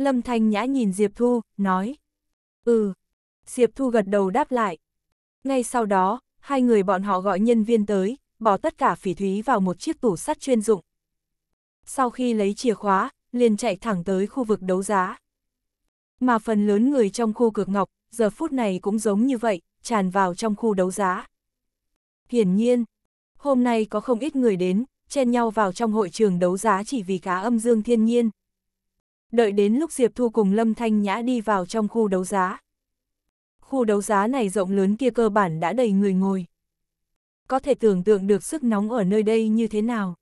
Lâm Thanh Nhã nhìn Diệp Thu, nói. Ừ. Diệp Thu gật đầu đáp lại. Ngay sau đó, hai người bọn họ gọi nhân viên tới, bỏ tất cả phỉ thúy vào một chiếc tủ sắt chuyên dụng. Sau khi lấy chìa khóa, liền chạy thẳng tới khu vực đấu giá. Mà phần lớn người trong khu cực ngọc, giờ phút này cũng giống như vậy, tràn vào trong khu đấu giá. Hiển nhiên, hôm nay có không ít người đến, chen nhau vào trong hội trường đấu giá chỉ vì cá âm dương thiên nhiên, Đợi đến lúc Diệp Thu cùng Lâm Thanh Nhã đi vào trong khu đấu giá. Khu đấu giá này rộng lớn kia cơ bản đã đầy người ngồi. Có thể tưởng tượng được sức nóng ở nơi đây như thế nào.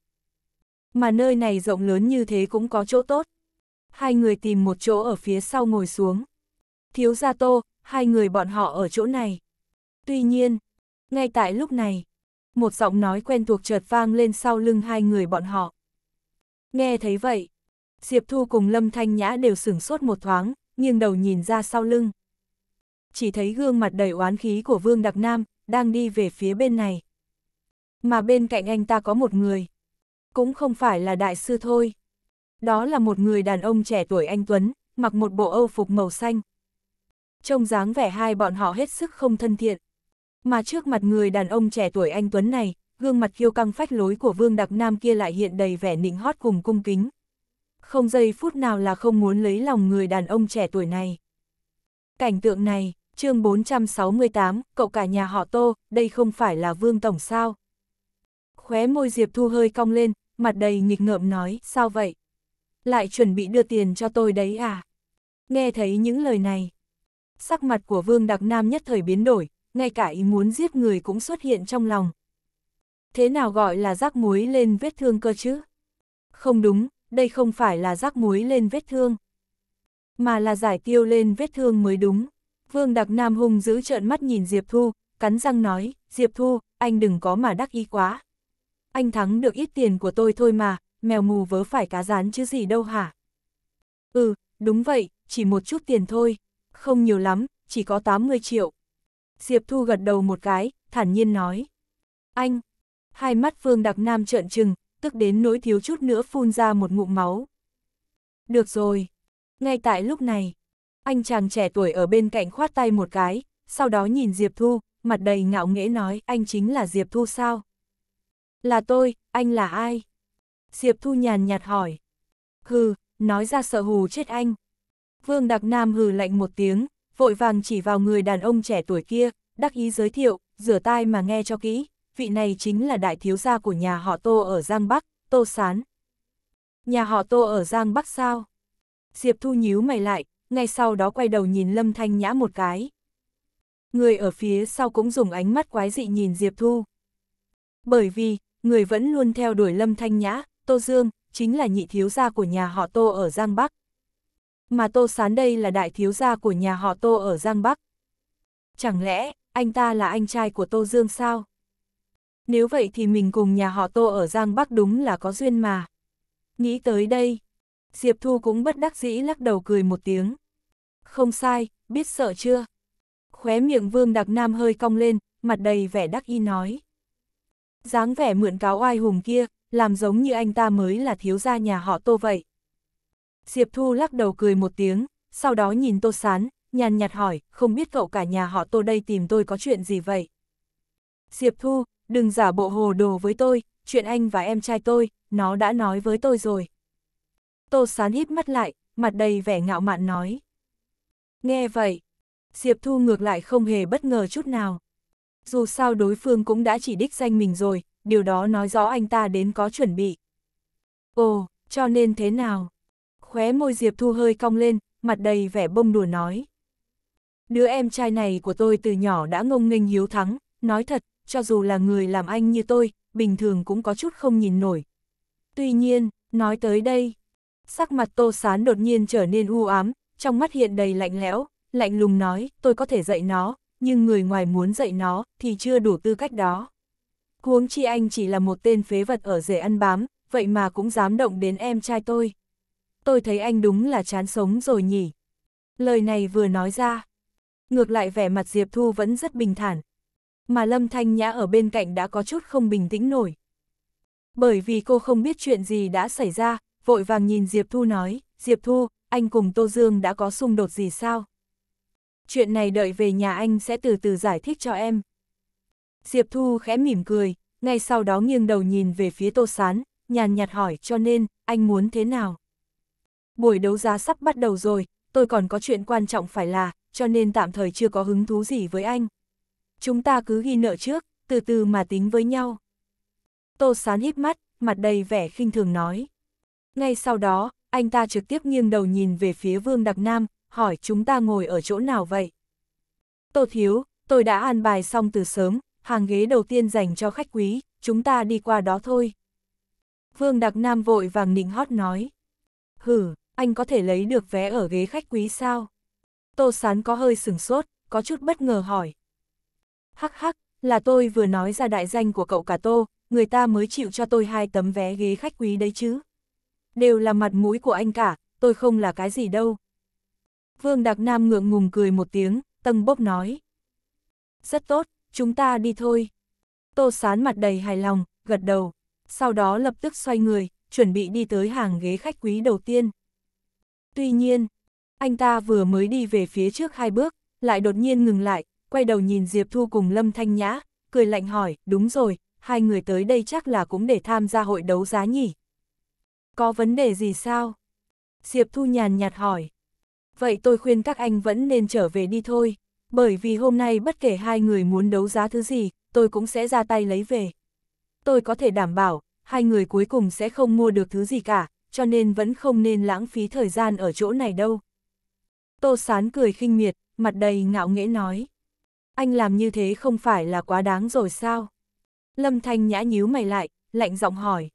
Mà nơi này rộng lớn như thế cũng có chỗ tốt. Hai người tìm một chỗ ở phía sau ngồi xuống. Thiếu gia tô, hai người bọn họ ở chỗ này. Tuy nhiên, ngay tại lúc này, một giọng nói quen thuộc chợt vang lên sau lưng hai người bọn họ. Nghe thấy vậy, Diệp Thu cùng Lâm Thanh Nhã đều sửng sốt một thoáng, nghiêng đầu nhìn ra sau lưng. Chỉ thấy gương mặt đầy oán khí của Vương Đặc Nam, đang đi về phía bên này. Mà bên cạnh anh ta có một người. Cũng không phải là đại sư thôi. Đó là một người đàn ông trẻ tuổi anh Tuấn, mặc một bộ âu phục màu xanh. Trông dáng vẻ hai bọn họ hết sức không thân thiện. Mà trước mặt người đàn ông trẻ tuổi anh Tuấn này, gương mặt kiêu căng phách lối của Vương Đặc Nam kia lại hiện đầy vẻ nịnh hót cùng cung kính, không giây phút nào là không muốn lấy lòng người đàn ông trẻ tuổi này. Cảnh tượng này, chương 468, cậu cả nhà họ Tô, đây không phải là Vương Tổng sao? Khóe môi Diệp Thu hơi cong lên, mặt đầy nghịch ngợm nói, sao vậy? Lại chuẩn bị đưa tiền cho tôi đấy à? Nghe thấy những lời này, sắc mặt của Vương Đặc Nam nhất thời biến đổi, ngay cả ý muốn giết người cũng xuất hiện trong lòng. Thế nào gọi là rắc muối lên vết thương cơ chứ? Không đúng, đây không phải là rắc muối lên vết thương, mà là giải tiêu lên vết thương mới đúng. Vương Đặc Nam hung giữ trợn mắt nhìn Diệp Thu, cắn răng nói, Diệp Thu, anh đừng có mà đắc ý quá. Anh thắng được ít tiền của tôi thôi mà, mèo mù vớ phải cá rán chứ gì đâu hả? Ừ, đúng vậy, chỉ một chút tiền thôi, không nhiều lắm, chỉ có 80 triệu. Diệp Thu gật đầu một cái, thản nhiên nói. Anh, hai mắt Vương Đặc Nam trợn trừng, tức đến nỗi thiếu chút nữa phun ra một ngụm máu. Được rồi. Ngay tại lúc này, anh chàng trẻ tuổi ở bên cạnh khoát tay một cái, sau đó nhìn Diệp Thu, mặt đầy ngạo nghễ nói anh chính là Diệp Thu sao? Là tôi, anh là ai? Diệp Thu nhàn nhạt hỏi. Hừ, nói ra sợ hù chết anh. Vương Đặc Nam hừ lạnh một tiếng, vội vàng chỉ vào người đàn ông trẻ tuổi kia, đắc ý giới thiệu, rửa tai mà nghe cho kỹ vị này chính là đại thiếu gia của nhà họ Tô ở Giang Bắc, Tô Sán. Nhà họ Tô ở Giang Bắc sao? Diệp Thu nhíu mày lại, ngay sau đó quay đầu nhìn Lâm Thanh Nhã một cái. Người ở phía sau cũng dùng ánh mắt quái dị nhìn Diệp Thu. Bởi vì, người vẫn luôn theo đuổi Lâm Thanh Nhã, Tô Dương, chính là nhị thiếu gia của nhà họ Tô ở Giang Bắc. Mà Tô Sán đây là đại thiếu gia của nhà họ Tô ở Giang Bắc. Chẳng lẽ, anh ta là anh trai của Tô Dương sao? Nếu vậy thì mình cùng nhà họ Tô ở Giang Bắc đúng là có duyên mà. Nghĩ tới đây, Diệp Thu cũng bất đắc dĩ lắc đầu cười một tiếng. Không sai, biết sợ chưa? Khóe miệng Vương Đặc Nam hơi cong lên, mặt đầy vẻ đắc y nói. dáng vẻ mượn cáo oai hùng kia, làm giống như anh ta mới là thiếu gia nhà họ Tô vậy. Diệp Thu lắc đầu cười một tiếng, sau đó nhìn Tô Sán, nhàn nhạt hỏi, không biết cậu cả nhà họ Tô đây tìm tôi có chuyện gì vậy? Diệp Thu, đừng giả bộ hồ đồ với tôi, chuyện anh và em trai tôi, nó đã nói với tôi rồi. Tô sán híp mắt lại, mặt đầy vẻ ngạo mạn nói. Nghe vậy, Diệp Thu ngược lại không hề bất ngờ chút nào. Dù sao đối phương cũng đã chỉ đích danh mình rồi, điều đó nói rõ anh ta đến có chuẩn bị. Ồ, cho nên thế nào? Khóe môi Diệp Thu hơi cong lên, mặt đầy vẻ bông đùa nói. Đứa em trai này của tôi từ nhỏ đã ngông nghênh hiếu thắng, nói thật, cho dù là người làm anh như tôi, bình thường cũng có chút không nhìn nổi. Tuy nhiên, nói tới đây, sắc mặt Tô Sán đột nhiên trở nên u ám, trong mắt hiện đầy lạnh lẽo, lạnh lùng nói, tôi có thể dạy nó, nhưng người ngoài muốn dạy nó thì chưa đủ tư cách đó. Huống chi anh chỉ là một tên phế vật ở rể ăn bám, vậy mà cũng dám động đến em trai tôi. Tôi thấy anh đúng là chán sống rồi nhỉ. Lời này vừa nói ra. Ngược lại vẻ mặt Diệp Thu vẫn rất bình thản, mà Lâm Thanh Nhã ở bên cạnh đã có chút không bình tĩnh nổi. Bởi vì cô không biết chuyện gì đã xảy ra, vội vàng nhìn Diệp Thu nói, Diệp Thu, anh cùng Tô Dương đã có xung đột gì sao? Chuyện này đợi về nhà anh sẽ từ từ giải thích cho em. Diệp Thu khẽ mỉm cười, ngay sau đó nghiêng đầu nhìn về phía Tô Sán, nhàn nhạt hỏi cho nên, anh muốn thế nào? Buổi đấu giá sắp bắt đầu rồi, tôi còn có chuyện quan trọng phải là, cho nên tạm thời chưa có hứng thú gì với anh chúng ta cứ ghi nợ trước, từ từ mà tính với nhau. Tô Sán híp mắt, mặt đầy vẻ khinh thường nói. Ngay sau đó, anh ta trực tiếp nghiêng đầu nhìn về phía Vương Đặc Nam, hỏi chúng ta ngồi ở chỗ nào vậy? Tô Thiếu, tôi đã an bài xong từ sớm, hàng ghế đầu tiên dành cho khách quý, chúng ta đi qua đó thôi. Vương Đặc Nam vội vàng nịnh hót nói. Hử, anh có thể lấy được vé ở ghế khách quý sao? Tô Sán có hơi sừng sốt, có chút bất ngờ hỏi, Hắc hắc, là tôi vừa nói ra đại danh của cậu cả tô, người ta mới chịu cho tôi hai tấm vé ghế khách quý đấy chứ. Đều là mặt mũi của anh cả, tôi không là cái gì đâu. Vương Đạc Nam ngượng ngùng cười một tiếng, tâng bốc nói. Rất tốt, chúng ta đi thôi. Tô sán mặt đầy hài lòng, gật đầu. Sau đó lập tức xoay người, chuẩn bị đi tới hàng ghế khách quý đầu tiên. Tuy nhiên, anh ta vừa mới đi về phía trước hai bước, lại đột nhiên ngừng lại, quay đầu nhìn Diệp Thu cùng Lâm Thanh Nhã, cười lạnh hỏi, đúng rồi, hai người tới đây chắc là cũng để tham gia hội đấu giá nhỉ? Có vấn đề gì sao? Diệp Thu nhàn nhạt hỏi. Vậy tôi khuyên các anh vẫn nên trở về đi thôi, bởi vì hôm nay bất kể hai người muốn đấu giá thứ gì, tôi cũng sẽ ra tay lấy về. Tôi có thể đảm bảo, hai người cuối cùng sẽ không mua được thứ gì cả, cho nên vẫn không nên lãng phí thời gian ở chỗ này đâu. Tô Sán cười khinh miệt, mặt đầy ngạo nghễ nói anh làm như thế không phải là quá đáng rồi sao? Lâm Thanh Nhã nhíu mày lại, lạnh giọng hỏi.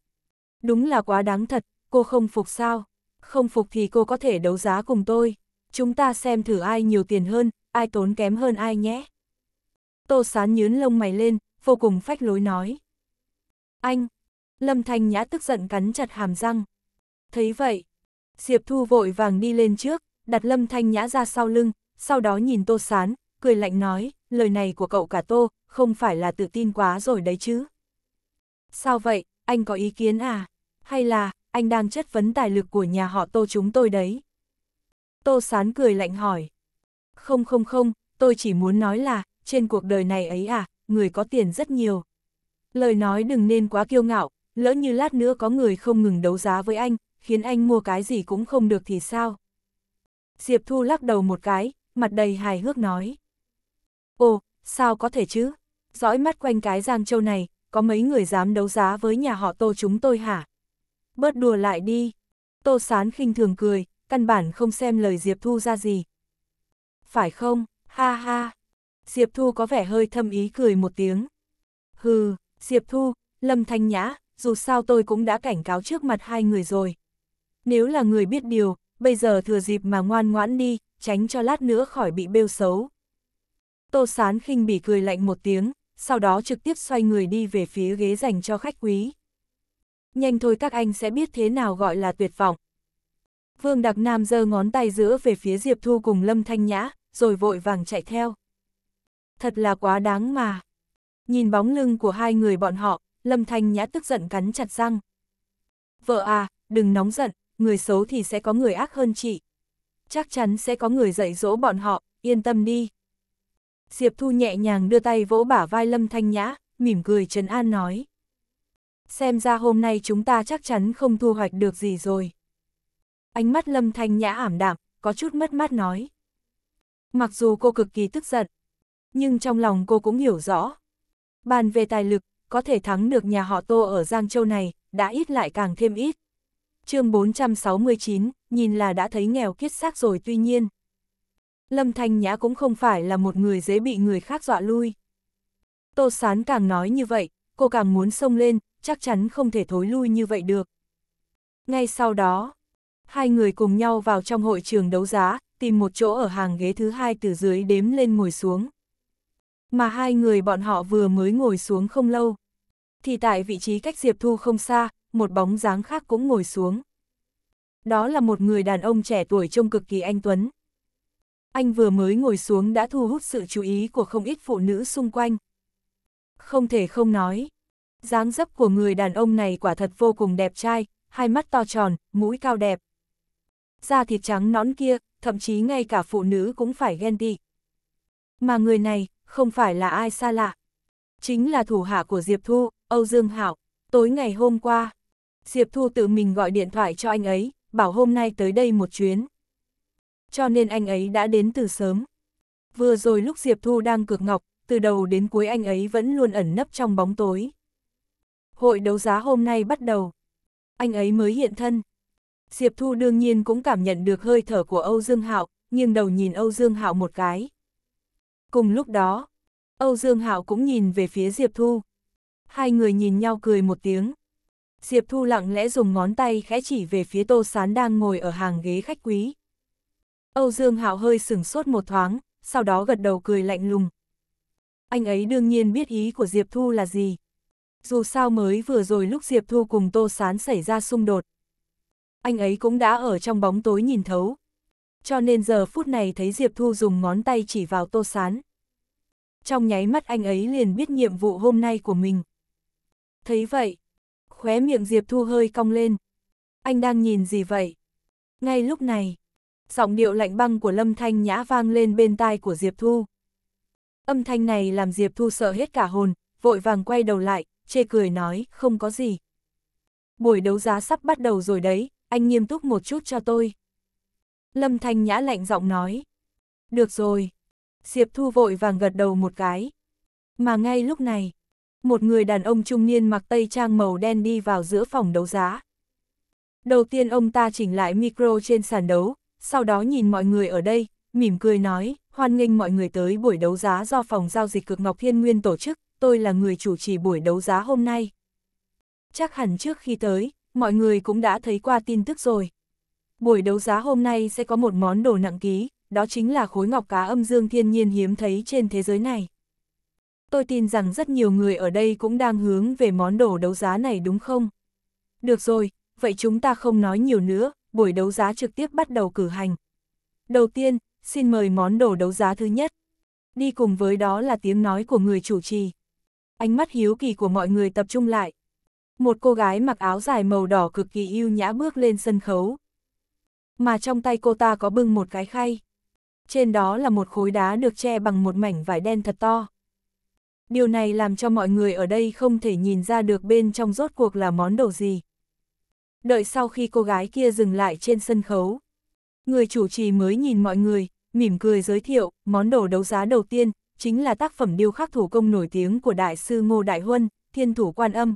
Đúng là quá đáng thật, cô không phục sao? Không phục thì cô có thể đấu giá cùng tôi. Chúng ta xem thử ai nhiều tiền hơn, ai tốn kém hơn ai nhé. Tô sán nhướn lông mày lên, vô cùng phách lối nói. Anh! Lâm Thanh Nhã tức giận cắn chặt hàm răng. Thấy vậy, Diệp Thu vội vàng đi lên trước, đặt Lâm Thanh Nhã ra sau lưng, sau đó nhìn Tô Sán, cười lạnh nói, lời này của cậu cả tô, không phải là tự tin quá rồi đấy chứ. Sao vậy, anh có ý kiến à? Hay là, anh đang chất vấn tài lực của nhà họ tô chúng tôi đấy? Tô sán cười lạnh hỏi. Không không không, tôi chỉ muốn nói là, trên cuộc đời này ấy à, người có tiền rất nhiều. Lời nói đừng nên quá kiêu ngạo, lỡ như lát nữa có người không ngừng đấu giá với anh, khiến anh mua cái gì cũng không được thì sao? Diệp Thu lắc đầu một cái, mặt đầy hài hước nói. Ồ, sao có thể chứ? Dõi mắt quanh cái Giang Châu này, có mấy người dám đấu giá với nhà họ Tô chúng tôi hả? Bớt đùa lại đi. Tô Sán khinh thường cười, căn bản không xem lời Diệp Thu ra gì. Phải không? Ha ha. Diệp Thu có vẻ hơi thâm ý cười một tiếng. Hừ, Diệp Thu, Lâm Thanh Nhã, dù sao tôi cũng đã cảnh cáo trước mặt hai người rồi. Nếu là người biết điều, bây giờ thừa dịp mà ngoan ngoãn đi, tránh cho lát nữa khỏi bị bêu xấu. Tô Sán khinh bỉ cười lạnh một tiếng, sau đó trực tiếp xoay người đi về phía ghế dành cho khách quý. Nhanh thôi các anh sẽ biết thế nào gọi là tuyệt vọng. Vương Đặc Nam giơ ngón tay giữa về phía Diệp Thu cùng Lâm Thanh Nhã, rồi vội vàng chạy theo. Thật là quá đáng mà. Nhìn bóng lưng của hai người bọn họ, Lâm Thanh Nhã tức giận cắn chặt răng. Vợ à, đừng nóng giận, người xấu thì sẽ có người ác hơn chị. Chắc chắn sẽ có người dạy dỗ bọn họ, yên tâm đi. Diệp Thu nhẹ nhàng đưa tay vỗ bả vai Lâm Thanh Nhã, mỉm cười trấn an nói. Xem ra hôm nay chúng ta chắc chắn không thu hoạch được gì rồi. Ánh mắt Lâm Thanh Nhã ảm đạm, có chút mất mát nói. Mặc dù cô cực kỳ tức giận, nhưng trong lòng cô cũng hiểu rõ. Bàn về tài lực, có thể thắng được nhà họ Tô ở Giang Châu này, đã ít lại càng thêm ít. chương 469, nhìn là đã thấy nghèo kiết xác rồi tuy nhiên, Lâm Thanh Nhã cũng không phải là một người dễ bị người khác dọa lui. Tô Sán càng nói như vậy, cô càng muốn xông lên, chắc chắn không thể thối lui như vậy được. Ngay sau đó, hai người cùng nhau vào trong hội trường đấu giá, tìm một chỗ ở hàng ghế thứ hai từ dưới đếm lên ngồi xuống. Mà hai người bọn họ vừa mới ngồi xuống không lâu. Thì tại vị trí cách Diệp Thu không xa, một bóng dáng khác cũng ngồi xuống. Đó là một người đàn ông trẻ tuổi trông cực kỳ anh Tuấn. Anh vừa mới ngồi xuống đã thu hút sự chú ý của không ít phụ nữ xung quanh. Không thể không nói, dáng dấp của người đàn ông này quả thật vô cùng đẹp trai, hai mắt to tròn, mũi cao đẹp. Da thịt trắng nõn kia, thậm chí ngay cả phụ nữ cũng phải ghen tị. Mà người này, không phải là ai xa lạ. Chính là thủ hạ của Diệp Thu, Âu Dương Hảo. Tối ngày hôm qua, Diệp Thu tự mình gọi điện thoại cho anh ấy, bảo hôm nay tới đây một chuyến cho nên anh ấy đã đến từ sớm. Vừa rồi lúc Diệp Thu đang cược ngọc, từ đầu đến cuối anh ấy vẫn luôn ẩn nấp trong bóng tối. Hội đấu giá hôm nay bắt đầu. Anh ấy mới hiện thân. Diệp Thu đương nhiên cũng cảm nhận được hơi thở của Âu Dương Hạo, nghiêng đầu nhìn Âu Dương Hạo một cái. Cùng lúc đó, Âu Dương Hạo cũng nhìn về phía Diệp Thu. Hai người nhìn nhau cười một tiếng. Diệp Thu lặng lẽ dùng ngón tay khẽ chỉ về phía Tô Sán đang ngồi ở hàng ghế khách quý. Âu Dương Hạo hơi sửng sốt một thoáng, sau đó gật đầu cười lạnh lùng. Anh ấy đương nhiên biết ý của Diệp Thu là gì. Dù sao mới vừa rồi lúc Diệp Thu cùng Tô Sán xảy ra xung đột. Anh ấy cũng đã ở trong bóng tối nhìn thấu. Cho nên giờ phút này thấy Diệp Thu dùng ngón tay chỉ vào Tô Sán. Trong nháy mắt anh ấy liền biết nhiệm vụ hôm nay của mình. Thấy vậy, khóe miệng Diệp Thu hơi cong lên. Anh đang nhìn gì vậy? Ngay lúc này, giọng điệu lạnh băng của Lâm Thanh Nhã vang lên bên tai của Diệp Thu. Âm thanh này làm Diệp Thu sợ hết cả hồn, vội vàng quay đầu lại, chê cười nói, không có gì. Buổi đấu giá sắp bắt đầu rồi đấy, anh nghiêm túc một chút cho tôi. Lâm Thanh Nhã lạnh giọng nói. Được rồi. Diệp Thu vội vàng gật đầu một cái. Mà ngay lúc này, một người đàn ông trung niên mặc tây trang màu đen đi vào giữa phòng đấu giá. Đầu tiên ông ta chỉnh lại micro trên sàn đấu, sau đó nhìn mọi người ở đây, mỉm cười nói, hoan nghênh mọi người tới buổi đấu giá do phòng giao dịch cực Ngọc Thiên Nguyên tổ chức, tôi là người chủ trì buổi đấu giá hôm nay. Chắc hẳn trước khi tới, mọi người cũng đã thấy qua tin tức rồi. Buổi đấu giá hôm nay sẽ có một món đồ nặng ký, đó chính là khối ngọc cá âm dương thiên nhiên hiếm thấy trên thế giới này. Tôi tin rằng rất nhiều người ở đây cũng đang hướng về món đồ đấu giá này đúng không? Được rồi, vậy chúng ta không nói nhiều nữa, buổi đấu giá trực tiếp bắt đầu cử hành. Đầu tiên, xin mời món đồ đấu giá thứ nhất. Đi cùng với đó là tiếng nói của người chủ trì. Ánh mắt hiếu kỳ của mọi người tập trung lại. Một cô gái mặc áo dài màu đỏ cực kỳ yêu nhã bước lên sân khấu. Mà trong tay cô ta có bưng một cái khay. Trên đó là một khối đá được che bằng một mảnh vải đen thật to. Điều này làm cho mọi người ở đây không thể nhìn ra được bên trong rốt cuộc là món đồ gì đợi sau khi cô gái kia dừng lại trên sân khấu. Người chủ trì mới nhìn mọi người, mỉm cười giới thiệu, món đồ đấu giá đầu tiên, chính là tác phẩm điêu khắc thủ công nổi tiếng của đại sư Ngô Đại Huân, Thiên Thủ Quan Âm.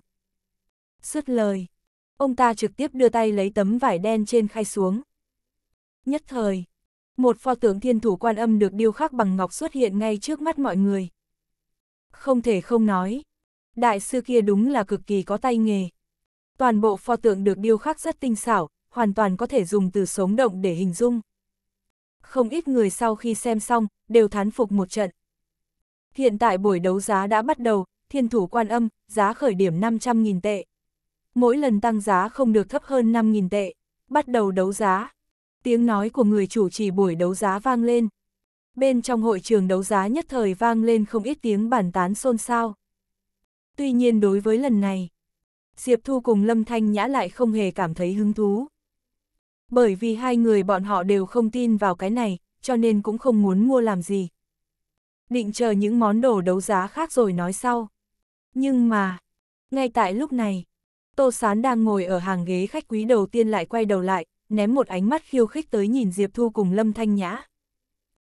Xuất lời, ông ta trực tiếp đưa tay lấy tấm vải đen trên khay xuống. Nhất thời, một pho tượng Thiên Thủ Quan Âm được điêu khắc bằng ngọc xuất hiện ngay trước mắt mọi người. Không thể không nói, đại sư kia đúng là cực kỳ có tay nghề, Toàn bộ pho tượng được điêu khắc rất tinh xảo, hoàn toàn có thể dùng từ sống động để hình dung. Không ít người sau khi xem xong, đều thán phục một trận. Hiện tại buổi đấu giá đã bắt đầu, thiên thủ quan âm, giá khởi điểm 500.000 tệ. Mỗi lần tăng giá không được thấp hơn 5.000 tệ. Bắt đầu đấu giá. Tiếng nói của người chủ trì buổi đấu giá vang lên. Bên trong hội trường đấu giá nhất thời vang lên không ít tiếng bàn tán xôn xao. Tuy nhiên đối với lần này, Diệp Thu cùng Lâm Thanh Nhã lại không hề cảm thấy hứng thú. Bởi vì hai người bọn họ đều không tin vào cái này, cho nên cũng không muốn mua làm gì. Định chờ những món đồ đấu giá khác rồi nói sau. Nhưng mà, ngay tại lúc này, Tô Sán đang ngồi ở hàng ghế khách quý đầu tiên lại quay đầu lại, ném một ánh mắt khiêu khích tới nhìn Diệp Thu cùng Lâm Thanh Nhã.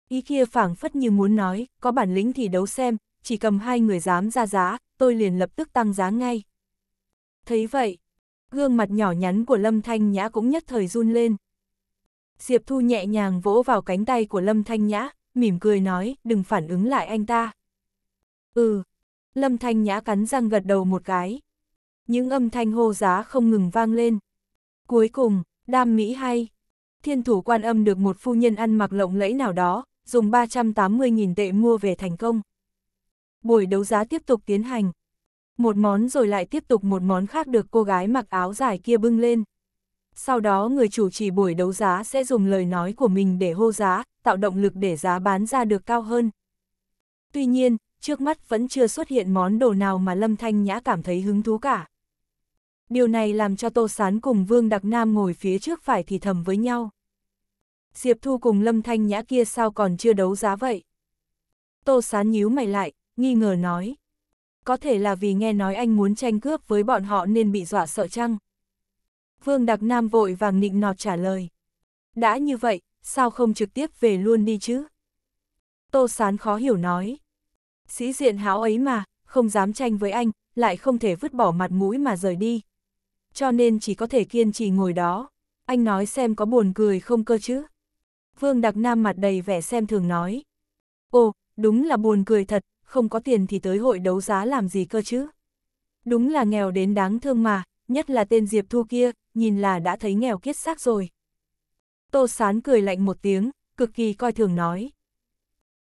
Ý kia phảng phất như muốn nói, có bản lĩnh thì đấu xem, chỉ cầm hai người dám ra giá, tôi liền lập tức tăng giá ngay. Thấy vậy, gương mặt nhỏ nhắn của Lâm Thanh Nhã cũng nhất thời run lên. Diệp Thu nhẹ nhàng vỗ vào cánh tay của Lâm Thanh Nhã, mỉm cười nói, đừng phản ứng lại anh ta. Ừ, Lâm Thanh Nhã cắn răng gật đầu một cái. Những âm thanh hô giá không ngừng vang lên. Cuối cùng, đam mỹ hay. Thiên thủ quan âm được một phu nhân ăn mặc lộng lẫy nào đó, dùng 380.000 tệ mua về thành công. Buổi đấu giá tiếp tục tiến hành, một món rồi lại tiếp tục một món khác được cô gái mặc áo dài kia bưng lên. Sau đó người chủ trì buổi đấu giá sẽ dùng lời nói của mình để hô giá, tạo động lực để giá bán ra được cao hơn. Tuy nhiên, trước mắt vẫn chưa xuất hiện món đồ nào mà Lâm Thanh Nhã cảm thấy hứng thú cả. Điều này làm cho Tô Sán cùng Vương Đặc Nam ngồi phía trước phải thì thầm với nhau. Diệp Thu cùng Lâm Thanh Nhã kia sao còn chưa đấu giá vậy? Tô Sán nhíu mày lại, nghi ngờ nói có thể là vì nghe nói anh muốn tranh cướp với bọn họ nên bị dọa sợ chăng? Vương Đặc Nam vội vàng nịnh nọt trả lời. Đã như vậy, sao không trực tiếp về luôn đi chứ? Tô Sán khó hiểu nói. Sĩ diện háo ấy mà, không dám tranh với anh, lại không thể vứt bỏ mặt mũi mà rời đi. Cho nên chỉ có thể kiên trì ngồi đó. Anh nói xem có buồn cười không cơ chứ? Vương Đặc Nam mặt đầy vẻ xem thường nói. Ồ, đúng là buồn cười thật, không có tiền thì tới hội đấu giá làm gì cơ chứ. Đúng là nghèo đến đáng thương mà, nhất là tên Diệp Thu kia, nhìn là đã thấy nghèo kiết xác rồi. Tô Sán cười lạnh một tiếng, cực kỳ coi thường nói.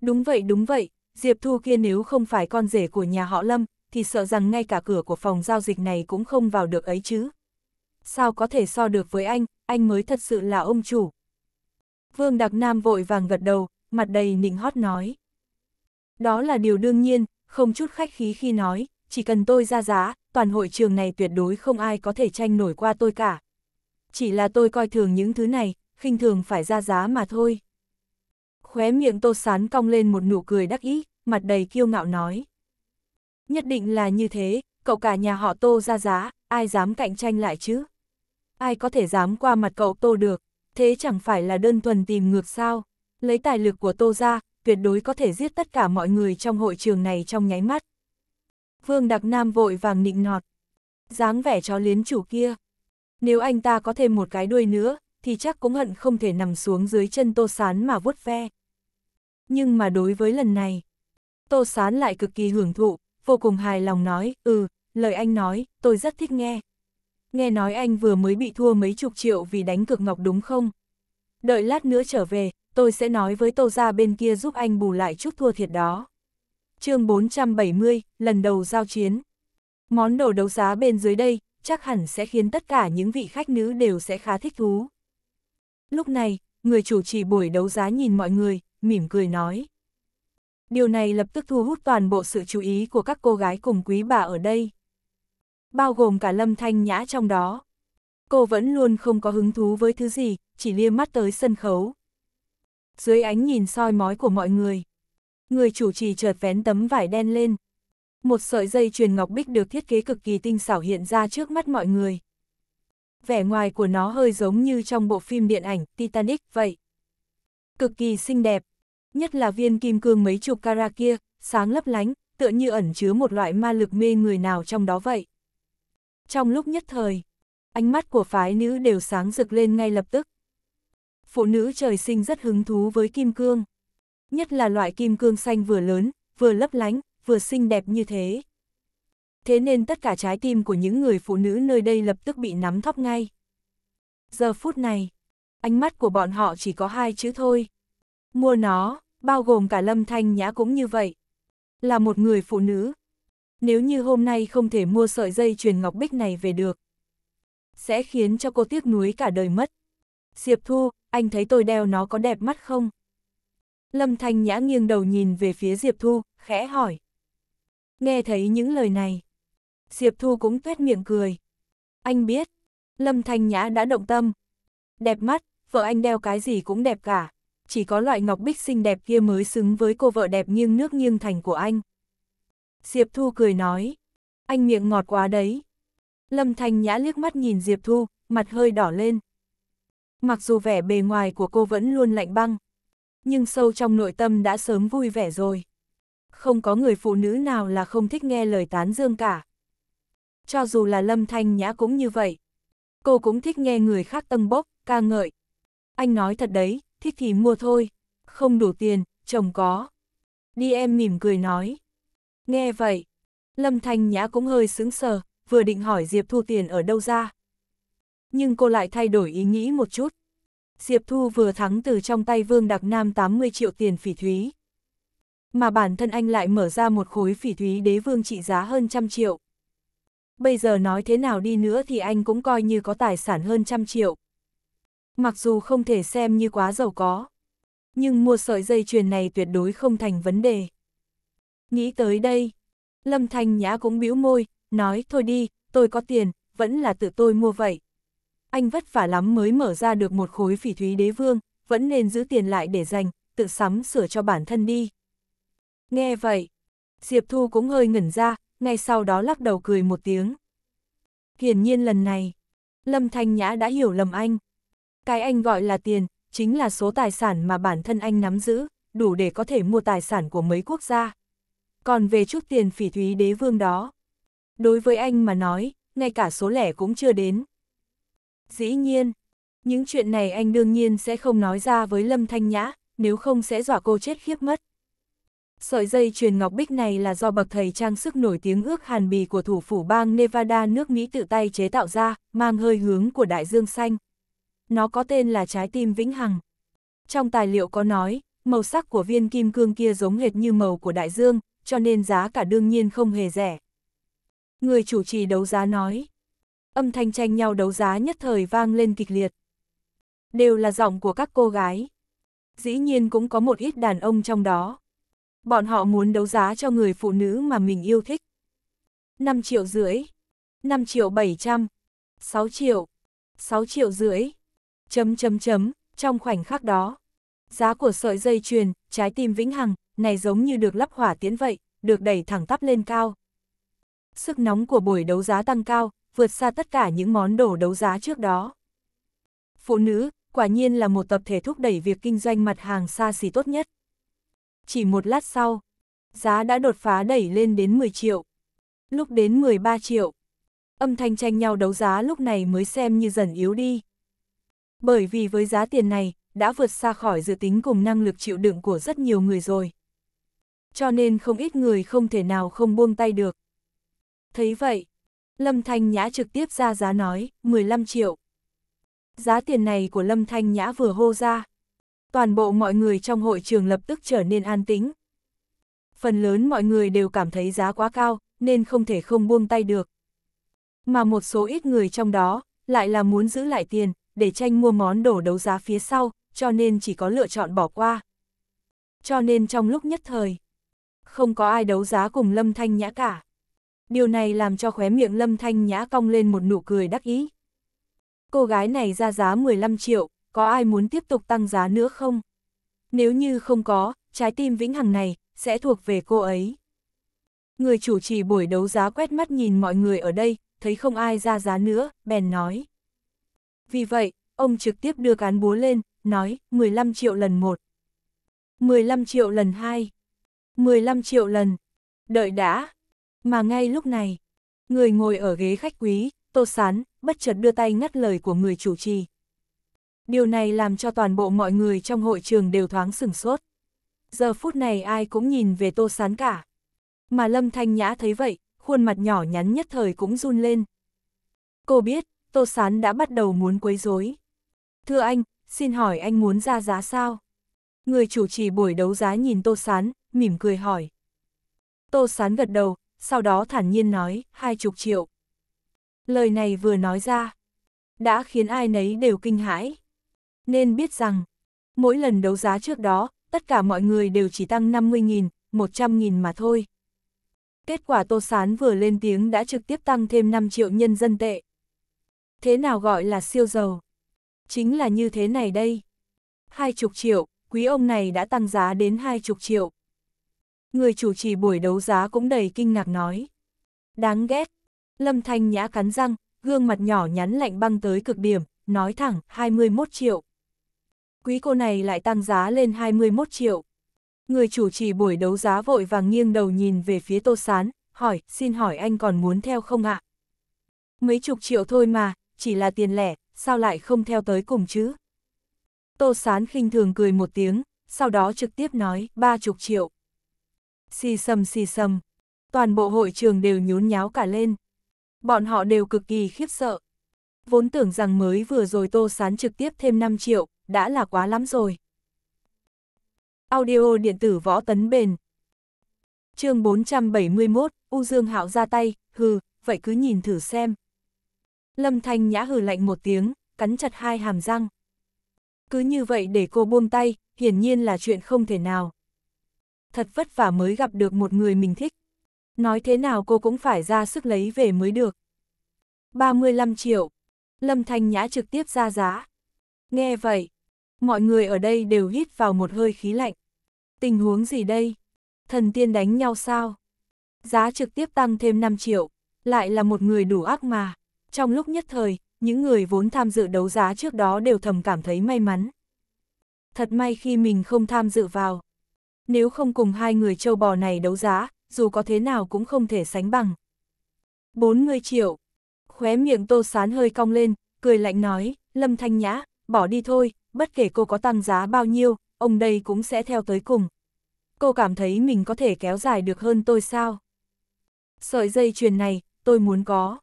Đúng vậy đúng vậy, Diệp Thu kia nếu không phải con rể của nhà họ Lâm, thì sợ rằng ngay cả cửa của phòng giao dịch này cũng không vào được ấy chứ. Sao có thể so được với anh, anh mới thật sự là ông chủ. Vương Đặc Nam vội vàng gật đầu, mặt đầy nịnh hót nói. Đó là điều đương nhiên, không chút khách khí khi nói, chỉ cần tôi ra giá, toàn hội trường này tuyệt đối không ai có thể tranh nổi qua tôi cả. Chỉ là tôi coi thường những thứ này, khinh thường phải ra giá mà thôi. Khóe miệng tô sán cong lên một nụ cười đắc ý, mặt đầy kiêu ngạo nói. Nhất định là như thế, cậu cả nhà họ tô ra giá, ai dám cạnh tranh lại chứ? Ai có thể dám qua mặt cậu tô được, thế chẳng phải là đơn thuần tìm ngược sao? Lấy tài lực của tô ra, tuyệt đối có thể giết tất cả mọi người trong hội trường này trong nháy mắt. Vương Đặc Nam vội vàng nịnh nọt. dáng vẻ chó liến chủ kia. Nếu anh ta có thêm một cái đuôi nữa, thì chắc cũng hận không thể nằm xuống dưới chân Tô Sán mà vuốt ve. Nhưng mà đối với lần này, Tô Sán lại cực kỳ hưởng thụ, vô cùng hài lòng nói, ừ, lời anh nói, tôi rất thích nghe. Nghe nói anh vừa mới bị thua mấy chục triệu vì đánh cược ngọc đúng không? Đợi lát nữa trở về, tôi sẽ nói với tô gia bên kia giúp anh bù lại chút thua thiệt đó. chương 470, lần đầu giao chiến. Món đồ đấu giá bên dưới đây, chắc hẳn sẽ khiến tất cả những vị khách nữ đều sẽ khá thích thú. Lúc này, người chủ trì buổi đấu giá nhìn mọi người, mỉm cười nói. Điều này lập tức thu hút toàn bộ sự chú ý của các cô gái cùng quý bà ở đây. Bao gồm cả lâm thanh nhã trong đó. Cô vẫn luôn không có hứng thú với thứ gì, chỉ lia mắt tới sân khấu dưới ánh nhìn soi mói của mọi người. Người chủ trì chợt vén tấm vải đen lên. Một sợi dây truyền ngọc bích được thiết kế cực kỳ tinh xảo hiện ra trước mắt mọi người. Vẻ ngoài của nó hơi giống như trong bộ phim điện ảnh Titanic vậy. Cực kỳ xinh đẹp, nhất là viên kim cương mấy chục carat kia, sáng lấp lánh, tựa như ẩn chứa một loại ma lực mê người nào trong đó vậy. Trong lúc nhất thời, ánh mắt của phái nữ đều sáng rực lên ngay lập tức phụ nữ trời sinh rất hứng thú với kim cương. Nhất là loại kim cương xanh vừa lớn, vừa lấp lánh, vừa xinh đẹp như thế. Thế nên tất cả trái tim của những người phụ nữ nơi đây lập tức bị nắm thóp ngay. Giờ phút này, ánh mắt của bọn họ chỉ có hai chữ thôi. Mua nó, bao gồm cả lâm thanh nhã cũng như vậy. Là một người phụ nữ. Nếu như hôm nay không thể mua sợi dây truyền ngọc bích này về được, sẽ khiến cho cô tiếc nuối cả đời mất. Diệp Thu, anh thấy tôi đeo nó có đẹp mắt không? Lâm Thanh Nhã nghiêng đầu nhìn về phía Diệp Thu, khẽ hỏi. Nghe thấy những lời này. Diệp Thu cũng tuét miệng cười. Anh biết, Lâm Thanh Nhã đã động tâm. Đẹp mắt, vợ anh đeo cái gì cũng đẹp cả. Chỉ có loại ngọc bích xinh đẹp kia mới xứng với cô vợ đẹp nghiêng nước nghiêng thành của anh. Diệp Thu cười nói. Anh miệng ngọt quá đấy. Lâm Thanh Nhã liếc mắt nhìn Diệp Thu, mặt hơi đỏ lên mặc dù vẻ bề ngoài của cô vẫn luôn lạnh băng, nhưng sâu trong nội tâm đã sớm vui vẻ rồi. Không có người phụ nữ nào là không thích nghe lời tán dương cả. Cho dù là Lâm Thanh Nhã cũng như vậy. Cô cũng thích nghe người khác tâng bốc, ca ngợi. Anh nói thật đấy, thích thì mua thôi. Không đủ tiền, chồng có. Đi em mỉm cười nói. Nghe vậy, Lâm Thanh Nhã cũng hơi sững sờ, vừa định hỏi Diệp Thu tiền ở đâu ra nhưng cô lại thay đổi ý nghĩ một chút. Diệp Thu vừa thắng từ trong tay Vương Đặc Nam 80 triệu tiền phỉ thúy. Mà bản thân anh lại mở ra một khối phỉ thúy đế vương trị giá hơn trăm triệu. Bây giờ nói thế nào đi nữa thì anh cũng coi như có tài sản hơn trăm triệu. Mặc dù không thể xem như quá giàu có, nhưng mua sợi dây chuyền này tuyệt đối không thành vấn đề. Nghĩ tới đây, Lâm Thanh Nhã cũng bĩu môi, nói thôi đi, tôi có tiền, vẫn là tự tôi mua vậy anh vất vả lắm mới mở ra được một khối phỉ thúy đế vương, vẫn nên giữ tiền lại để dành, tự sắm sửa cho bản thân đi. Nghe vậy, Diệp Thu cũng hơi ngẩn ra, ngay sau đó lắc đầu cười một tiếng. Hiển nhiên lần này, Lâm Thanh Nhã đã hiểu lầm anh. Cái anh gọi là tiền, chính là số tài sản mà bản thân anh nắm giữ, đủ để có thể mua tài sản của mấy quốc gia. Còn về chút tiền phỉ thúy đế vương đó, đối với anh mà nói, ngay cả số lẻ cũng chưa đến, Dĩ nhiên, những chuyện này anh đương nhiên sẽ không nói ra với Lâm Thanh Nhã, nếu không sẽ dọa cô chết khiếp mất. Sợi dây truyền ngọc bích này là do bậc thầy trang sức nổi tiếng ước hàn bì của thủ phủ bang Nevada nước Mỹ tự tay chế tạo ra, mang hơi hướng của đại dương xanh. Nó có tên là trái tim vĩnh hằng. Trong tài liệu có nói, màu sắc của viên kim cương kia giống hệt như màu của đại dương, cho nên giá cả đương nhiên không hề rẻ. Người chủ trì đấu giá nói, âm thanh tranh nhau đấu giá nhất thời vang lên kịch liệt. Đều là giọng của các cô gái. Dĩ nhiên cũng có một ít đàn ông trong đó. Bọn họ muốn đấu giá cho người phụ nữ mà mình yêu thích. 5 triệu rưỡi, 5 triệu 700, 6 triệu, 6 triệu rưỡi, chấm chấm chấm, trong khoảnh khắc đó. Giá của sợi dây chuyền, trái tim vĩnh hằng, này giống như được lắp hỏa tiến vậy, được đẩy thẳng tắp lên cao. Sức nóng của buổi đấu giá tăng cao, vượt xa tất cả những món đồ đấu giá trước đó. Phụ nữ, quả nhiên là một tập thể thúc đẩy việc kinh doanh mặt hàng xa xỉ tốt nhất. Chỉ một lát sau, giá đã đột phá đẩy lên đến 10 triệu, lúc đến 13 triệu. Âm thanh tranh nhau đấu giá lúc này mới xem như dần yếu đi. Bởi vì với giá tiền này, đã vượt xa khỏi dự tính cùng năng lực chịu đựng của rất nhiều người rồi. Cho nên không ít người không thể nào không buông tay được. Thấy vậy, Lâm Thanh Nhã trực tiếp ra giá nói, 15 triệu. Giá tiền này của Lâm Thanh Nhã vừa hô ra. Toàn bộ mọi người trong hội trường lập tức trở nên an tĩnh. Phần lớn mọi người đều cảm thấy giá quá cao, nên không thể không buông tay được. Mà một số ít người trong đó, lại là muốn giữ lại tiền, để tranh mua món đổ đấu giá phía sau, cho nên chỉ có lựa chọn bỏ qua. Cho nên trong lúc nhất thời, không có ai đấu giá cùng Lâm Thanh Nhã cả điều này làm cho khóe miệng Lâm Thanh Nhã cong lên một nụ cười đắc ý. Cô gái này ra giá 15 triệu, có ai muốn tiếp tục tăng giá nữa không? Nếu như không có, trái tim vĩnh hằng này sẽ thuộc về cô ấy. Người chủ trì buổi đấu giá quét mắt nhìn mọi người ở đây, thấy không ai ra giá nữa, bèn nói. Vì vậy, ông trực tiếp đưa cán búa lên, nói 15 triệu lần một. 15 triệu lần hai. 15 triệu lần. Đợi đã, mà ngay lúc này, người ngồi ở ghế khách quý, Tô Sán, bất chợt đưa tay ngắt lời của người chủ trì. Điều này làm cho toàn bộ mọi người trong hội trường đều thoáng sừng sốt. Giờ phút này ai cũng nhìn về Tô Sán cả. Mà Lâm Thanh Nhã thấy vậy, khuôn mặt nhỏ nhắn nhất thời cũng run lên. Cô biết, Tô Sán đã bắt đầu muốn quấy rối. Thưa anh, xin hỏi anh muốn ra giá sao? Người chủ trì buổi đấu giá nhìn Tô Sán, mỉm cười hỏi. Tô Sán gật đầu, sau đó thản nhiên nói, hai chục triệu. Lời này vừa nói ra, đã khiến ai nấy đều kinh hãi. Nên biết rằng, mỗi lần đấu giá trước đó, tất cả mọi người đều chỉ tăng 50.000, 100.000 mà thôi. Kết quả Tô Sán vừa lên tiếng đã trực tiếp tăng thêm 5 triệu nhân dân tệ. Thế nào gọi là siêu giàu? Chính là như thế này đây. Hai chục triệu, quý ông này đã tăng giá đến hai chục triệu người chủ trì buổi đấu giá cũng đầy kinh ngạc nói. Đáng ghét. Lâm Thanh Nhã cắn răng, gương mặt nhỏ nhắn lạnh băng tới cực điểm, nói thẳng 21 triệu. Quý cô này lại tăng giá lên 21 triệu. Người chủ trì buổi đấu giá vội vàng nghiêng đầu nhìn về phía Tô Sán, hỏi, xin hỏi anh còn muốn theo không ạ? Mấy chục triệu thôi mà, chỉ là tiền lẻ, sao lại không theo tới cùng chứ? Tô Sán khinh thường cười một tiếng, sau đó trực tiếp nói, ba chục triệu xì sầm xì sầm. Toàn bộ hội trường đều nhún nháo cả lên. Bọn họ đều cực kỳ khiếp sợ. Vốn tưởng rằng mới vừa rồi tô sán trực tiếp thêm 5 triệu, đã là quá lắm rồi. Audio điện tử võ tấn bền. chương 471, U Dương Hạo ra tay, hừ, vậy cứ nhìn thử xem. Lâm Thanh Nhã hừ lạnh một tiếng, cắn chặt hai hàm răng. Cứ như vậy để cô buông tay, hiển nhiên là chuyện không thể nào thật vất vả mới gặp được một người mình thích. Nói thế nào cô cũng phải ra sức lấy về mới được. 35 triệu. Lâm Thanh Nhã trực tiếp ra giá. Nghe vậy, mọi người ở đây đều hít vào một hơi khí lạnh. Tình huống gì đây? Thần tiên đánh nhau sao? Giá trực tiếp tăng thêm 5 triệu, lại là một người đủ ác mà. Trong lúc nhất thời, những người vốn tham dự đấu giá trước đó đều thầm cảm thấy may mắn. Thật may khi mình không tham dự vào. Nếu không cùng hai người châu bò này đấu giá, dù có thế nào cũng không thể sánh bằng. 40 triệu. Khóe miệng Tô Sán hơi cong lên, cười lạnh nói, Lâm Thanh Nhã, bỏ đi thôi, bất kể cô có tăng giá bao nhiêu, ông đây cũng sẽ theo tới cùng. Cô cảm thấy mình có thể kéo dài được hơn tôi sao? Sợi dây chuyền này, tôi muốn có.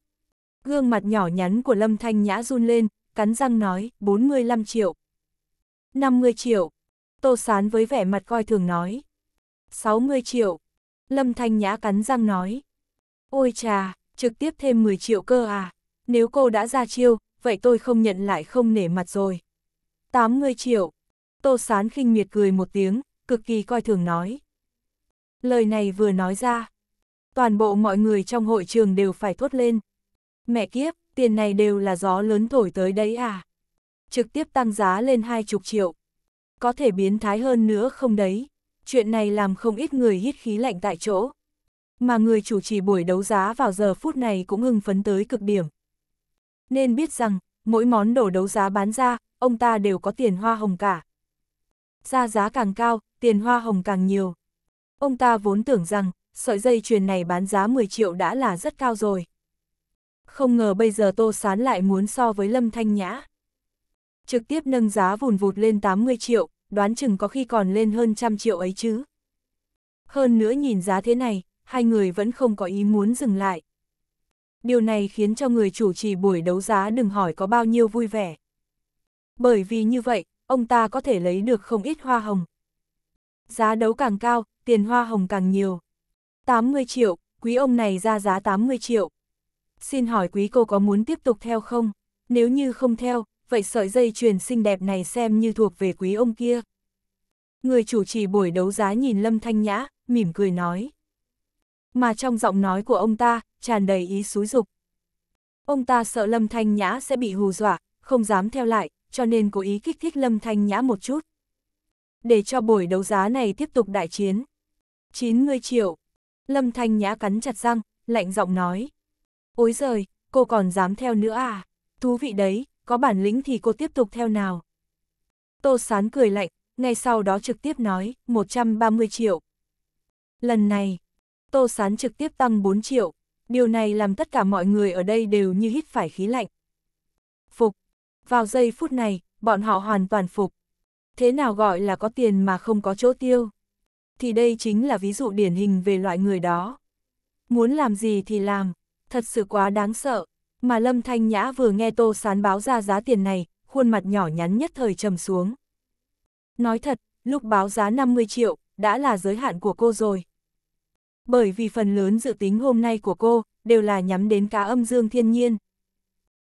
Gương mặt nhỏ nhắn của Lâm Thanh Nhã run lên, cắn răng nói, 45 triệu. 50 triệu. Tô Sán với vẻ mặt coi thường nói. 60 triệu. Lâm Thanh Nhã cắn răng nói. Ôi trà, trực tiếp thêm 10 triệu cơ à. Nếu cô đã ra chiêu, vậy tôi không nhận lại không nể mặt rồi. 80 triệu. Tô Sán khinh miệt cười một tiếng, cực kỳ coi thường nói. Lời này vừa nói ra. Toàn bộ mọi người trong hội trường đều phải thốt lên. Mẹ kiếp, tiền này đều là gió lớn thổi tới đấy à. Trực tiếp tăng giá lên hai chục triệu, có thể biến thái hơn nữa không đấy. Chuyện này làm không ít người hít khí lạnh tại chỗ. Mà người chủ trì buổi đấu giá vào giờ phút này cũng hưng phấn tới cực điểm. Nên biết rằng, mỗi món đồ đấu giá bán ra, ông ta đều có tiền hoa hồng cả. Ra giá càng cao, tiền hoa hồng càng nhiều. Ông ta vốn tưởng rằng, sợi dây chuyền này bán giá 10 triệu đã là rất cao rồi. Không ngờ bây giờ Tô Sán lại muốn so với Lâm Thanh Nhã trực tiếp nâng giá vùn vụt lên 80 triệu, đoán chừng có khi còn lên hơn trăm triệu ấy chứ. Hơn nữa nhìn giá thế này, hai người vẫn không có ý muốn dừng lại. Điều này khiến cho người chủ trì buổi đấu giá đừng hỏi có bao nhiêu vui vẻ. Bởi vì như vậy, ông ta có thể lấy được không ít hoa hồng. Giá đấu càng cao, tiền hoa hồng càng nhiều. 80 triệu, quý ông này ra giá 80 triệu. Xin hỏi quý cô có muốn tiếp tục theo không? Nếu như không theo, vậy sợi dây chuyền xinh đẹp này xem như thuộc về quý ông kia. Người chủ trì buổi đấu giá nhìn Lâm Thanh Nhã, mỉm cười nói. Mà trong giọng nói của ông ta, tràn đầy ý xúi dục. Ông ta sợ Lâm Thanh Nhã sẽ bị hù dọa, không dám theo lại, cho nên cố ý kích thích Lâm Thanh Nhã một chút. Để cho buổi đấu giá này tiếp tục đại chiến. 90 triệu. Lâm Thanh Nhã cắn chặt răng, lạnh giọng nói. Ôi giời, cô còn dám theo nữa à? Thú vị đấy, có bản lĩnh thì cô tiếp tục theo nào. Tô Sán cười lạnh, ngay sau đó trực tiếp nói, 130 triệu. Lần này, Tô Sán trực tiếp tăng 4 triệu, điều này làm tất cả mọi người ở đây đều như hít phải khí lạnh. Phục, vào giây phút này, bọn họ hoàn toàn phục. Thế nào gọi là có tiền mà không có chỗ tiêu? Thì đây chính là ví dụ điển hình về loại người đó. Muốn làm gì thì làm, thật sự quá đáng sợ. Mà Lâm Thanh Nhã vừa nghe Tô Sán báo ra giá tiền này, khuôn mặt nhỏ nhắn nhất thời trầm xuống. Nói thật, lúc báo giá 50 triệu, đã là giới hạn của cô rồi. Bởi vì phần lớn dự tính hôm nay của cô, đều là nhắm đến cá âm dương thiên nhiên.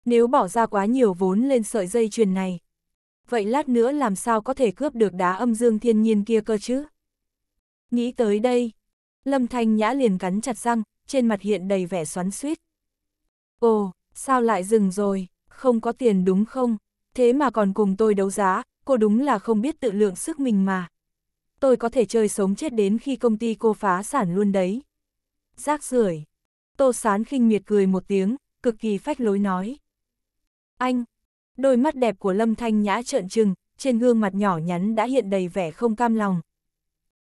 Nếu bỏ ra quá nhiều vốn lên sợi dây chuyền này, vậy lát nữa làm sao có thể cướp được đá âm dương thiên nhiên kia cơ chứ? Nghĩ tới đây, Lâm Thanh Nhã liền cắn chặt răng, trên mặt hiện đầy vẻ xoắn suýt. Ồ, sao lại dừng rồi, không có tiền đúng không? Thế mà còn cùng tôi đấu giá, cô đúng là không biết tự lượng sức mình mà. Tôi có thể chơi sống chết đến khi công ty cô phá sản luôn đấy. Rác rưởi. Tô sán khinh miệt cười một tiếng, cực kỳ phách lối nói. Anh, đôi mắt đẹp của Lâm Thanh Nhã trợn trừng, trên gương mặt nhỏ nhắn đã hiện đầy vẻ không cam lòng.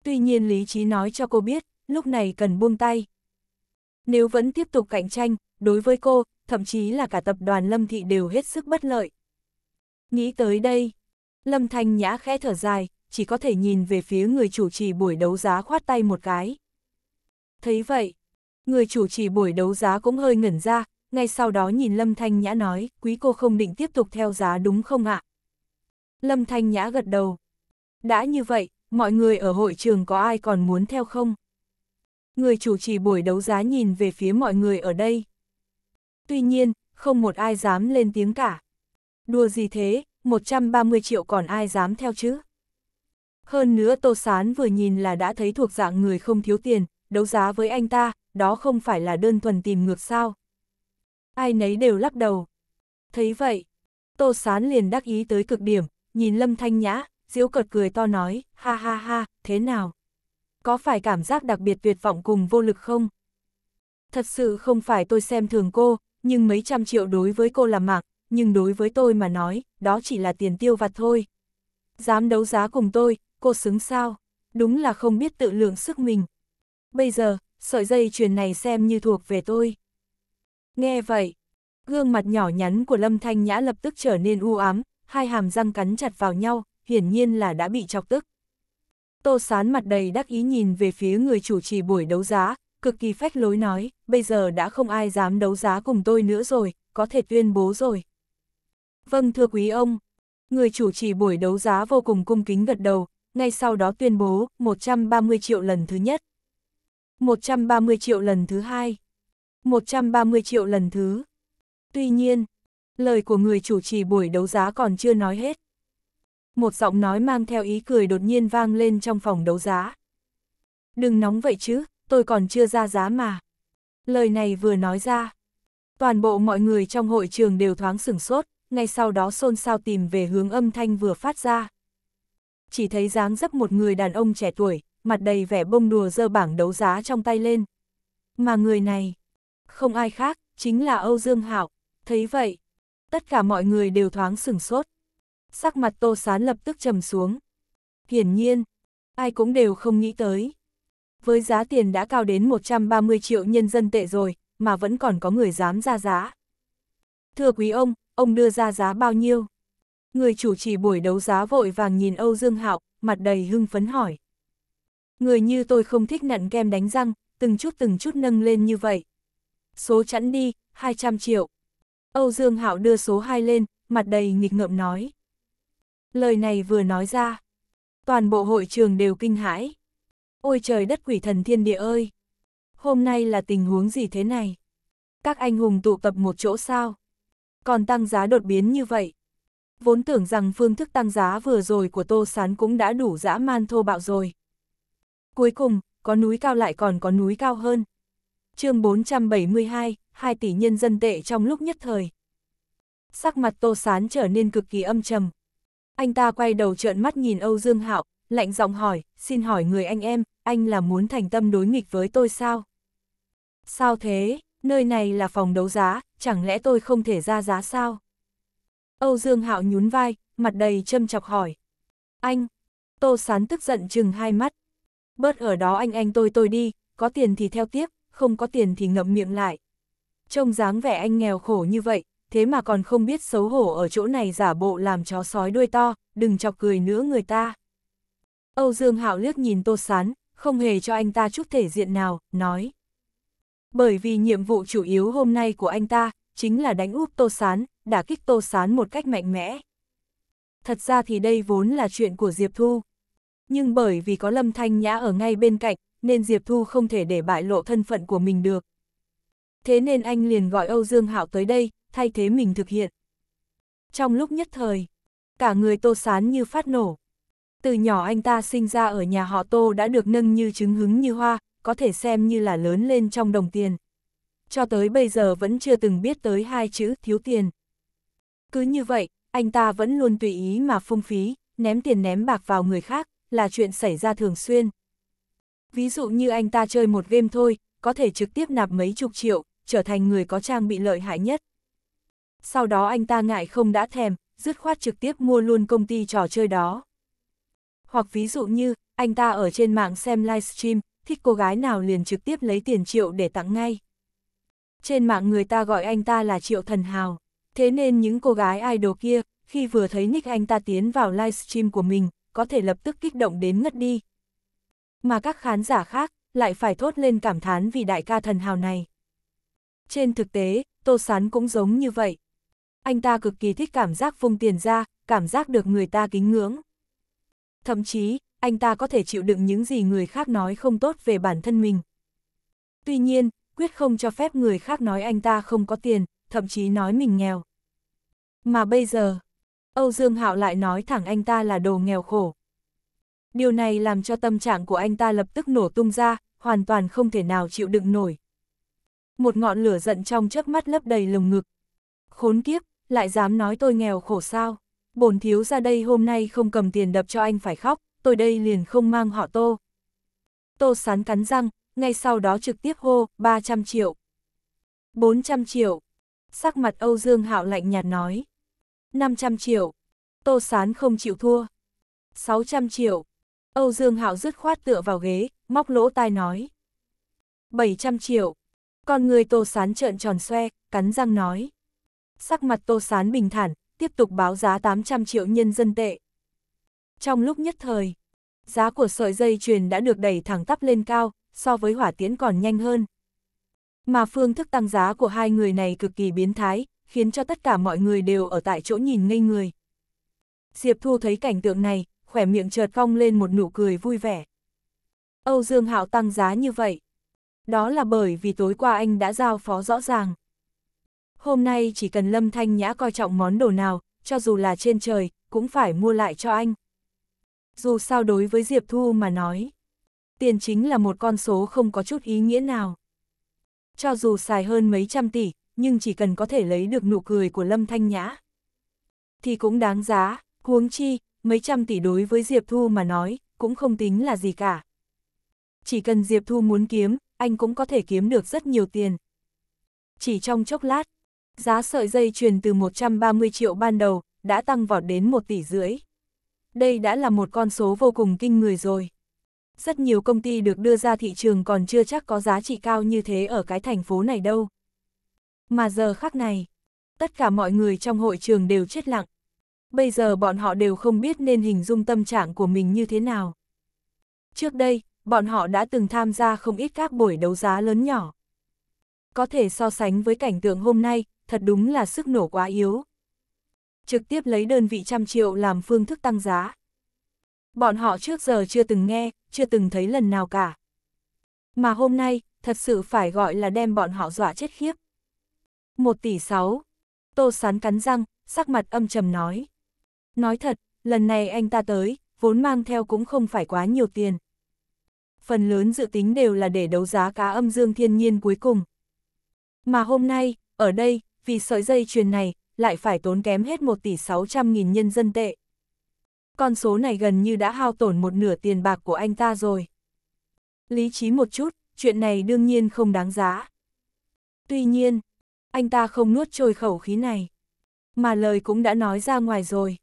Tuy nhiên lý trí nói cho cô biết, lúc này cần buông tay. Nếu vẫn tiếp tục cạnh tranh, đối với cô, thậm chí là cả tập đoàn Lâm Thị đều hết sức bất lợi. Nghĩ tới đây, Lâm Thanh Nhã khẽ thở dài, chỉ có thể nhìn về phía người chủ trì buổi đấu giá khoát tay một cái. Thấy vậy, người chủ trì buổi đấu giá cũng hơi ngẩn ra, ngay sau đó nhìn Lâm Thanh Nhã nói, quý cô không định tiếp tục theo giá đúng không ạ? Lâm Thanh Nhã gật đầu. Đã như vậy, mọi người ở hội trường có ai còn muốn theo không? Người chủ trì buổi đấu giá nhìn về phía mọi người ở đây tuy nhiên, không một ai dám lên tiếng cả. Đùa gì thế, 130 triệu còn ai dám theo chứ? Hơn nữa Tô Sán vừa nhìn là đã thấy thuộc dạng người không thiếu tiền, đấu giá với anh ta, đó không phải là đơn thuần tìm ngược sao. Ai nấy đều lắc đầu. Thấy vậy, Tô Sán liền đắc ý tới cực điểm, nhìn Lâm Thanh Nhã, diễu cợt cười to nói, ha ha ha, thế nào? Có phải cảm giác đặc biệt tuyệt vọng cùng vô lực không? Thật sự không phải tôi xem thường cô, nhưng mấy trăm triệu đối với cô là mạc, nhưng đối với tôi mà nói, đó chỉ là tiền tiêu vặt thôi. Dám đấu giá cùng tôi, cô xứng sao? Đúng là không biết tự lượng sức mình. Bây giờ, sợi dây chuyền này xem như thuộc về tôi. Nghe vậy, gương mặt nhỏ nhắn của Lâm Thanh Nhã lập tức trở nên u ám, hai hàm răng cắn chặt vào nhau, hiển nhiên là đã bị chọc tức. Tô Sán mặt đầy đắc ý nhìn về phía người chủ trì buổi đấu giá, cực kỳ phách lối nói, bây giờ đã không ai dám đấu giá cùng tôi nữa rồi, có thể tuyên bố rồi. Vâng thưa quý ông, người chủ trì buổi đấu giá vô cùng cung kính gật đầu, ngay sau đó tuyên bố 130 triệu lần thứ nhất, 130 triệu lần thứ hai, 130 triệu lần thứ. Tuy nhiên, lời của người chủ trì buổi đấu giá còn chưa nói hết. Một giọng nói mang theo ý cười đột nhiên vang lên trong phòng đấu giá. Đừng nóng vậy chứ, tôi còn chưa ra giá mà. Lời này vừa nói ra, toàn bộ mọi người trong hội trường đều thoáng sửng sốt, ngay sau đó xôn xao tìm về hướng âm thanh vừa phát ra. Chỉ thấy dáng dấp một người đàn ông trẻ tuổi, mặt đầy vẻ bông đùa dơ bảng đấu giá trong tay lên. Mà người này, không ai khác, chính là Âu Dương Hạo. Thấy vậy, tất cả mọi người đều thoáng sửng sốt. Sắc mặt Tô Sán lập tức trầm xuống. Hiển nhiên, ai cũng đều không nghĩ tới với giá tiền đã cao đến 130 triệu nhân dân tệ rồi, mà vẫn còn có người dám ra giá. Thưa quý ông, ông đưa ra giá bao nhiêu? Người chủ trì buổi đấu giá vội vàng nhìn Âu Dương Hạo, mặt đầy hưng phấn hỏi. Người như tôi không thích nặn kem đánh răng, từng chút từng chút nâng lên như vậy. Số chẵn đi, 200 triệu. Âu Dương Hạo đưa số 2 lên, mặt đầy nghịch ngợm nói. Lời này vừa nói ra, toàn bộ hội trường đều kinh hãi. Ôi trời đất quỷ thần thiên địa ơi! Hôm nay là tình huống gì thế này? Các anh hùng tụ tập một chỗ sao? Còn tăng giá đột biến như vậy? Vốn tưởng rằng phương thức tăng giá vừa rồi của Tô Sán cũng đã đủ dã man thô bạo rồi. Cuối cùng, có núi cao lại còn có núi cao hơn. chương 472, 2 tỷ nhân dân tệ trong lúc nhất thời. Sắc mặt Tô Sán trở nên cực kỳ âm trầm. Anh ta quay đầu trợn mắt nhìn Âu Dương Hạo, lạnh giọng hỏi, xin hỏi người anh em, anh là muốn thành tâm đối nghịch với tôi sao? Sao thế, nơi này là phòng đấu giá, chẳng lẽ tôi không thể ra giá sao? Âu Dương Hạo nhún vai, mặt đầy châm chọc hỏi. Anh, Tô Sán tức giận chừng hai mắt. Bớt ở đó anh anh tôi tôi đi, có tiền thì theo tiếp, không có tiền thì ngậm miệng lại. Trông dáng vẻ anh nghèo khổ như vậy, thế mà còn không biết xấu hổ ở chỗ này giả bộ làm chó sói đuôi to, đừng chọc cười nữa người ta. Âu Dương Hạo liếc nhìn Tô Sán, không hề cho anh ta chút thể diện nào, nói. Bởi vì nhiệm vụ chủ yếu hôm nay của anh ta, chính là đánh úp Tô Sán, đả kích Tô Sán một cách mạnh mẽ. Thật ra thì đây vốn là chuyện của Diệp Thu. Nhưng bởi vì có Lâm Thanh Nhã ở ngay bên cạnh, nên Diệp Thu không thể để bại lộ thân phận của mình được. Thế nên anh liền gọi Âu Dương Hạo tới đây, thay thế mình thực hiện. Trong lúc nhất thời, cả người Tô Sán như phát nổ. Từ nhỏ anh ta sinh ra ở nhà họ Tô đã được nâng như trứng hứng như hoa, có thể xem như là lớn lên trong đồng tiền. Cho tới bây giờ vẫn chưa từng biết tới hai chữ thiếu tiền. Cứ như vậy, anh ta vẫn luôn tùy ý mà phung phí, ném tiền ném bạc vào người khác, là chuyện xảy ra thường xuyên. Ví dụ như anh ta chơi một game thôi, có thể trực tiếp nạp mấy chục triệu, trở thành người có trang bị lợi hại nhất. Sau đó anh ta ngại không đã thèm, dứt khoát trực tiếp mua luôn công ty trò chơi đó hoặc ví dụ như, anh ta ở trên mạng xem livestream, thích cô gái nào liền trực tiếp lấy tiền triệu để tặng ngay. Trên mạng người ta gọi anh ta là triệu thần hào, thế nên những cô gái idol kia, khi vừa thấy nick anh ta tiến vào livestream của mình, có thể lập tức kích động đến ngất đi. Mà các khán giả khác lại phải thốt lên cảm thán vì đại ca thần hào này. Trên thực tế, Tô Sán cũng giống như vậy. Anh ta cực kỳ thích cảm giác vung tiền ra, cảm giác được người ta kính ngưỡng thậm chí, anh ta có thể chịu đựng những gì người khác nói không tốt về bản thân mình. Tuy nhiên, quyết không cho phép người khác nói anh ta không có tiền, thậm chí nói mình nghèo. Mà bây giờ, Âu Dương Hạo lại nói thẳng anh ta là đồ nghèo khổ. Điều này làm cho tâm trạng của anh ta lập tức nổ tung ra, hoàn toàn không thể nào chịu đựng nổi. Một ngọn lửa giận trong chớp mắt lấp đầy lồng ngực. Khốn kiếp, lại dám nói tôi nghèo khổ sao? bổn thiếu ra đây hôm nay không cầm tiền đập cho anh phải khóc, tôi đây liền không mang họ tô. Tô sán cắn răng, ngay sau đó trực tiếp hô, 300 triệu. 400 triệu. Sắc mặt Âu Dương Hạo lạnh nhạt nói. 500 triệu. Tô sán không chịu thua. 600 triệu. Âu Dương Hạo dứt khoát tựa vào ghế, móc lỗ tai nói. 700 triệu. Con người Tô Sán trợn tròn xoe, cắn răng nói. Sắc mặt Tô Sán bình thản, tiếp tục báo giá 800 triệu nhân dân tệ. Trong lúc nhất thời, giá của sợi dây chuyền đã được đẩy thẳng tắp lên cao, so với hỏa tiễn còn nhanh hơn. Mà phương thức tăng giá của hai người này cực kỳ biến thái, khiến cho tất cả mọi người đều ở tại chỗ nhìn ngây người. Diệp Thu thấy cảnh tượng này, khỏe miệng chợt cong lên một nụ cười vui vẻ. Âu Dương Hạo tăng giá như vậy. Đó là bởi vì tối qua anh đã giao phó rõ ràng. Hôm nay chỉ cần Lâm Thanh Nhã coi trọng món đồ nào, cho dù là trên trời, cũng phải mua lại cho anh. Dù sao đối với Diệp Thu mà nói, tiền chính là một con số không có chút ý nghĩa nào. Cho dù xài hơn mấy trăm tỷ, nhưng chỉ cần có thể lấy được nụ cười của Lâm Thanh Nhã, thì cũng đáng giá, huống chi, mấy trăm tỷ đối với Diệp Thu mà nói, cũng không tính là gì cả. Chỉ cần Diệp Thu muốn kiếm, anh cũng có thể kiếm được rất nhiều tiền. Chỉ trong chốc lát, Giá sợi dây chuyền từ 130 triệu ban đầu đã tăng vọt đến 1 tỷ rưỡi. Đây đã là một con số vô cùng kinh người rồi. Rất nhiều công ty được đưa ra thị trường còn chưa chắc có giá trị cao như thế ở cái thành phố này đâu. Mà giờ khắc này, tất cả mọi người trong hội trường đều chết lặng. Bây giờ bọn họ đều không biết nên hình dung tâm trạng của mình như thế nào. Trước đây, bọn họ đã từng tham gia không ít các buổi đấu giá lớn nhỏ. Có thể so sánh với cảnh tượng hôm nay, thật đúng là sức nổ quá yếu. Trực tiếp lấy đơn vị trăm triệu làm phương thức tăng giá. Bọn họ trước giờ chưa từng nghe, chưa từng thấy lần nào cả. Mà hôm nay, thật sự phải gọi là đem bọn họ dọa chết khiếp. Một tỷ sáu, Tô sán cắn răng, sắc mặt âm trầm nói. Nói thật, lần này anh ta tới, vốn mang theo cũng không phải quá nhiều tiền. Phần lớn dự tính đều là để đấu giá cá âm dương thiên nhiên cuối cùng. Mà hôm nay, ở đây, vì sợi dây chuyền này, lại phải tốn kém hết 1 tỷ 600 nghìn nhân dân tệ. Con số này gần như đã hao tổn một nửa tiền bạc của anh ta rồi. Lý trí một chút, chuyện này đương nhiên không đáng giá. Tuy nhiên, anh ta không nuốt trôi khẩu khí này. Mà lời cũng đã nói ra ngoài rồi.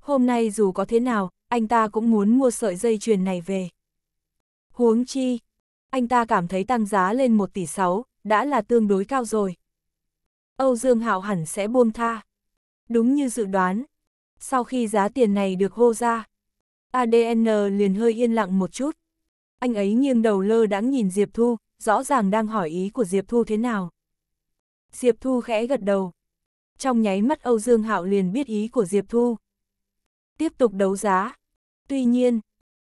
Hôm nay dù có thế nào, anh ta cũng muốn mua sợi dây chuyền này về. Huống chi, anh ta cảm thấy tăng giá lên 1 tỷ 6, đã là tương đối cao rồi. Âu Dương Hạo hẳn sẽ buông tha. Đúng như dự đoán, sau khi giá tiền này được hô ra, ADN liền hơi yên lặng một chút. Anh ấy nghiêng đầu lơ đãng nhìn Diệp Thu, rõ ràng đang hỏi ý của Diệp Thu thế nào. Diệp Thu khẽ gật đầu. Trong nháy mắt Âu Dương Hạo liền biết ý của Diệp Thu. Tiếp tục đấu giá. Tuy nhiên,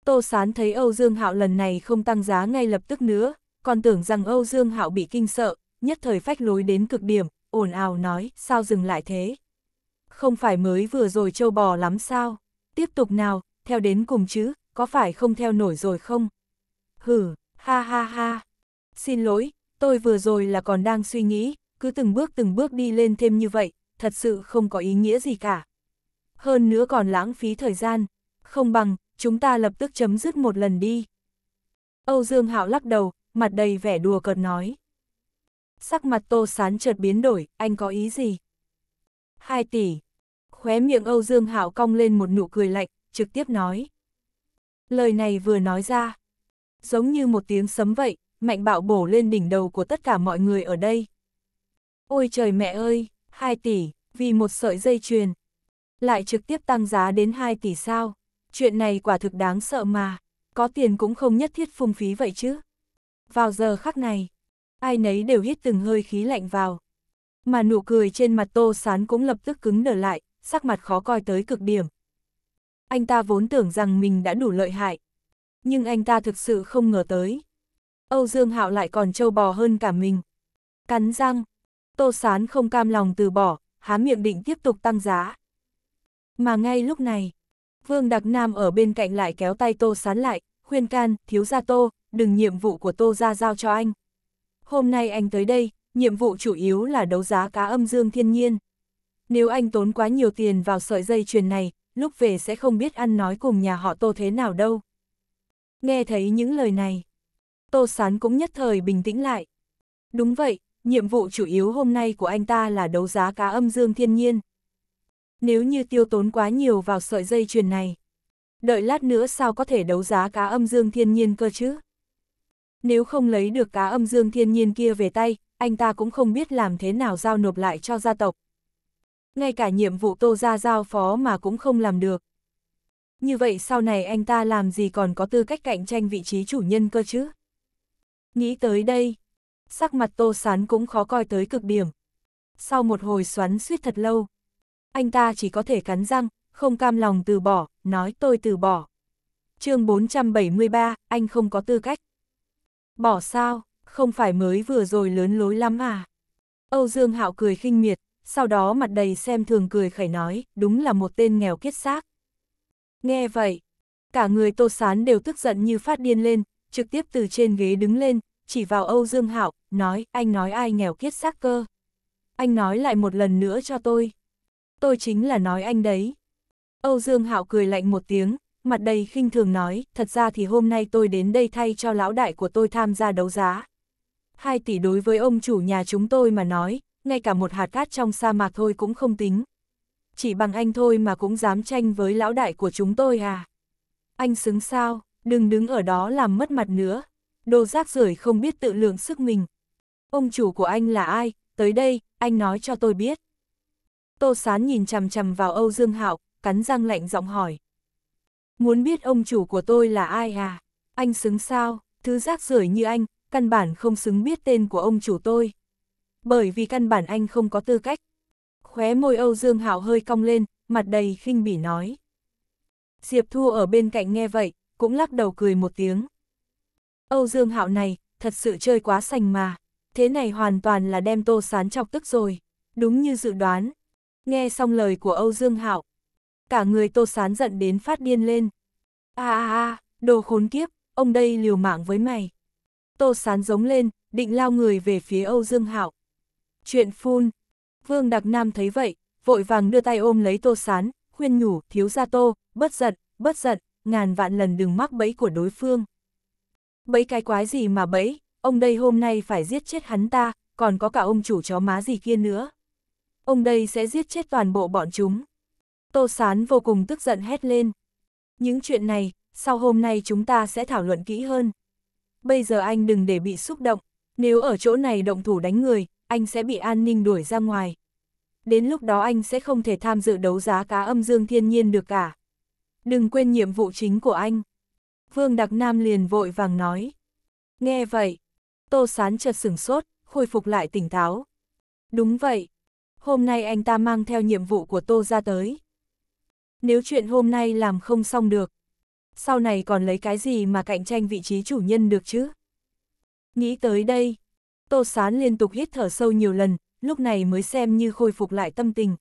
Tô Sán thấy Âu Dương Hạo lần này không tăng giá ngay lập tức nữa, còn tưởng rằng Âu Dương Hạo bị kinh sợ, nhất thời phách lối đến cực điểm, ồn ào nói, sao dừng lại thế? Không phải mới vừa rồi châu bò lắm sao? Tiếp tục nào, theo đến cùng chứ, có phải không theo nổi rồi không? Hử, ha ha ha. Xin lỗi, tôi vừa rồi là còn đang suy nghĩ, cứ từng bước từng bước đi lên thêm như vậy, thật sự không có ý nghĩa gì cả. Hơn nữa còn lãng phí thời gian, không bằng, chúng ta lập tức chấm dứt một lần đi. Âu Dương Hạo lắc đầu, mặt đầy vẻ đùa cợt nói. Sắc mặt Tô Sán chợt biến đổi, anh có ý gì? 2 tỷ. Khóe miệng Âu Dương Hạo cong lên một nụ cười lạnh, trực tiếp nói. Lời này vừa nói ra. Giống như một tiếng sấm vậy, mạnh bạo bổ lên đỉnh đầu của tất cả mọi người ở đây. Ôi trời mẹ ơi, 2 tỷ, vì một sợi dây chuyền. Lại trực tiếp tăng giá đến 2 tỷ sao? Chuyện này quả thực đáng sợ mà, có tiền cũng không nhất thiết phung phí vậy chứ. Vào giờ khắc này, ai nấy đều hít từng hơi khí lạnh vào. Mà nụ cười trên mặt Tô Sán cũng lập tức cứng đờ lại, sắc mặt khó coi tới cực điểm. Anh ta vốn tưởng rằng mình đã đủ lợi hại, nhưng anh ta thực sự không ngờ tới. Âu Dương Hạo lại còn trâu bò hơn cả mình. Cắn răng, Tô Sán không cam lòng từ bỏ, há miệng định tiếp tục tăng giá. Mà ngay lúc này, Vương Đặc Nam ở bên cạnh lại kéo tay Tô Sán lại, khuyên can, thiếu gia Tô, đừng nhiệm vụ của Tô ra giao cho anh. Hôm nay anh tới đây, nhiệm vụ chủ yếu là đấu giá cá âm dương thiên nhiên. Nếu anh tốn quá nhiều tiền vào sợi dây chuyền này, lúc về sẽ không biết ăn nói cùng nhà họ Tô thế nào đâu. Nghe thấy những lời này, Tô Sán cũng nhất thời bình tĩnh lại. Đúng vậy, nhiệm vụ chủ yếu hôm nay của anh ta là đấu giá cá âm dương thiên nhiên. Nếu như tiêu tốn quá nhiều vào sợi dây chuyền này, đợi lát nữa sao có thể đấu giá cá âm dương thiên nhiên cơ chứ? nếu không lấy được cá âm dương thiên nhiên kia về tay, anh ta cũng không biết làm thế nào giao nộp lại cho gia tộc. Ngay cả nhiệm vụ tô gia giao phó mà cũng không làm được. Như vậy sau này anh ta làm gì còn có tư cách cạnh tranh vị trí chủ nhân cơ chứ? Nghĩ tới đây, sắc mặt tô sán cũng khó coi tới cực điểm. Sau một hồi xoắn suýt thật lâu, anh ta chỉ có thể cắn răng, không cam lòng từ bỏ, nói tôi từ bỏ. chương 473, anh không có tư cách. Bỏ sao, không phải mới vừa rồi lớn lối lắm à? Âu Dương Hạo cười khinh miệt, sau đó mặt đầy xem thường cười khẩy nói, đúng là một tên nghèo kiết xác. Nghe vậy, cả người Tô Sán đều tức giận như phát điên lên, trực tiếp từ trên ghế đứng lên, chỉ vào Âu Dương Hạo, nói, anh nói ai nghèo kiết xác cơ. Anh nói lại một lần nữa cho tôi. Tôi chính là nói anh đấy. Âu Dương Hạo cười lạnh một tiếng, mặt đầy khinh thường nói, thật ra thì hôm nay tôi đến đây thay cho lão đại của tôi tham gia đấu giá. hai tỷ đối với ông chủ nhà chúng tôi mà nói, ngay cả một hạt cát trong sa mạc thôi cũng không tính. Chỉ bằng anh thôi mà cũng dám tranh với lão đại của chúng tôi à. Anh xứng sao, đừng đứng ở đó làm mất mặt nữa. Đồ rác rưởi không biết tự lượng sức mình. Ông chủ của anh là ai, tới đây, anh nói cho tôi biết. Tô Sán nhìn chằm chằm vào Âu Dương Hạo, cắn răng lạnh giọng hỏi. Muốn biết ông chủ của tôi là ai à? Anh xứng sao, thứ rác rưởi như anh, căn bản không xứng biết tên của ông chủ tôi. Bởi vì căn bản anh không có tư cách. Khóe môi Âu Dương Hạo hơi cong lên, mặt đầy khinh bỉ nói. Diệp Thu ở bên cạnh nghe vậy, cũng lắc đầu cười một tiếng. Âu Dương Hạo này, thật sự chơi quá sành mà, thế này hoàn toàn là đem tô sán chọc tức rồi, đúng như dự đoán. Nghe xong lời của Âu Dương Hạo, cả người tô sán giận đến phát điên lên. a a a, đồ khốn kiếp, ông đây liều mạng với mày. Tô sán giống lên, định lao người về phía Âu Dương Hạo. Chuyện phun. Vương Đặc Nam thấy vậy, vội vàng đưa tay ôm lấy tô sán, khuyên nhủ, thiếu gia tô, bất giận, bất giận, ngàn vạn lần đừng mắc bẫy của đối phương. Bẫy cái quái gì mà bẫy, ông đây hôm nay phải giết chết hắn ta, còn có cả ông chủ chó má gì kia nữa. Ông đây sẽ giết chết toàn bộ bọn chúng. Tô Sán vô cùng tức giận hét lên. Những chuyện này, sau hôm nay chúng ta sẽ thảo luận kỹ hơn. Bây giờ anh đừng để bị xúc động, nếu ở chỗ này động thủ đánh người, anh sẽ bị an ninh đuổi ra ngoài. Đến lúc đó anh sẽ không thể tham dự đấu giá cá âm dương thiên nhiên được cả. Đừng quên nhiệm vụ chính của anh. Vương Đặc Nam liền vội vàng nói. Nghe vậy, Tô Sán chợt sửng sốt, khôi phục lại tỉnh táo. Đúng vậy, hôm nay anh ta mang theo nhiệm vụ của Tô ra tới nếu chuyện hôm nay làm không xong được. Sau này còn lấy cái gì mà cạnh tranh vị trí chủ nhân được chứ? Nghĩ tới đây, Tô Sán liên tục hít thở sâu nhiều lần, lúc này mới xem như khôi phục lại tâm tình.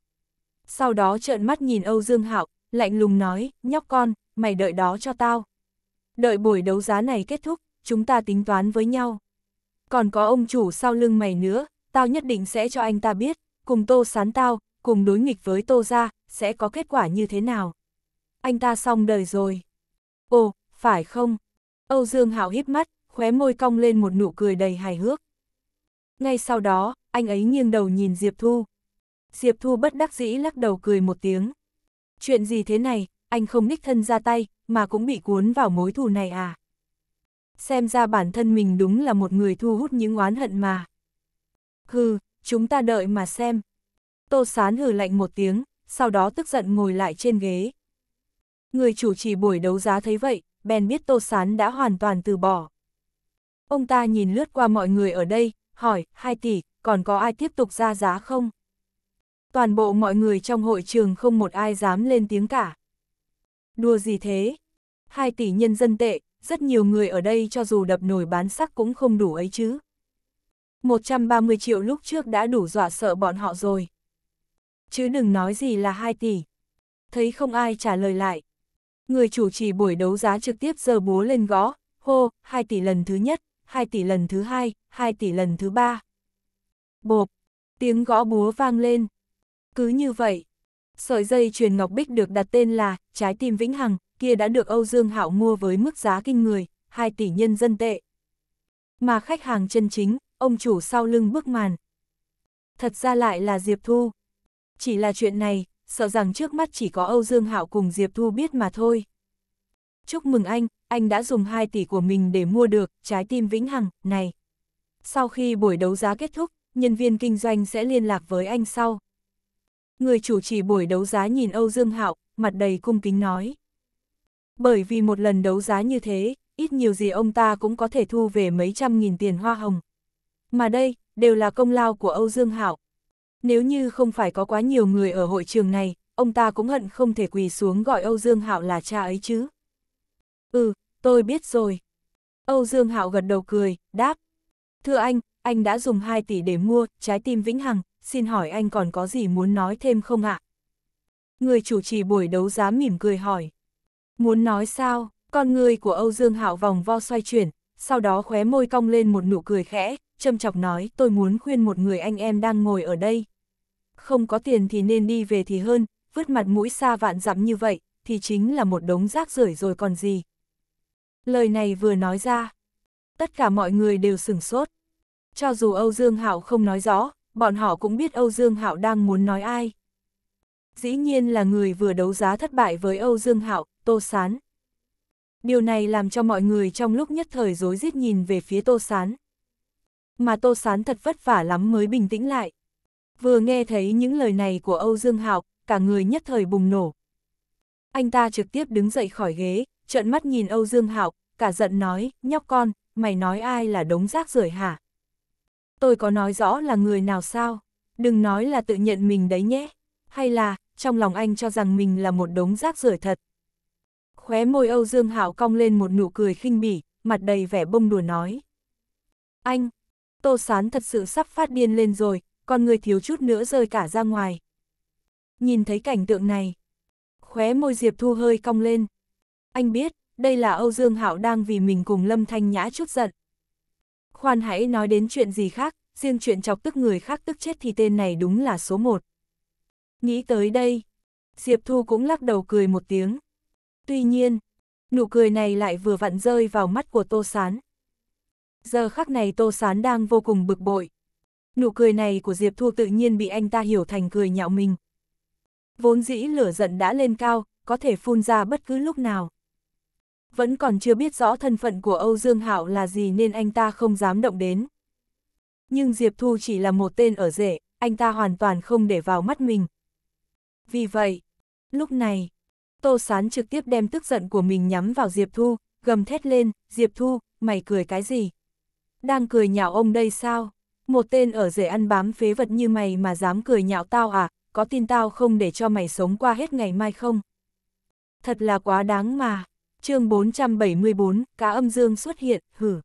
Sau đó trợn mắt nhìn Âu Dương Hạo, lạnh lùng nói, nhóc con, mày đợi đó cho tao. Đợi buổi đấu giá này kết thúc, chúng ta tính toán với nhau. Còn có ông chủ sau lưng mày nữa, tao nhất định sẽ cho anh ta biết, cùng tô sán tao, cùng đối nghịch với tô gia sẽ có kết quả như thế nào. Anh ta xong đời rồi. Ồ, phải không? Âu Dương Hạo híp mắt, khóe môi cong lên một nụ cười đầy hài hước. Ngay sau đó, anh ấy nghiêng đầu nhìn Diệp Thu. Diệp Thu bất đắc dĩ lắc đầu cười một tiếng. Chuyện gì thế này, anh không ních thân ra tay, mà cũng bị cuốn vào mối thù này à? Xem ra bản thân mình đúng là một người thu hút những oán hận mà. Hừ, chúng ta đợi mà xem. Tô Sán hừ lạnh một tiếng, sau đó tức giận ngồi lại trên ghế. Người chủ trì buổi đấu giá thấy vậy, bèn biết Tô Sán đã hoàn toàn từ bỏ. Ông ta nhìn lướt qua mọi người ở đây, hỏi, 2 tỷ, còn có ai tiếp tục ra giá không? Toàn bộ mọi người trong hội trường không một ai dám lên tiếng cả. Đùa gì thế? 2 tỷ nhân dân tệ, rất nhiều người ở đây cho dù đập nổi bán sắc cũng không đủ ấy chứ. 130 triệu lúc trước đã đủ dọa sợ bọn họ rồi chứ đừng nói gì là 2 tỷ. Thấy không ai trả lời lại. Người chủ trì buổi đấu giá trực tiếp giờ búa lên gõ, hô, 2 tỷ lần thứ nhất, 2 tỷ lần thứ hai, 2 tỷ lần thứ ba. Bộp, tiếng gõ búa vang lên. Cứ như vậy, sợi dây truyền ngọc bích được đặt tên là Trái tim Vĩnh Hằng, kia đã được Âu Dương Hạo mua với mức giá kinh người, 2 tỷ nhân dân tệ. Mà khách hàng chân chính, ông chủ sau lưng bước màn. Thật ra lại là Diệp Thu. Chỉ là chuyện này, sợ rằng trước mắt chỉ có Âu Dương Hạo cùng Diệp Thu biết mà thôi. Chúc mừng anh, anh đã dùng 2 tỷ của mình để mua được trái tim vĩnh hằng này. Sau khi buổi đấu giá kết thúc, nhân viên kinh doanh sẽ liên lạc với anh sau. Người chủ trì buổi đấu giá nhìn Âu Dương Hạo, mặt đầy cung kính nói. Bởi vì một lần đấu giá như thế, ít nhiều gì ông ta cũng có thể thu về mấy trăm nghìn tiền hoa hồng. Mà đây, đều là công lao của Âu Dương Hạo, nếu như không phải có quá nhiều người ở hội trường này, ông ta cũng hận không thể quỳ xuống gọi Âu Dương Hạo là cha ấy chứ. Ừ, tôi biết rồi. Âu Dương Hạo gật đầu cười, đáp. Thưa anh, anh đã dùng 2 tỷ để mua trái tim Vĩnh Hằng, xin hỏi anh còn có gì muốn nói thêm không ạ? Người chủ trì buổi đấu giá mỉm cười hỏi. Muốn nói sao? Con người của Âu Dương Hạo vòng vo xoay chuyển, sau đó khóe môi cong lên một nụ cười khẽ, châm chọc nói tôi muốn khuyên một người anh em đang ngồi ở đây, không có tiền thì nên đi về thì hơn, vứt mặt mũi xa vạn dặm như vậy, thì chính là một đống rác rưởi rồi còn gì. Lời này vừa nói ra, tất cả mọi người đều sửng sốt. Cho dù Âu Dương Hạo không nói rõ, bọn họ cũng biết Âu Dương Hạo đang muốn nói ai. Dĩ nhiên là người vừa đấu giá thất bại với Âu Dương Hạo, Tô Sán. Điều này làm cho mọi người trong lúc nhất thời rối rít nhìn về phía Tô Sán. Mà Tô Sán thật vất vả lắm mới bình tĩnh lại. Vừa nghe thấy những lời này của Âu Dương Hạo, cả người nhất thời bùng nổ. Anh ta trực tiếp đứng dậy khỏi ghế, trợn mắt nhìn Âu Dương Hạo, cả giận nói, nhóc con, mày nói ai là đống rác rưởi hả? Tôi có nói rõ là người nào sao? Đừng nói là tự nhận mình đấy nhé. Hay là, trong lòng anh cho rằng mình là một đống rác rưởi thật. Khóe môi Âu Dương Hạo cong lên một nụ cười khinh bỉ, mặt đầy vẻ bông đùa nói. Anh, Tô Sán thật sự sắp phát điên lên rồi, con người thiếu chút nữa rơi cả ra ngoài. Nhìn thấy cảnh tượng này, khóe môi Diệp Thu hơi cong lên. Anh biết, đây là Âu Dương Hạo đang vì mình cùng Lâm Thanh Nhã chút giận. Khoan hãy nói đến chuyện gì khác, riêng chuyện chọc tức người khác tức chết thì tên này đúng là số một. Nghĩ tới đây, Diệp Thu cũng lắc đầu cười một tiếng. Tuy nhiên, nụ cười này lại vừa vặn rơi vào mắt của Tô Sán. Giờ khắc này Tô Sán đang vô cùng bực bội. Nụ cười này của Diệp Thu tự nhiên bị anh ta hiểu thành cười nhạo mình. Vốn dĩ lửa giận đã lên cao, có thể phun ra bất cứ lúc nào. Vẫn còn chưa biết rõ thân phận của Âu Dương Hạo là gì nên anh ta không dám động đến. Nhưng Diệp Thu chỉ là một tên ở rể, anh ta hoàn toàn không để vào mắt mình. Vì vậy, lúc này, Tô Sán trực tiếp đem tức giận của mình nhắm vào Diệp Thu, gầm thét lên, Diệp Thu, mày cười cái gì? Đang cười nhạo ông đây sao? một tên ở rể ăn bám phế vật như mày mà dám cười nhạo tao à, có tin tao không để cho mày sống qua hết ngày mai không? Thật là quá đáng mà. chương 474, cá âm dương xuất hiện, hử.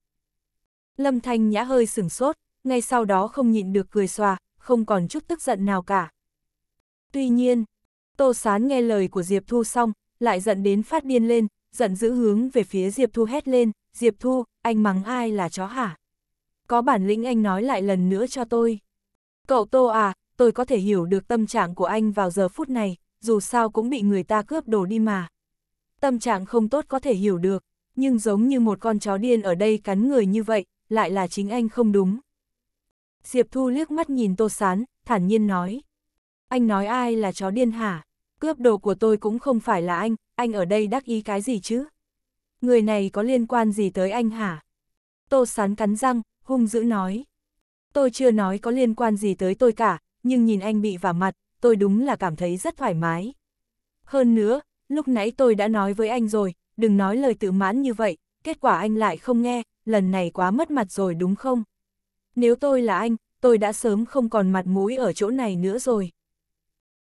Lâm Thanh Nhã hơi sửng sốt, ngay sau đó không nhịn được cười xòa, không còn chút tức giận nào cả. Tuy nhiên, Tô Sán nghe lời của Diệp Thu xong, lại giận đến phát điên lên, giận dữ hướng về phía Diệp Thu hét lên, Diệp Thu, anh mắng ai là chó hả? có bản lĩnh anh nói lại lần nữa cho tôi. Cậu Tô à, tôi có thể hiểu được tâm trạng của anh vào giờ phút này, dù sao cũng bị người ta cướp đồ đi mà. Tâm trạng không tốt có thể hiểu được, nhưng giống như một con chó điên ở đây cắn người như vậy, lại là chính anh không đúng. Diệp Thu liếc mắt nhìn Tô Sán, thản nhiên nói. Anh nói ai là chó điên hả? Cướp đồ của tôi cũng không phải là anh, anh ở đây đắc ý cái gì chứ? Người này có liên quan gì tới anh hả? Tô Sán cắn răng, hung dữ nói. Tôi chưa nói có liên quan gì tới tôi cả, nhưng nhìn anh bị vả mặt, tôi đúng là cảm thấy rất thoải mái. Hơn nữa, lúc nãy tôi đã nói với anh rồi, đừng nói lời tự mãn như vậy, kết quả anh lại không nghe, lần này quá mất mặt rồi đúng không? Nếu tôi là anh, tôi đã sớm không còn mặt mũi ở chỗ này nữa rồi.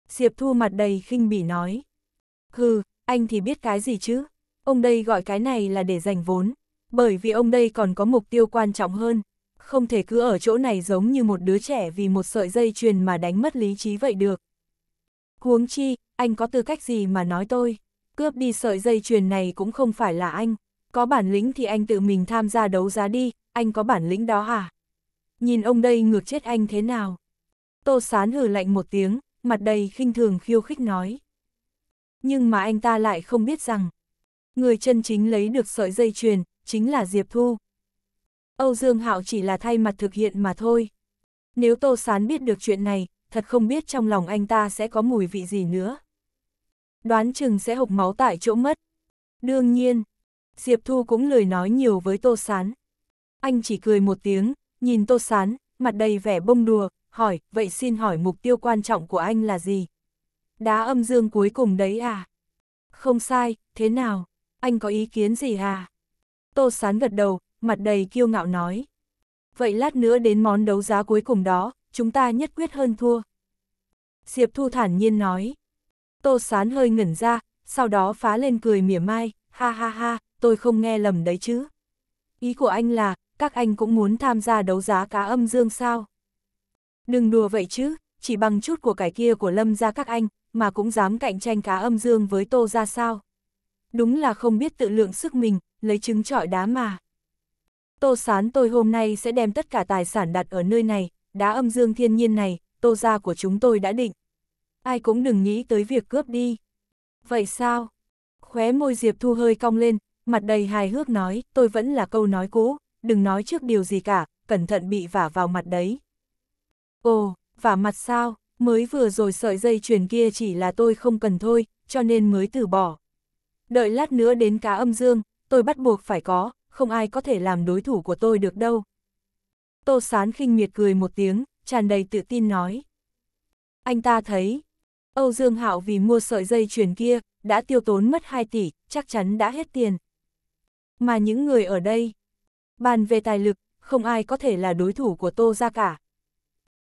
Diệp Thu mặt đầy khinh bỉ nói. Hừ, anh thì biết cái gì chứ? Ông đây gọi cái này là để giành vốn, bởi vì ông đây còn có mục tiêu quan trọng hơn không thể cứ ở chỗ này giống như một đứa trẻ vì một sợi dây chuyền mà đánh mất lý trí vậy được. Huống chi, anh có tư cách gì mà nói tôi, cướp đi sợi dây chuyền này cũng không phải là anh, có bản lĩnh thì anh tự mình tham gia đấu giá đi, anh có bản lĩnh đó à? Nhìn ông đây ngược chết anh thế nào? Tô sán hừ lạnh một tiếng, mặt đầy khinh thường khiêu khích nói. Nhưng mà anh ta lại không biết rằng, người chân chính lấy được sợi dây chuyền, chính là Diệp Thu. Âu Dương Hạo chỉ là thay mặt thực hiện mà thôi. Nếu Tô Sán biết được chuyện này, thật không biết trong lòng anh ta sẽ có mùi vị gì nữa. Đoán chừng sẽ hộc máu tại chỗ mất. Đương nhiên, Diệp Thu cũng lời nói nhiều với Tô Sán. Anh chỉ cười một tiếng, nhìn Tô Sán, mặt đầy vẻ bông đùa, hỏi, vậy xin hỏi mục tiêu quan trọng của anh là gì? Đá âm dương cuối cùng đấy à? Không sai, thế nào? Anh có ý kiến gì à? Tô Sán gật đầu, mặt đầy kiêu ngạo nói. Vậy lát nữa đến món đấu giá cuối cùng đó, chúng ta nhất quyết hơn thua. Diệp Thu thản nhiên nói. Tô Sán hơi ngẩn ra, sau đó phá lên cười mỉa mai, ha ha ha, tôi không nghe lầm đấy chứ. Ý của anh là, các anh cũng muốn tham gia đấu giá cá âm dương sao? Đừng đùa vậy chứ, chỉ bằng chút của cải kia của lâm ra các anh, mà cũng dám cạnh tranh cá âm dương với tô ra sao? Đúng là không biết tự lượng sức mình, lấy trứng trọi đá mà. Tô Sán tôi hôm nay sẽ đem tất cả tài sản đặt ở nơi này, đá âm dương thiên nhiên này, tô gia của chúng tôi đã định. Ai cũng đừng nghĩ tới việc cướp đi. Vậy sao? Khóe môi Diệp Thu hơi cong lên, mặt đầy hài hước nói, tôi vẫn là câu nói cũ, đừng nói trước điều gì cả, cẩn thận bị vả vào mặt đấy. Ồ, vả mặt sao, mới vừa rồi sợi dây chuyền kia chỉ là tôi không cần thôi, cho nên mới từ bỏ. Đợi lát nữa đến cá âm dương, tôi bắt buộc phải có, không ai có thể làm đối thủ của tôi được đâu. Tô Sán khinh miệt cười một tiếng, tràn đầy tự tin nói. Anh ta thấy, Âu Dương Hạo vì mua sợi dây chuyền kia, đã tiêu tốn mất 2 tỷ, chắc chắn đã hết tiền. Mà những người ở đây, bàn về tài lực, không ai có thể là đối thủ của Tô ra cả.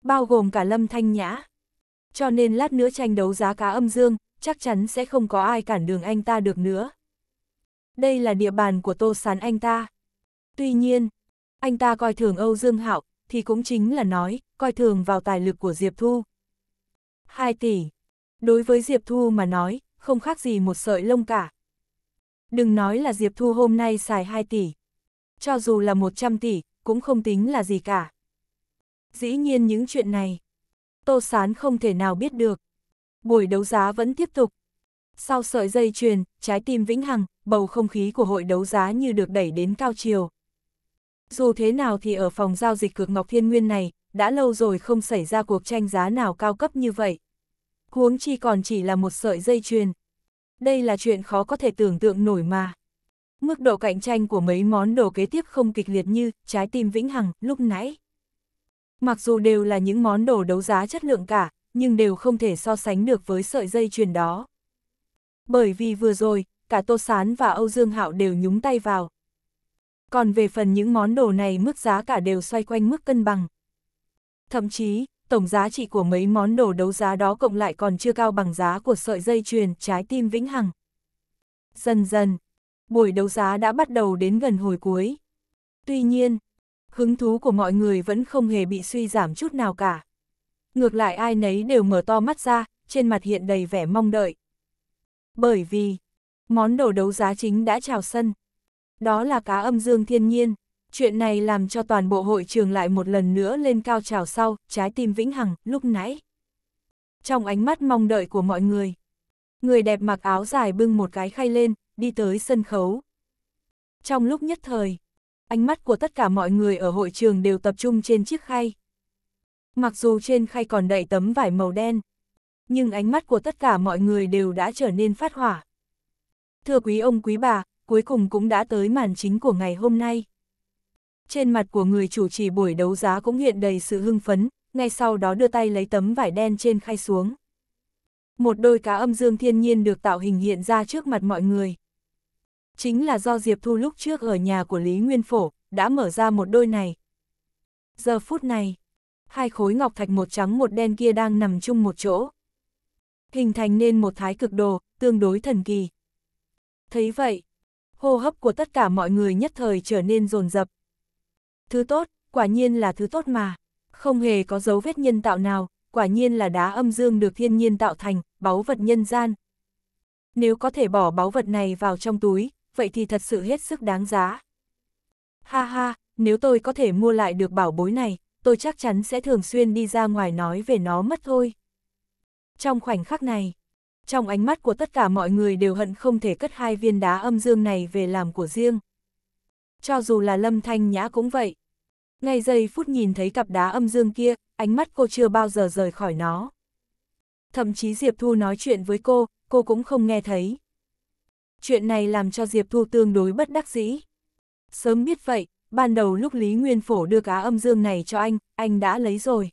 Bao gồm cả Lâm Thanh Nhã. Cho nên lát nữa tranh đấu giá cá âm dương, chắc chắn sẽ không có ai cản đường anh ta được nữa đây là địa bàn của Tô Sán anh ta. Tuy nhiên, anh ta coi thường Âu Dương Hạo, thì cũng chính là nói, coi thường vào tài lực của Diệp Thu. 2 tỷ. Đối với Diệp Thu mà nói, không khác gì một sợi lông cả. Đừng nói là Diệp Thu hôm nay xài 2 tỷ. Cho dù là 100 tỷ, cũng không tính là gì cả. Dĩ nhiên những chuyện này, Tô Sán không thể nào biết được. Buổi đấu giá vẫn tiếp tục, sau sợi dây chuyền, trái tim vĩnh hằng, bầu không khí của hội đấu giá như được đẩy đến cao chiều. Dù thế nào thì ở phòng giao dịch cược Ngọc Thiên Nguyên này, đã lâu rồi không xảy ra cuộc tranh giá nào cao cấp như vậy. Huống chi còn chỉ là một sợi dây chuyền. Đây là chuyện khó có thể tưởng tượng nổi mà. Mức độ cạnh tranh của mấy món đồ kế tiếp không kịch liệt như trái tim vĩnh hằng lúc nãy. Mặc dù đều là những món đồ đấu giá chất lượng cả, nhưng đều không thể so sánh được với sợi dây chuyền đó bởi vì vừa rồi, cả Tô Sán và Âu Dương Hạo đều nhúng tay vào. Còn về phần những món đồ này mức giá cả đều xoay quanh mức cân bằng. Thậm chí, tổng giá trị của mấy món đồ đấu giá đó cộng lại còn chưa cao bằng giá của sợi dây chuyền trái tim vĩnh hằng. Dần dần, buổi đấu giá đã bắt đầu đến gần hồi cuối. Tuy nhiên, hứng thú của mọi người vẫn không hề bị suy giảm chút nào cả. Ngược lại ai nấy đều mở to mắt ra, trên mặt hiện đầy vẻ mong đợi bởi vì món đồ đấu giá chính đã trào sân. Đó là cá âm dương thiên nhiên, chuyện này làm cho toàn bộ hội trường lại một lần nữa lên cao trào sau, trái tim vĩnh hằng, lúc nãy. Trong ánh mắt mong đợi của mọi người, người đẹp mặc áo dài bưng một cái khay lên, đi tới sân khấu. Trong lúc nhất thời, ánh mắt của tất cả mọi người ở hội trường đều tập trung trên chiếc khay. Mặc dù trên khay còn đậy tấm vải màu đen, nhưng ánh mắt của tất cả mọi người đều đã trở nên phát hỏa. Thưa quý ông quý bà, cuối cùng cũng đã tới màn chính của ngày hôm nay. Trên mặt của người chủ trì buổi đấu giá cũng hiện đầy sự hưng phấn, ngay sau đó đưa tay lấy tấm vải đen trên khay xuống. Một đôi cá âm dương thiên nhiên được tạo hình hiện ra trước mặt mọi người. Chính là do Diệp Thu lúc trước ở nhà của Lý Nguyên Phổ, đã mở ra một đôi này. Giờ phút này, hai khối ngọc thạch một trắng một đen kia đang nằm chung một chỗ hình thành nên một thái cực đồ, tương đối thần kỳ. Thấy vậy, hô hấp của tất cả mọi người nhất thời trở nên rồn rập. Thứ tốt, quả nhiên là thứ tốt mà, không hề có dấu vết nhân tạo nào, quả nhiên là đá âm dương được thiên nhiên tạo thành, báu vật nhân gian. Nếu có thể bỏ báu vật này vào trong túi, vậy thì thật sự hết sức đáng giá. Ha ha, nếu tôi có thể mua lại được bảo bối này, tôi chắc chắn sẽ thường xuyên đi ra ngoài nói về nó mất thôi trong khoảnh khắc này. Trong ánh mắt của tất cả mọi người đều hận không thể cất hai viên đá âm dương này về làm của riêng. Cho dù là lâm thanh nhã cũng vậy. Ngay giây phút nhìn thấy cặp đá âm dương kia, ánh mắt cô chưa bao giờ rời khỏi nó. Thậm chí Diệp Thu nói chuyện với cô, cô cũng không nghe thấy. Chuyện này làm cho Diệp Thu tương đối bất đắc dĩ. Sớm biết vậy, ban đầu lúc Lý Nguyên Phổ đưa cá âm dương này cho anh, anh đã lấy rồi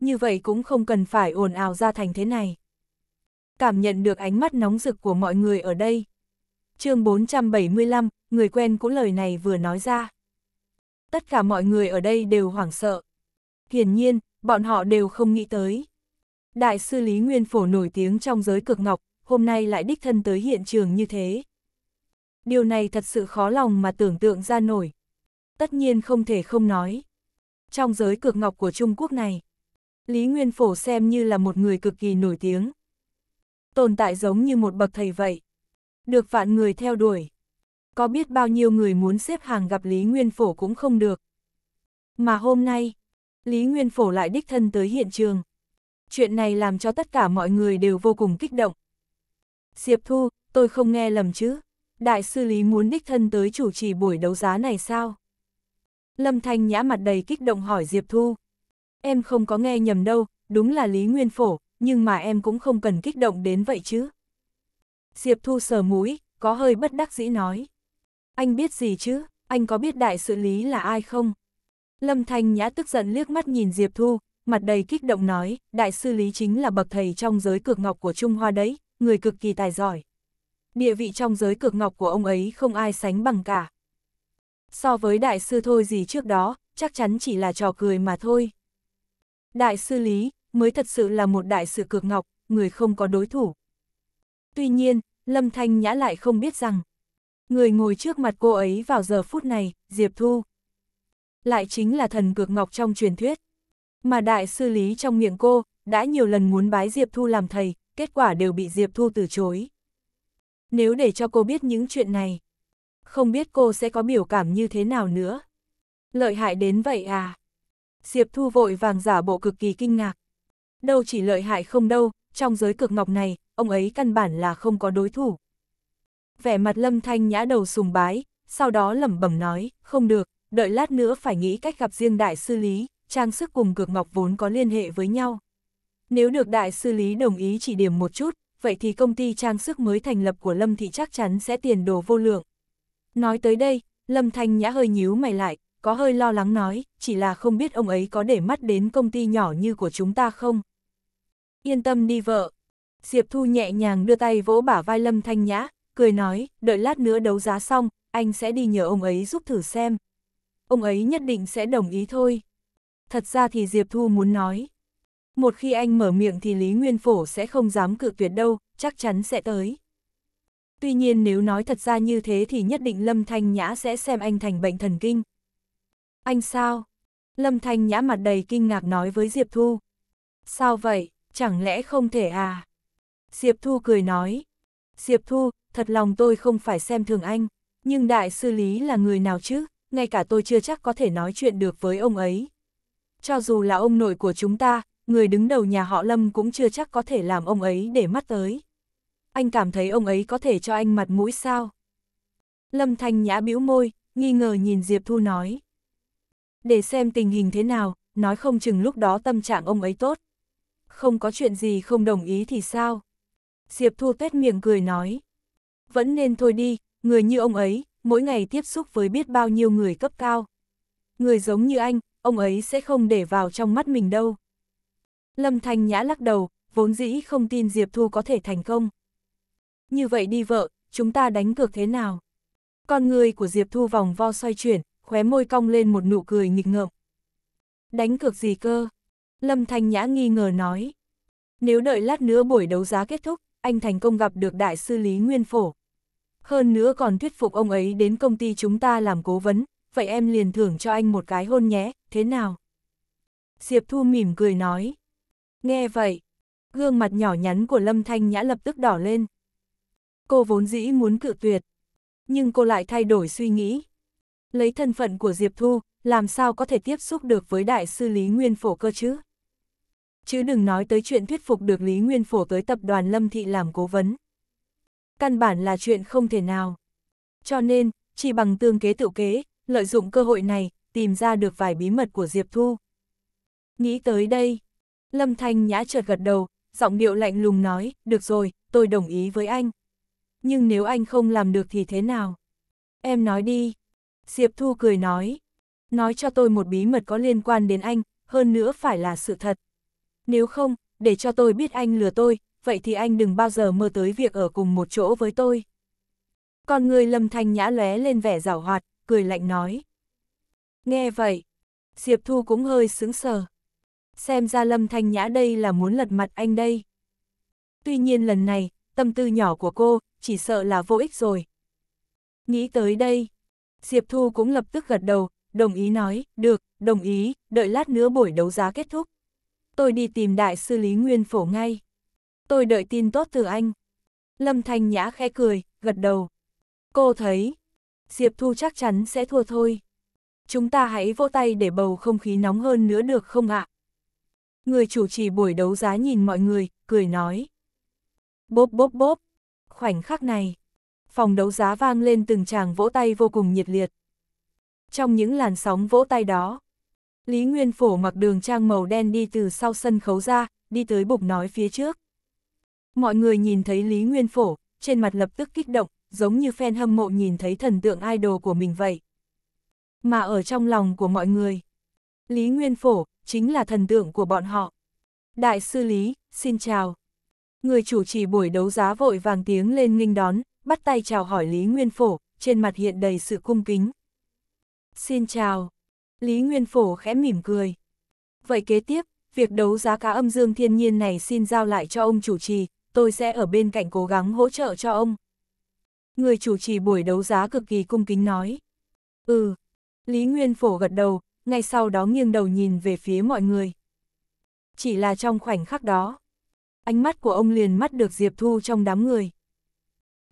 như vậy cũng không cần phải ồn ào ra thành thế này. Cảm nhận được ánh mắt nóng rực của mọi người ở đây. chương 475, người quen cũ lời này vừa nói ra. Tất cả mọi người ở đây đều hoảng sợ. Hiển nhiên, bọn họ đều không nghĩ tới. Đại sư Lý Nguyên Phổ nổi tiếng trong giới cực ngọc, hôm nay lại đích thân tới hiện trường như thế. Điều này thật sự khó lòng mà tưởng tượng ra nổi. Tất nhiên không thể không nói. Trong giới cực ngọc của Trung Quốc này, Lý Nguyên Phổ xem như là một người cực kỳ nổi tiếng. Tồn tại giống như một bậc thầy vậy. Được vạn người theo đuổi. Có biết bao nhiêu người muốn xếp hàng gặp Lý Nguyên Phổ cũng không được. Mà hôm nay, Lý Nguyên Phổ lại đích thân tới hiện trường. Chuyện này làm cho tất cả mọi người đều vô cùng kích động. Diệp Thu, tôi không nghe lầm chứ. Đại sư Lý muốn đích thân tới chủ trì buổi đấu giá này sao? Lâm Thanh nhã mặt đầy kích động hỏi Diệp Thu. Em không có nghe nhầm đâu, đúng là Lý Nguyên Phổ, nhưng mà em cũng không cần kích động đến vậy chứ. Diệp Thu sờ mũi, có hơi bất đắc dĩ nói. Anh biết gì chứ, anh có biết đại sự lý là ai không? Lâm Thanh Nhã tức giận liếc mắt nhìn Diệp Thu, mặt đầy kích động nói, đại sư lý chính là bậc thầy trong giới Cực ngọc của Trung Hoa đấy, người cực kỳ tài giỏi. Địa vị trong giới Cực ngọc của ông ấy không ai sánh bằng cả. So với đại sư thôi gì trước đó, chắc chắn chỉ là trò cười mà thôi. Đại sư Lý, mới thật sự là một đại sư cực ngọc, người không có đối thủ. Tuy nhiên, Lâm Thanh Nhã lại không biết rằng, người ngồi trước mặt cô ấy vào giờ phút này, Diệp Thu, lại chính là thần cực ngọc trong truyền thuyết. Mà đại sư Lý trong miệng cô, đã nhiều lần muốn bái Diệp Thu làm thầy, kết quả đều bị Diệp Thu từ chối. Nếu để cho cô biết những chuyện này, không biết cô sẽ có biểu cảm như thế nào nữa. Lợi hại đến vậy à? Diệp Thu vội vàng giả bộ cực kỳ kinh ngạc. Đâu chỉ lợi hại không đâu, trong giới cực ngọc này, ông ấy căn bản là không có đối thủ. Vẻ mặt lâm thanh nhã đầu sùng bái, sau đó lẩm bẩm nói, không được, đợi lát nữa phải nghĩ cách gặp riêng đại sư lý, trang sức cùng cực ngọc vốn có liên hệ với nhau. Nếu được đại sư lý đồng ý chỉ điểm một chút, vậy thì công ty trang sức mới thành lập của Lâm Thị chắc chắn sẽ tiền đồ vô lượng. Nói tới đây, Lâm Thanh Nhã hơi nhíu mày lại, có hơi lo lắng nói, chỉ là không biết ông ấy có để mắt đến công ty nhỏ như của chúng ta không. Yên tâm đi vợ. Diệp Thu nhẹ nhàng đưa tay vỗ bả vai Lâm Thanh Nhã, cười nói, đợi lát nữa đấu giá xong, anh sẽ đi nhờ ông ấy giúp thử xem. Ông ấy nhất định sẽ đồng ý thôi. Thật ra thì Diệp Thu muốn nói. Một khi anh mở miệng thì Lý Nguyên Phổ sẽ không dám cự tuyệt đâu, chắc chắn sẽ tới. Tuy nhiên nếu nói thật ra như thế thì nhất định Lâm Thanh Nhã sẽ xem anh thành bệnh thần kinh. Anh sao? Lâm Thanh Nhã mặt đầy kinh ngạc nói với Diệp Thu. Sao vậy, chẳng lẽ không thể à? Diệp Thu cười nói. Diệp Thu, thật lòng tôi không phải xem thường anh, nhưng đại sư Lý là người nào chứ, ngay cả tôi chưa chắc có thể nói chuyện được với ông ấy. Cho dù là ông nội của chúng ta, người đứng đầu nhà họ Lâm cũng chưa chắc có thể làm ông ấy để mắt tới. Anh cảm thấy ông ấy có thể cho anh mặt mũi sao? Lâm Thanh Nhã bĩu môi, nghi ngờ nhìn Diệp Thu nói. Để xem tình hình thế nào, nói không chừng lúc đó tâm trạng ông ấy tốt. Không có chuyện gì không đồng ý thì sao? Diệp Thu Tuyết miệng cười nói. Vẫn nên thôi đi, người như ông ấy, mỗi ngày tiếp xúc với biết bao nhiêu người cấp cao. Người giống như anh, ông ấy sẽ không để vào trong mắt mình đâu. Lâm Thanh Nhã lắc đầu, vốn dĩ không tin Diệp Thu có thể thành công. Như vậy đi vợ, chúng ta đánh cược thế nào? Con người của Diệp Thu vòng vo xoay chuyển, khóe môi cong lên một nụ cười nghịch ngợm. Đánh cược gì cơ? Lâm Thanh Nhã nghi ngờ nói. Nếu đợi lát nữa buổi đấu giá kết thúc, anh thành công gặp được đại sư Lý Nguyên Phổ. Hơn nữa còn thuyết phục ông ấy đến công ty chúng ta làm cố vấn, vậy em liền thưởng cho anh một cái hôn nhé, thế nào? Diệp Thu mỉm cười nói. Nghe vậy, gương mặt nhỏ nhắn của Lâm Thanh Nhã lập tức đỏ lên. Cô vốn dĩ muốn cự tuyệt, nhưng cô lại thay đổi suy nghĩ. Lấy thân phận của Diệp Thu, làm sao có thể tiếp xúc được với đại sư Lý Nguyên Phổ cơ chứ? Chứ đừng nói tới chuyện thuyết phục được Lý Nguyên Phổ tới tập đoàn Lâm Thị làm cố vấn. Căn bản là chuyện không thể nào. Cho nên, chỉ bằng tương kế tự kế, lợi dụng cơ hội này, tìm ra được vài bí mật của Diệp Thu. Nghĩ tới đây, Lâm Thanh Nhã chợt gật đầu, giọng điệu lạnh lùng nói, được rồi, tôi đồng ý với anh. Nhưng nếu anh không làm được thì thế nào? Em nói đi, Diệp Thu cười nói. Nói cho tôi một bí mật có liên quan đến anh, hơn nữa phải là sự thật. Nếu không, để cho tôi biết anh lừa tôi, vậy thì anh đừng bao giờ mơ tới việc ở cùng một chỗ với tôi. Con người lâm thanh nhã lóe lên vẻ rào hoạt, cười lạnh nói. Nghe vậy, Diệp Thu cũng hơi sững sờ. Xem ra lâm thanh nhã đây là muốn lật mặt anh đây. Tuy nhiên lần này, tâm tư nhỏ của cô, chỉ sợ là vô ích rồi. Nghĩ tới đây, Diệp Thu cũng lập tức gật đầu, đồng ý nói, được, đồng ý, đợi lát nữa buổi đấu giá kết thúc. Tôi đi tìm đại sư Lý Nguyên Phổ ngay. Tôi đợi tin tốt từ anh. Lâm Thanh Nhã khẽ cười, gật đầu. Cô thấy, Diệp Thu chắc chắn sẽ thua thôi. Chúng ta hãy vỗ tay để bầu không khí nóng hơn nữa được không ạ? Người chủ trì buổi đấu giá nhìn mọi người, cười nói. Bốp bốp bốp. Khoảnh khắc này, phòng đấu giá vang lên từng tràng vỗ tay vô cùng nhiệt liệt. Trong những làn sóng vỗ tay đó, Lý Nguyên Phổ mặc đường trang màu đen đi từ sau sân khấu ra, đi tới bục nói phía trước. Mọi người nhìn thấy Lý Nguyên Phổ, trên mặt lập tức kích động, giống như fan hâm mộ nhìn thấy thần tượng idol của mình vậy. Mà ở trong lòng của mọi người, Lý Nguyên Phổ chính là thần tượng của bọn họ. Đại sư Lý, xin chào. Người chủ trì buổi đấu giá vội vàng tiếng lên nghinh đón, bắt tay chào hỏi Lý Nguyên Phổ, trên mặt hiện đầy sự cung kính. Xin chào. Lý Nguyên Phổ khẽ mỉm cười. Vậy kế tiếp, việc đấu giá cá âm dương thiên nhiên này xin giao lại cho ông chủ trì, tôi sẽ ở bên cạnh cố gắng hỗ trợ cho ông. Người chủ trì buổi đấu giá cực kỳ cung kính nói. Ừ. Lý Nguyên Phổ gật đầu, ngay sau đó nghiêng đầu nhìn về phía mọi người. Chỉ là trong khoảnh khắc đó, ánh mắt của ông liền mắt được Diệp Thu trong đám người.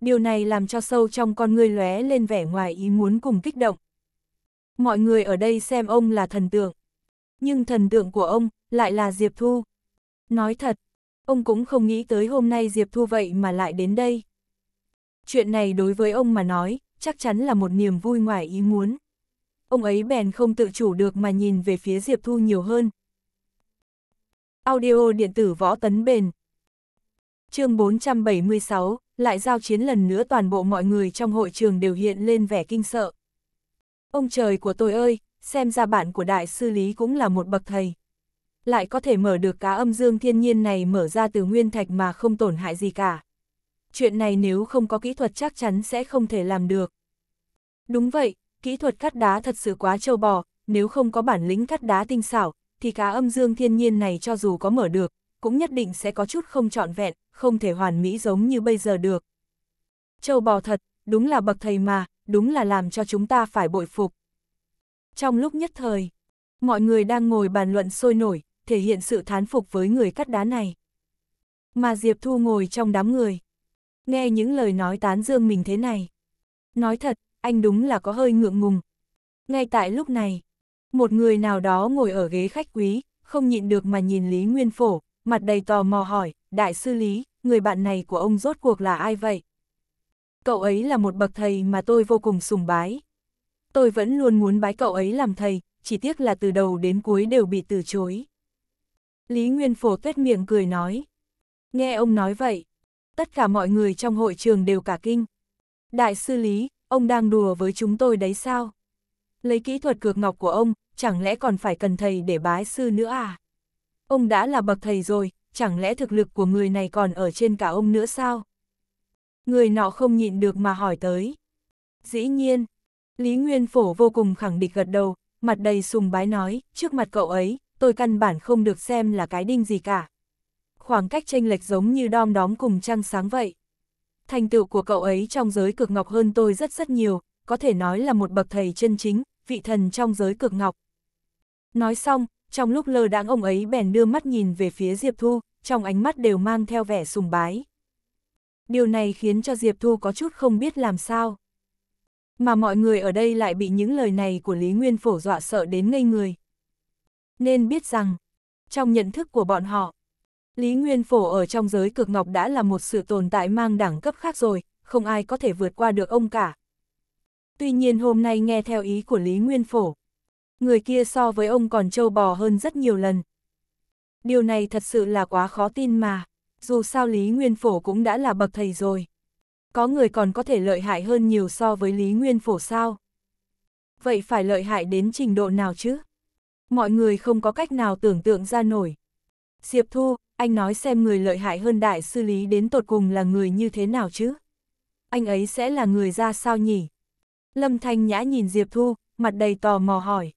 Điều này làm cho sâu trong con người lóe lên vẻ ngoài ý muốn cùng kích động. Mọi người ở đây xem ông là thần tượng. Nhưng thần tượng của ông lại là Diệp Thu. Nói thật, ông cũng không nghĩ tới hôm nay Diệp Thu vậy mà lại đến đây. Chuyện này đối với ông mà nói, chắc chắn là một niềm vui ngoài ý muốn. Ông ấy bèn không tự chủ được mà nhìn về phía Diệp Thu nhiều hơn. Audio điện tử võ tấn bền, chương 476, lại giao chiến lần nữa toàn bộ mọi người trong hội trường đều hiện lên vẻ kinh sợ. Ông trời của tôi ơi, xem ra bạn của đại sư Lý cũng là một bậc thầy. Lại có thể mở được cá âm dương thiên nhiên này mở ra từ nguyên thạch mà không tổn hại gì cả. Chuyện này nếu không có kỹ thuật chắc chắn sẽ không thể làm được. Đúng vậy, kỹ thuật cắt đá thật sự quá trâu bò, nếu không có bản lĩnh cắt đá tinh xảo, thì cá âm dương thiên nhiên này cho dù có mở được, cũng nhất định sẽ có chút không trọn vẹn, không thể hoàn mỹ giống như bây giờ được. Châu bò thật, đúng là bậc thầy mà, đúng là làm cho chúng ta phải bội phục. Trong lúc nhất thời, mọi người đang ngồi bàn luận sôi nổi, thể hiện sự thán phục với người cắt đá này. Mà Diệp Thu ngồi trong đám người, nghe những lời nói tán dương mình thế này. Nói thật, anh đúng là có hơi ngượng ngùng. Ngay tại lúc này, một người nào đó ngồi ở ghế khách quý, không nhịn được mà nhìn Lý Nguyên Phổ, mặt đầy tò mò hỏi, đại sư Lý, người bạn này của ông rốt cuộc là ai vậy? Cậu ấy là một bậc thầy mà tôi vô cùng sùng bái. Tôi vẫn luôn muốn bái cậu ấy làm thầy, chỉ tiếc là từ đầu đến cuối đều bị từ chối. Lý Nguyên Phổ kết miệng cười nói. Nghe ông nói vậy, tất cả mọi người trong hội trường đều cả kinh. Đại sư Lý, ông đang đùa với chúng tôi đấy sao? Lấy kỹ thuật cược ngọc của ông, chẳng lẽ còn phải cần thầy để bái sư nữa à? Ông đã là bậc thầy rồi, chẳng lẽ thực lực của người này còn ở trên cả ông nữa sao? Người nọ không nhịn được mà hỏi tới. Dĩ nhiên, Lý Nguyên Phổ vô cùng khẳng định gật đầu, mặt đầy sùng bái nói, trước mặt cậu ấy, tôi căn bản không được xem là cái đinh gì cả. Khoảng cách tranh lệch giống như đom đóm cùng trăng sáng vậy. Thành tựu của cậu ấy trong giới cực ngọc hơn tôi rất rất nhiều, có thể nói là một bậc thầy chân chính, vị thần trong giới cực ngọc. Nói xong, trong lúc lơ đãng ông ấy bèn đưa mắt nhìn về phía Diệp Thu, trong ánh mắt đều mang theo vẻ sùng bái. Điều này khiến cho Diệp Thu có chút không biết làm sao. Mà mọi người ở đây lại bị những lời này của Lý Nguyên Phổ dọa sợ đến ngây người. Nên biết rằng, trong nhận thức của bọn họ, Lý Nguyên Phổ ở trong giới cực ngọc đã là một sự tồn tại mang đẳng cấp khác rồi, không ai có thể vượt qua được ông cả. Tuy nhiên hôm nay nghe theo ý của Lý Nguyên Phổ, Người kia so với ông còn trâu bò hơn rất nhiều lần. Điều này thật sự là quá khó tin mà, dù sao Lý Nguyên Phổ cũng đã là bậc thầy rồi. Có người còn có thể lợi hại hơn nhiều so với Lý Nguyên Phổ sao? Vậy phải lợi hại đến trình độ nào chứ? Mọi người không có cách nào tưởng tượng ra nổi. Diệp Thu, anh nói xem người lợi hại hơn đại sư Lý đến tột cùng là người như thế nào chứ? Anh ấy sẽ là người ra sao nhỉ? Lâm Thanh Nhã nhìn Diệp Thu, mặt đầy tò mò hỏi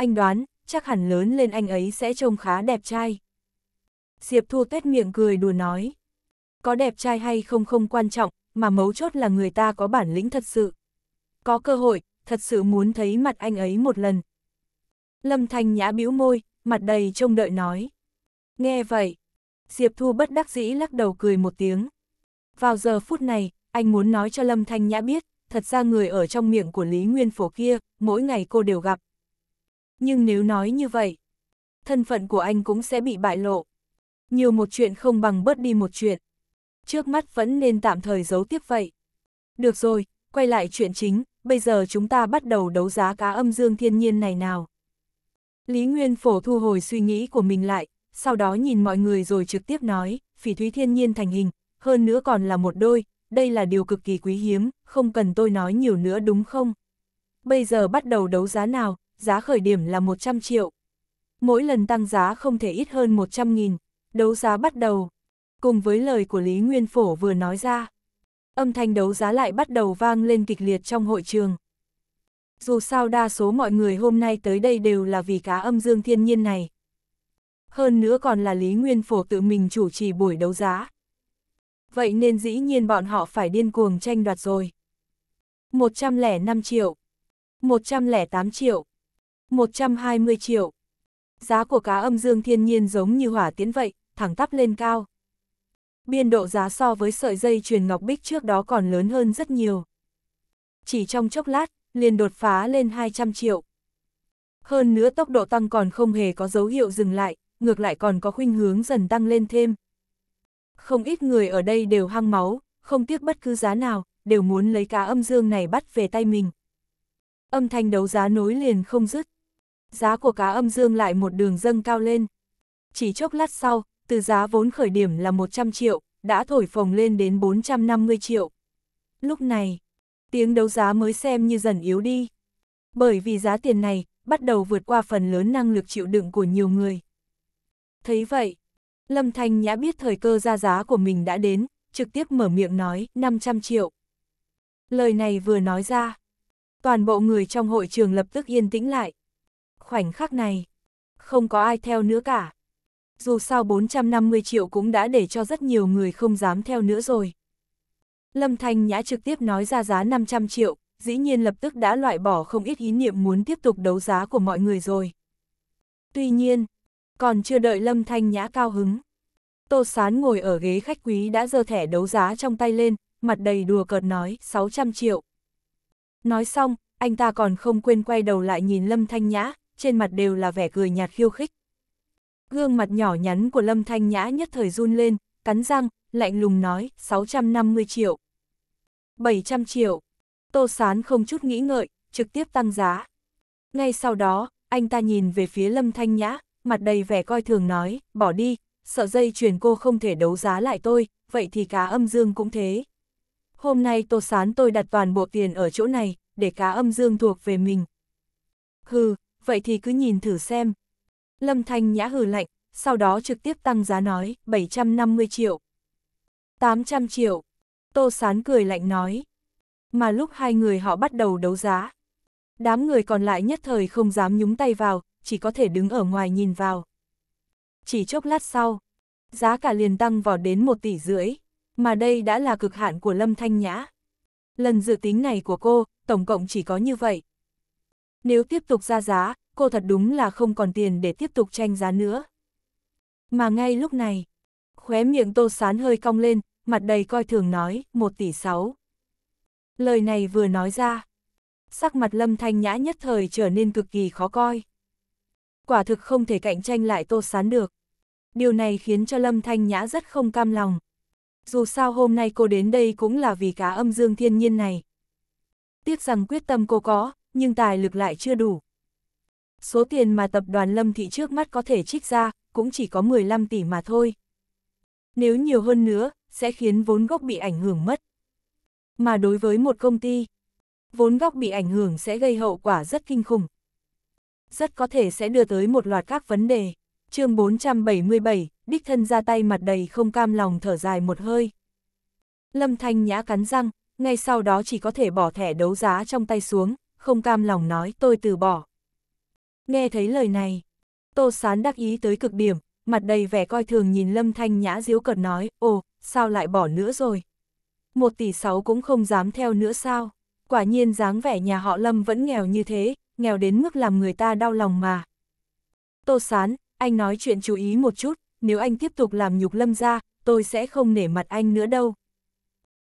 anh đoán, chắc hẳn lớn lên anh ấy sẽ trông khá đẹp trai. Diệp Thu Tuyết miệng cười đùa nói. Có đẹp trai hay không không quan trọng, mà mấu chốt là người ta có bản lĩnh thật sự. Có cơ hội, thật sự muốn thấy mặt anh ấy một lần. Lâm Thanh Nhã bĩu môi, mặt đầy trông đợi nói. Nghe vậy, Diệp Thu bất đắc dĩ lắc đầu cười một tiếng. Vào giờ phút này, anh muốn nói cho Lâm Thanh Nhã biết, thật ra người ở trong miệng của Lý Nguyên Phổ kia, mỗi ngày cô đều gặp. Nhưng nếu nói như vậy, thân phận của anh cũng sẽ bị bại lộ. Nhiều một chuyện không bằng bớt đi một chuyện. Trước mắt vẫn nên tạm thời giấu tiếp vậy. Được rồi, quay lại chuyện chính, bây giờ chúng ta bắt đầu đấu giá cá âm dương thiên nhiên này nào. Lý Nguyên Phổ thu hồi suy nghĩ của mình lại, sau đó nhìn mọi người rồi trực tiếp nói, phỉ thúy thiên nhiên thành hình, hơn nữa còn là một đôi, đây là điều cực kỳ quý hiếm, không cần tôi nói nhiều nữa đúng không? Bây giờ bắt đầu đấu giá nào, giá khởi điểm là 100 triệu. Mỗi lần tăng giá không thể ít hơn 100.000, đấu giá bắt đầu. Cùng với lời của Lý Nguyên Phổ vừa nói ra, âm thanh đấu giá lại bắt đầu vang lên kịch liệt trong hội trường. Dù sao đa số mọi người hôm nay tới đây đều là vì cá âm dương thiên nhiên này. Hơn nữa còn là Lý Nguyên Phổ tự mình chủ trì buổi đấu giá. Vậy nên dĩ nhiên bọn họ phải điên cuồng tranh đoạt rồi. 105 triệu, 108 triệu, 120 triệu. Giá của cá âm dương thiên nhiên giống như hỏa tiến vậy, thẳng tắp lên cao. Biên độ giá so với sợi dây truyền ngọc bích trước đó còn lớn hơn rất nhiều. Chỉ trong chốc lát, liền đột phá lên 200 triệu. Hơn nữa tốc độ tăng còn không hề có dấu hiệu dừng lại, ngược lại còn có khuynh hướng dần tăng lên thêm. Không ít người ở đây đều hăng máu, không tiếc bất cứ giá nào, đều muốn lấy cá âm dương này bắt về tay mình. Âm thanh đấu giá nối liền không dứt giá của cá âm dương lại một đường dâng cao lên. Chỉ chốc lát sau, từ giá vốn khởi điểm là 100 triệu, đã thổi phồng lên đến 450 triệu. Lúc này, tiếng đấu giá mới xem như dần yếu đi. Bởi vì giá tiền này, bắt đầu vượt qua phần lớn năng lực chịu đựng của nhiều người. Thấy vậy, Lâm Thanh Nhã biết thời cơ ra giá của mình đã đến, trực tiếp mở miệng nói 500 triệu. Lời này vừa nói ra, toàn bộ người trong hội trường lập tức yên tĩnh lại, khoảnh khắc này. Không có ai theo nữa cả. Dù sao 450 triệu cũng đã để cho rất nhiều người không dám theo nữa rồi. Lâm Thanh Nhã trực tiếp nói ra giá 500 triệu, dĩ nhiên lập tức đã loại bỏ không ít ý niệm muốn tiếp tục đấu giá của mọi người rồi. Tuy nhiên, còn chưa đợi Lâm Thanh Nhã cao hứng. Tô Sán ngồi ở ghế khách quý đã giơ thẻ đấu giá trong tay lên, mặt đầy đùa cợt nói 600 triệu. Nói xong, anh ta còn không quên quay đầu lại nhìn Lâm Thanh Nhã, trên mặt đều là vẻ cười nhạt khiêu khích. Gương mặt nhỏ nhắn của Lâm Thanh Nhã nhất thời run lên, cắn răng, lạnh lùng nói, 650 triệu. 700 triệu. Tô Sán không chút nghĩ ngợi, trực tiếp tăng giá. Ngay sau đó, anh ta nhìn về phía Lâm Thanh Nhã, mặt đầy vẻ coi thường nói, bỏ đi, sợ dây chuyền cô không thể đấu giá lại tôi, vậy thì cá âm dương cũng thế. Hôm nay Tô Sán tôi đặt toàn bộ tiền ở chỗ này, để cá âm dương thuộc về mình. Hừ, vậy thì cứ nhìn thử xem. Lâm Thanh Nhã hừ lạnh, sau đó trực tiếp tăng giá nói, 750 triệu. 800 triệu. Tô Sán cười lạnh nói. Mà lúc hai người họ bắt đầu đấu giá. Đám người còn lại nhất thời không dám nhúng tay vào, chỉ có thể đứng ở ngoài nhìn vào. Chỉ chốc lát sau, giá cả liền tăng vào đến 1 tỷ rưỡi, mà đây đã là cực hạn của Lâm Thanh Nhã. Lần dự tính này của cô, tổng cộng chỉ có như vậy. Nếu tiếp tục ra giá, cô thật đúng là không còn tiền để tiếp tục tranh giá nữa. Mà ngay lúc này, khóe miệng tô sán hơi cong lên, mặt đầy coi thường nói, một tỷ sáu. Lời này vừa nói ra, sắc mặt lâm thanh nhã nhất thời trở nên cực kỳ khó coi. Quả thực không thể cạnh tranh lại tô sán được. Điều này khiến cho lâm thanh nhã rất không cam lòng. Dù sao hôm nay cô đến đây cũng là vì cá âm dương thiên nhiên này. Tiếc rằng quyết tâm cô có, nhưng tài lực lại chưa đủ số tiền mà tập đoàn Lâm Thị trước mắt có thể trích ra, cũng chỉ có 15 tỷ mà thôi. Nếu nhiều hơn nữa, sẽ khiến vốn gốc bị ảnh hưởng mất. Mà đối với một công ty, vốn gốc bị ảnh hưởng sẽ gây hậu quả rất kinh khủng. Rất có thể sẽ đưa tới một loạt các vấn đề. chương 477, đích thân ra tay mặt đầy không cam lòng thở dài một hơi. Lâm Thanh Nhã cắn răng, ngay sau đó chỉ có thể bỏ thẻ đấu giá trong tay xuống, không cam lòng nói tôi từ bỏ. Nghe thấy lời này, Tô Sán đắc ý tới cực điểm, mặt đầy vẻ coi thường nhìn Lâm Thanh Nhã diếu cợt nói, ồ, sao lại bỏ nữa rồi? Một tỷ sáu cũng không dám theo nữa sao? Quả nhiên dáng vẻ nhà họ Lâm vẫn nghèo như thế, nghèo đến mức làm người ta đau lòng mà. Tô Sán, anh nói chuyện chú ý một chút, nếu anh tiếp tục làm nhục Lâm ra, tôi sẽ không nể mặt anh nữa đâu.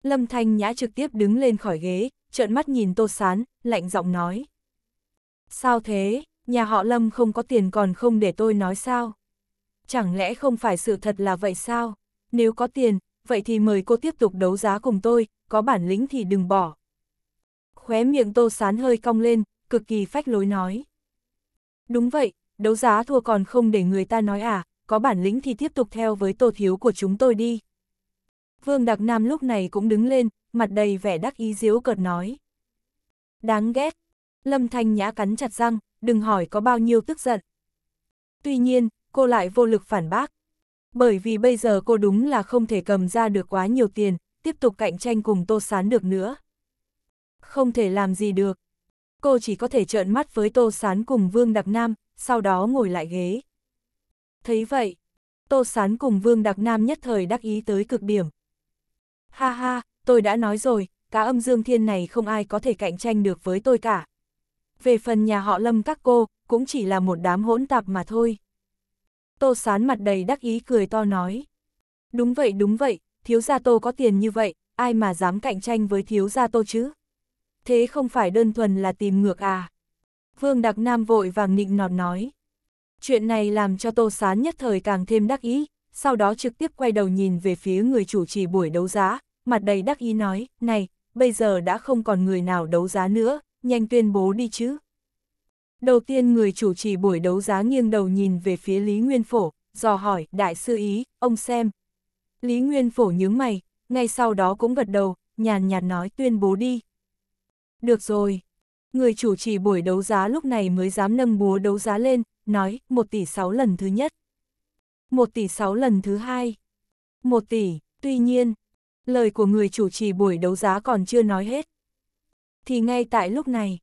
Lâm Thanh Nhã trực tiếp đứng lên khỏi ghế, trợn mắt nhìn Tô Sán, lạnh giọng nói. Sao thế? nhà họ Lâm không có tiền còn không để tôi nói sao? Chẳng lẽ không phải sự thật là vậy sao? Nếu có tiền, vậy thì mời cô tiếp tục đấu giá cùng tôi, có bản lĩnh thì đừng bỏ. Khóe miệng Tô Sán hơi cong lên, cực kỳ phách lối nói. Đúng vậy, đấu giá thua còn không để người ta nói à, có bản lĩnh thì tiếp tục theo với Tô Thiếu của chúng tôi đi. Vương Đặc Nam lúc này cũng đứng lên, mặt đầy vẻ đắc ý diếu cợt nói. Đáng ghét, Lâm Thanh Nhã cắn chặt răng, đừng hỏi có bao nhiêu tức giận. Tuy nhiên, cô lại vô lực phản bác. Bởi vì bây giờ cô đúng là không thể cầm ra được quá nhiều tiền, tiếp tục cạnh tranh cùng Tô Sán được nữa. Không thể làm gì được. Cô chỉ có thể trợn mắt với Tô Sán cùng Vương Đặc Nam, sau đó ngồi lại ghế. Thấy vậy, Tô Sán cùng Vương Đặc Nam nhất thời đắc ý tới cực điểm. Ha ha, tôi đã nói rồi, cá âm dương thiên này không ai có thể cạnh tranh được với tôi cả về phần nhà họ lâm các cô, cũng chỉ là một đám hỗn tạp mà thôi. Tô sán mặt đầy đắc ý cười to nói. Đúng vậy đúng vậy, thiếu gia tô có tiền như vậy, ai mà dám cạnh tranh với thiếu gia tô chứ? Thế không phải đơn thuần là tìm ngược à? Vương Đặc Nam vội vàng nịnh nọt nói. Chuyện này làm cho tô sán nhất thời càng thêm đắc ý, sau đó trực tiếp quay đầu nhìn về phía người chủ trì buổi đấu giá, mặt đầy đắc ý nói, này, bây giờ đã không còn người nào đấu giá nữa, nhanh tuyên bố đi chứ. Đầu tiên người chủ trì buổi đấu giá nghiêng đầu nhìn về phía Lý Nguyên Phổ, dò hỏi, đại sư ý, ông xem. Lý Nguyên Phổ nhướng mày, ngay sau đó cũng gật đầu, nhàn nhạt nói tuyên bố đi. Được rồi. Người chủ trì buổi đấu giá lúc này mới dám nâng búa đấu giá lên, nói 1 tỷ 6 lần thứ nhất. 1 tỷ 6 lần thứ hai. 1 tỷ, tuy nhiên, lời của người chủ trì buổi đấu giá còn chưa nói hết, thì ngay tại lúc này.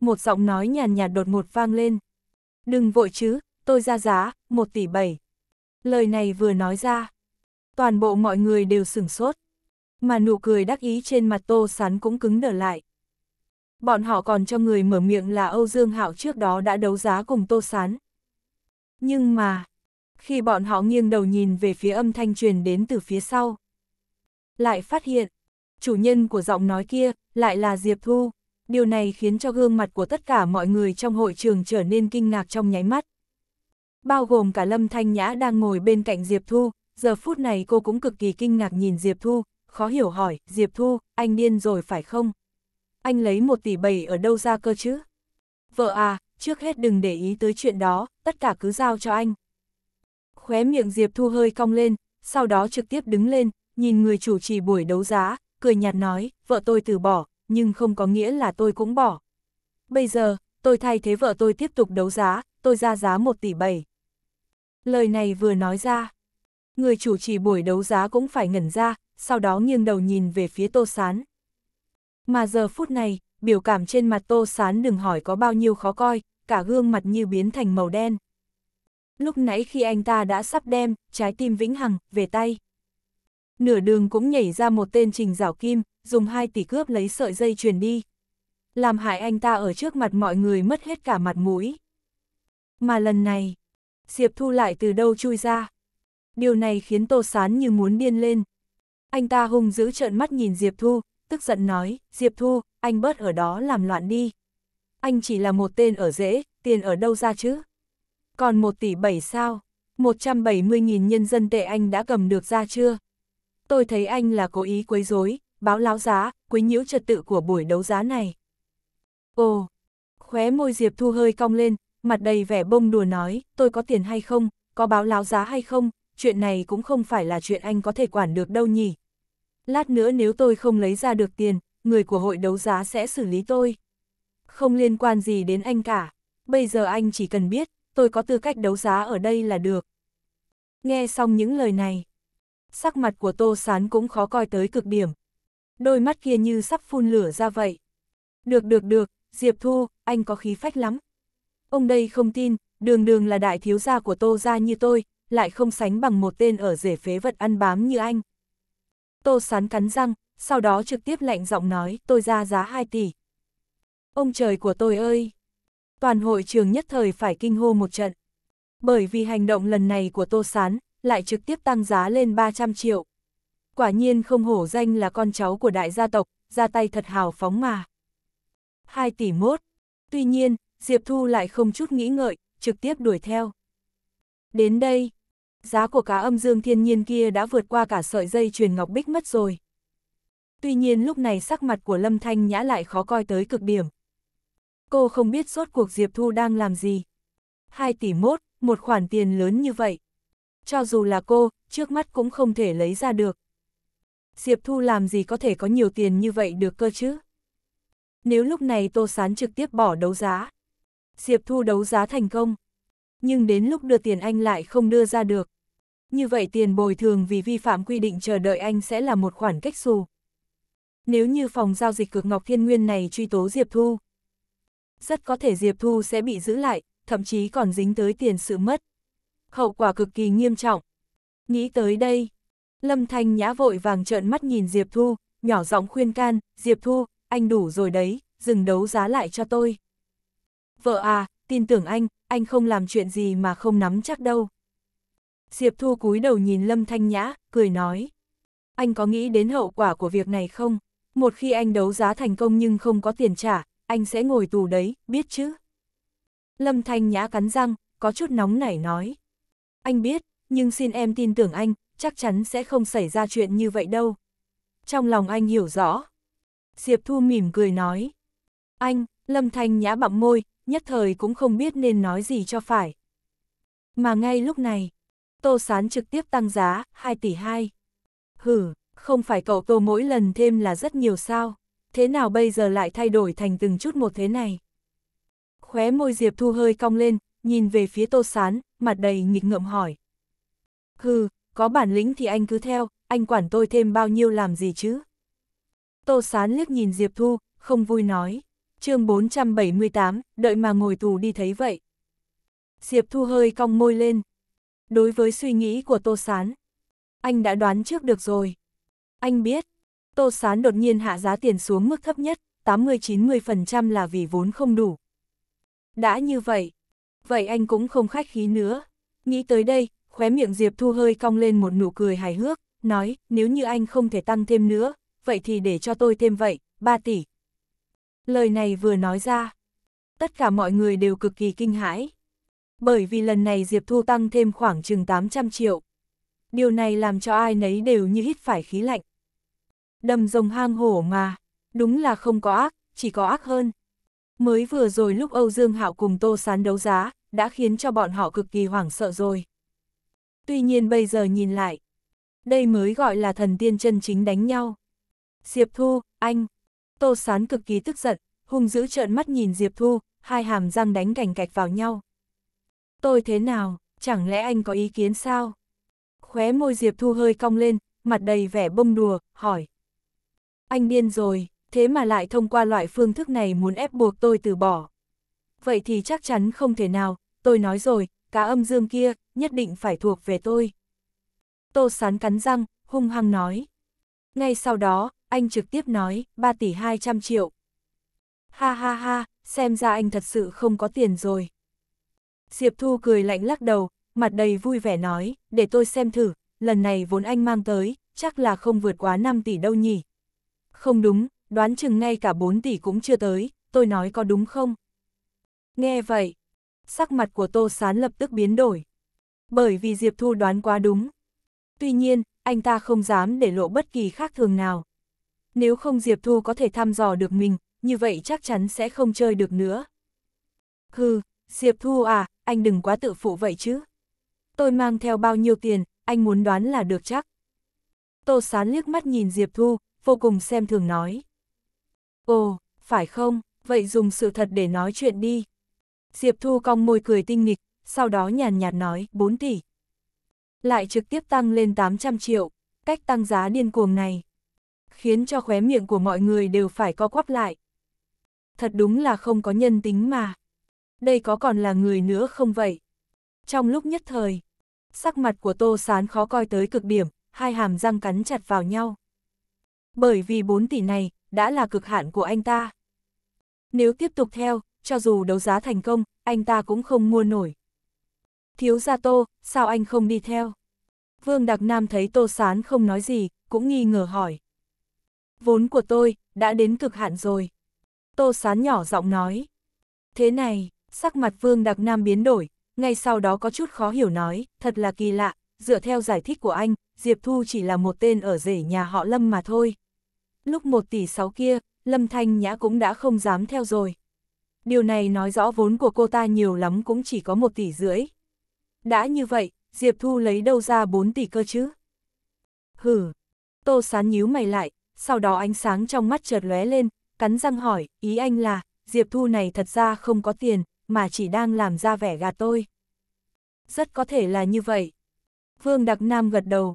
Một giọng nói nhàn nhạt đột ngột vang lên. Đừng vội chứ, tôi ra giá, 1 tỷ 7. Lời này vừa nói ra. Toàn bộ mọi người đều sửng sốt. Mà nụ cười đắc ý trên mặt tô sán cũng cứng đờ lại. Bọn họ còn cho người mở miệng là Âu Dương Hạo trước đó đã đấu giá cùng tô sán. Nhưng mà, khi bọn họ nghiêng đầu nhìn về phía âm thanh truyền đến từ phía sau, lại phát hiện, chủ nhân của giọng nói kia lại là Diệp Thu. Điều này khiến cho gương mặt của tất cả mọi người trong hội trường trở nên kinh ngạc trong nháy mắt. Bao gồm cả Lâm Thanh Nhã đang ngồi bên cạnh Diệp Thu, giờ phút này cô cũng cực kỳ kinh ngạc nhìn Diệp Thu, khó hiểu hỏi, Diệp Thu, anh điên rồi phải không? Anh lấy một tỷ bảy ở đâu ra cơ chứ? Vợ à, trước hết đừng để ý tới chuyện đó, tất cả cứ giao cho anh. Khóe miệng Diệp Thu hơi cong lên, sau đó trực tiếp đứng lên, nhìn người chủ trì buổi đấu giá, cười nhạt nói, vợ tôi từ bỏ, nhưng không có nghĩa là tôi cũng bỏ. Bây giờ, tôi thay thế vợ tôi tiếp tục đấu giá, tôi ra giá 1 tỷ 7. Lời này vừa nói ra, người chủ trì buổi đấu giá cũng phải ngẩn ra, sau đó nghiêng đầu nhìn về phía Tô Sán. Mà giờ phút này, biểu cảm trên mặt Tô Sán đừng hỏi có bao nhiêu khó coi, cả gương mặt như biến thành màu đen. Lúc nãy khi anh ta đã sắp đem, trái tim Vĩnh Hằng, về tay nửa đường cũng nhảy ra một tên trình rảo kim, dùng hai tỷ cướp lấy sợi dây chuyền đi. Làm hại anh ta ở trước mặt mọi người mất hết cả mặt mũi. Mà lần này, Diệp Thu lại từ đâu chui ra. Điều này khiến Tô Sán như muốn điên lên. Anh ta hung dữ trợn mắt nhìn Diệp Thu, tức giận nói, Diệp Thu, anh bớt ở đó làm loạn đi. Anh chỉ là một tên ở dễ, tiền ở đâu ra chứ? Còn một tỷ bảy sao? 170.000 nhân dân tệ anh đã cầm được ra chưa? Tôi thấy anh là cố ý quấy rối, báo láo giá, quấy nhiễu trật tự của buổi đấu giá này. Ồ, khóe môi Diệp Thu hơi cong lên, mặt đầy vẻ bông đùa nói, tôi có tiền hay không, có báo láo giá hay không, chuyện này cũng không phải là chuyện anh có thể quản được đâu nhỉ. Lát nữa nếu tôi không lấy ra được tiền, người của hội đấu giá sẽ xử lý tôi. Không liên quan gì đến anh cả, bây giờ anh chỉ cần biết, tôi có tư cách đấu giá ở đây là được. Nghe xong những lời này, sắc mặt của Tô Sán cũng khó coi tới cực điểm. Đôi mắt kia như sắp phun lửa ra vậy. Được được được, Diệp Thu, anh có khí phách lắm. Ông đây không tin, đường đường là đại thiếu gia của Tô gia như tôi, lại không sánh bằng một tên ở rể phế vật ăn bám như anh. Tô Sán cắn răng, sau đó trực tiếp lạnh giọng nói, tôi ra giá 2 tỷ. Ông trời của tôi ơi! Toàn hội trường nhất thời phải kinh hô một trận. Bởi vì hành động lần này của Tô Sán, lại trực tiếp tăng giá lên 300 triệu. Quả nhiên không hổ danh là con cháu của đại gia tộc, ra tay thật hào phóng mà. 2 tỷ mốt. Tuy nhiên, Diệp Thu lại không chút nghĩ ngợi, trực tiếp đuổi theo. Đến đây, giá của cá âm dương thiên nhiên kia đã vượt qua cả sợi dây truyền ngọc bích mất rồi. Tuy nhiên lúc này sắc mặt của Lâm Thanh Nhã lại khó coi tới cực điểm. Cô không biết suốt cuộc Diệp Thu đang làm gì. 2 tỷ mốt, một khoản tiền lớn như vậy cho dù là cô, trước mắt cũng không thể lấy ra được. Diệp Thu làm gì có thể có nhiều tiền như vậy được cơ chứ? Nếu lúc này Tô Sán trực tiếp bỏ đấu giá, Diệp Thu đấu giá thành công, nhưng đến lúc đưa tiền anh lại không đưa ra được. Như vậy tiền bồi thường vì vi phạm quy định chờ đợi anh sẽ là một khoản cách xù. Nếu như phòng giao dịch cực Ngọc Thiên Nguyên này truy tố Diệp Thu, rất có thể Diệp Thu sẽ bị giữ lại, thậm chí còn dính tới tiền sự mất hậu quả cực kỳ nghiêm trọng. Nghĩ tới đây, Lâm Thanh Nhã vội vàng trợn mắt nhìn Diệp Thu, nhỏ giọng khuyên can, Diệp Thu, anh đủ rồi đấy, dừng đấu giá lại cho tôi. Vợ à, tin tưởng anh, anh không làm chuyện gì mà không nắm chắc đâu. Diệp Thu cúi đầu nhìn Lâm Thanh Nhã, cười nói. Anh có nghĩ đến hậu quả của việc này không? Một khi anh đấu giá thành công nhưng không có tiền trả, anh sẽ ngồi tù đấy, biết chứ? Lâm Thanh Nhã cắn răng, có chút nóng nảy nói. Anh biết, nhưng xin em tin tưởng anh, chắc chắn sẽ không xảy ra chuyện như vậy đâu. Trong lòng anh hiểu rõ. Diệp Thu mỉm cười nói. Anh, Lâm Thanh nhã bặm môi, nhất thời cũng không biết nên nói gì cho phải. Mà ngay lúc này, Tô Sán trực tiếp tăng giá 2 tỷ 2. Hử, không phải cậu Tô mỗi lần thêm là rất nhiều sao, thế nào bây giờ lại thay đổi thành từng chút một thế này? Khóe môi Diệp Thu hơi cong lên, nhìn về phía Tô Sán, mặt đầy nghịch ngợm hỏi. Hừ, có bản lĩnh thì anh cứ theo, anh quản tôi thêm bao nhiêu làm gì chứ? Tô Sán liếc nhìn Diệp Thu, không vui nói. chương 478, đợi mà ngồi tù đi thấy vậy. Diệp Thu hơi cong môi lên. Đối với suy nghĩ của Tô Sán, anh đã đoán trước được rồi. Anh biết, Tô Sán đột nhiên hạ giá tiền xuống mức thấp nhất, 80-90% là vì vốn không đủ. Đã như vậy, vậy anh cũng không khách khí nữa. Nghĩ tới đây, khóe miệng Diệp Thu hơi cong lên một nụ cười hài hước, nói, nếu như anh không thể tăng thêm nữa, vậy thì để cho tôi thêm vậy, 3 tỷ. Lời này vừa nói ra, tất cả mọi người đều cực kỳ kinh hãi. Bởi vì lần này Diệp Thu tăng thêm khoảng chừng 800 triệu. Điều này làm cho ai nấy đều như hít phải khí lạnh. Đầm rồng hang hổ mà, đúng là không có ác, chỉ có ác hơn. Mới vừa rồi lúc Âu Dương Hạo cùng Tô Sán đấu giá, đã khiến cho bọn họ cực kỳ hoảng sợ rồi. Tuy nhiên bây giờ nhìn lại, đây mới gọi là thần tiên chân chính đánh nhau. Diệp Thu, anh, Tô Sán cực kỳ tức giận, hung dữ trợn mắt nhìn Diệp Thu, hai hàm răng đánh cảnh cạch vào nhau. Tôi thế nào, chẳng lẽ anh có ý kiến sao? Khóe môi Diệp Thu hơi cong lên, mặt đầy vẻ bông đùa, hỏi. Anh điên rồi thế mà lại thông qua loại phương thức này muốn ép buộc tôi từ bỏ. Vậy thì chắc chắn không thể nào, tôi nói rồi, cá âm dương kia, nhất định phải thuộc về tôi. Tô sán cắn răng, hung hăng nói. Ngay sau đó, anh trực tiếp nói, 3 tỷ 200 triệu. Ha ha ha, xem ra anh thật sự không có tiền rồi. Diệp Thu cười lạnh lắc đầu, mặt đầy vui vẻ nói, để tôi xem thử, lần này vốn anh mang tới, chắc là không vượt quá 5 tỷ đâu nhỉ. Không đúng, đoán chừng ngay cả 4 tỷ cũng chưa tới, tôi nói có đúng không? Nghe vậy, sắc mặt của Tô Sán lập tức biến đổi. Bởi vì Diệp Thu đoán quá đúng. Tuy nhiên, anh ta không dám để lộ bất kỳ khác thường nào. Nếu không Diệp Thu có thể thăm dò được mình, như vậy chắc chắn sẽ không chơi được nữa. Hừ, Diệp Thu à, anh đừng quá tự phụ vậy chứ. Tôi mang theo bao nhiêu tiền, anh muốn đoán là được chắc. Tô Sán liếc mắt nhìn Diệp Thu, vô cùng xem thường nói. Ồ, phải không, vậy dùng sự thật để nói chuyện đi. Diệp Thu cong môi cười tinh nghịch, sau đó nhàn nhạt nói 4 tỷ. Lại trực tiếp tăng lên 800 triệu, cách tăng giá điên cuồng này. Khiến cho khóe miệng của mọi người đều phải co quắp lại. Thật đúng là không có nhân tính mà. Đây có còn là người nữa không vậy? Trong lúc nhất thời, sắc mặt của Tô Sán khó coi tới cực điểm, hai hàm răng cắn chặt vào nhau. Bởi vì 4 tỷ này, đã là cực hạn của anh ta. Nếu tiếp tục theo, cho dù đấu giá thành công, anh ta cũng không mua nổi. Thiếu gia Tô, sao anh không đi theo? Vương Đặc Nam thấy Tô Sán không nói gì, cũng nghi ngờ hỏi. Vốn của tôi, đã đến cực hạn rồi. Tô Sán nhỏ giọng nói. Thế này, sắc mặt Vương Đặc Nam biến đổi, ngay sau đó có chút khó hiểu nói, thật là kỳ lạ, dựa theo giải thích của anh, Diệp Thu chỉ là một tên ở rể nhà họ Lâm mà thôi, lúc 1 tỷ 6 kia, Lâm Thanh Nhã cũng đã không dám theo rồi. Điều này nói rõ vốn của cô ta nhiều lắm cũng chỉ có 1 tỷ rưỡi. Đã như vậy, Diệp Thu lấy đâu ra 4 tỷ cơ chứ? hừ Tô sán nhíu mày lại, sau đó ánh sáng trong mắt chợt lóe lên, cắn răng hỏi, ý anh là, Diệp Thu này thật ra không có tiền, mà chỉ đang làm ra vẻ gạt tôi. Rất có thể là như vậy. Vương Đặc Nam gật đầu.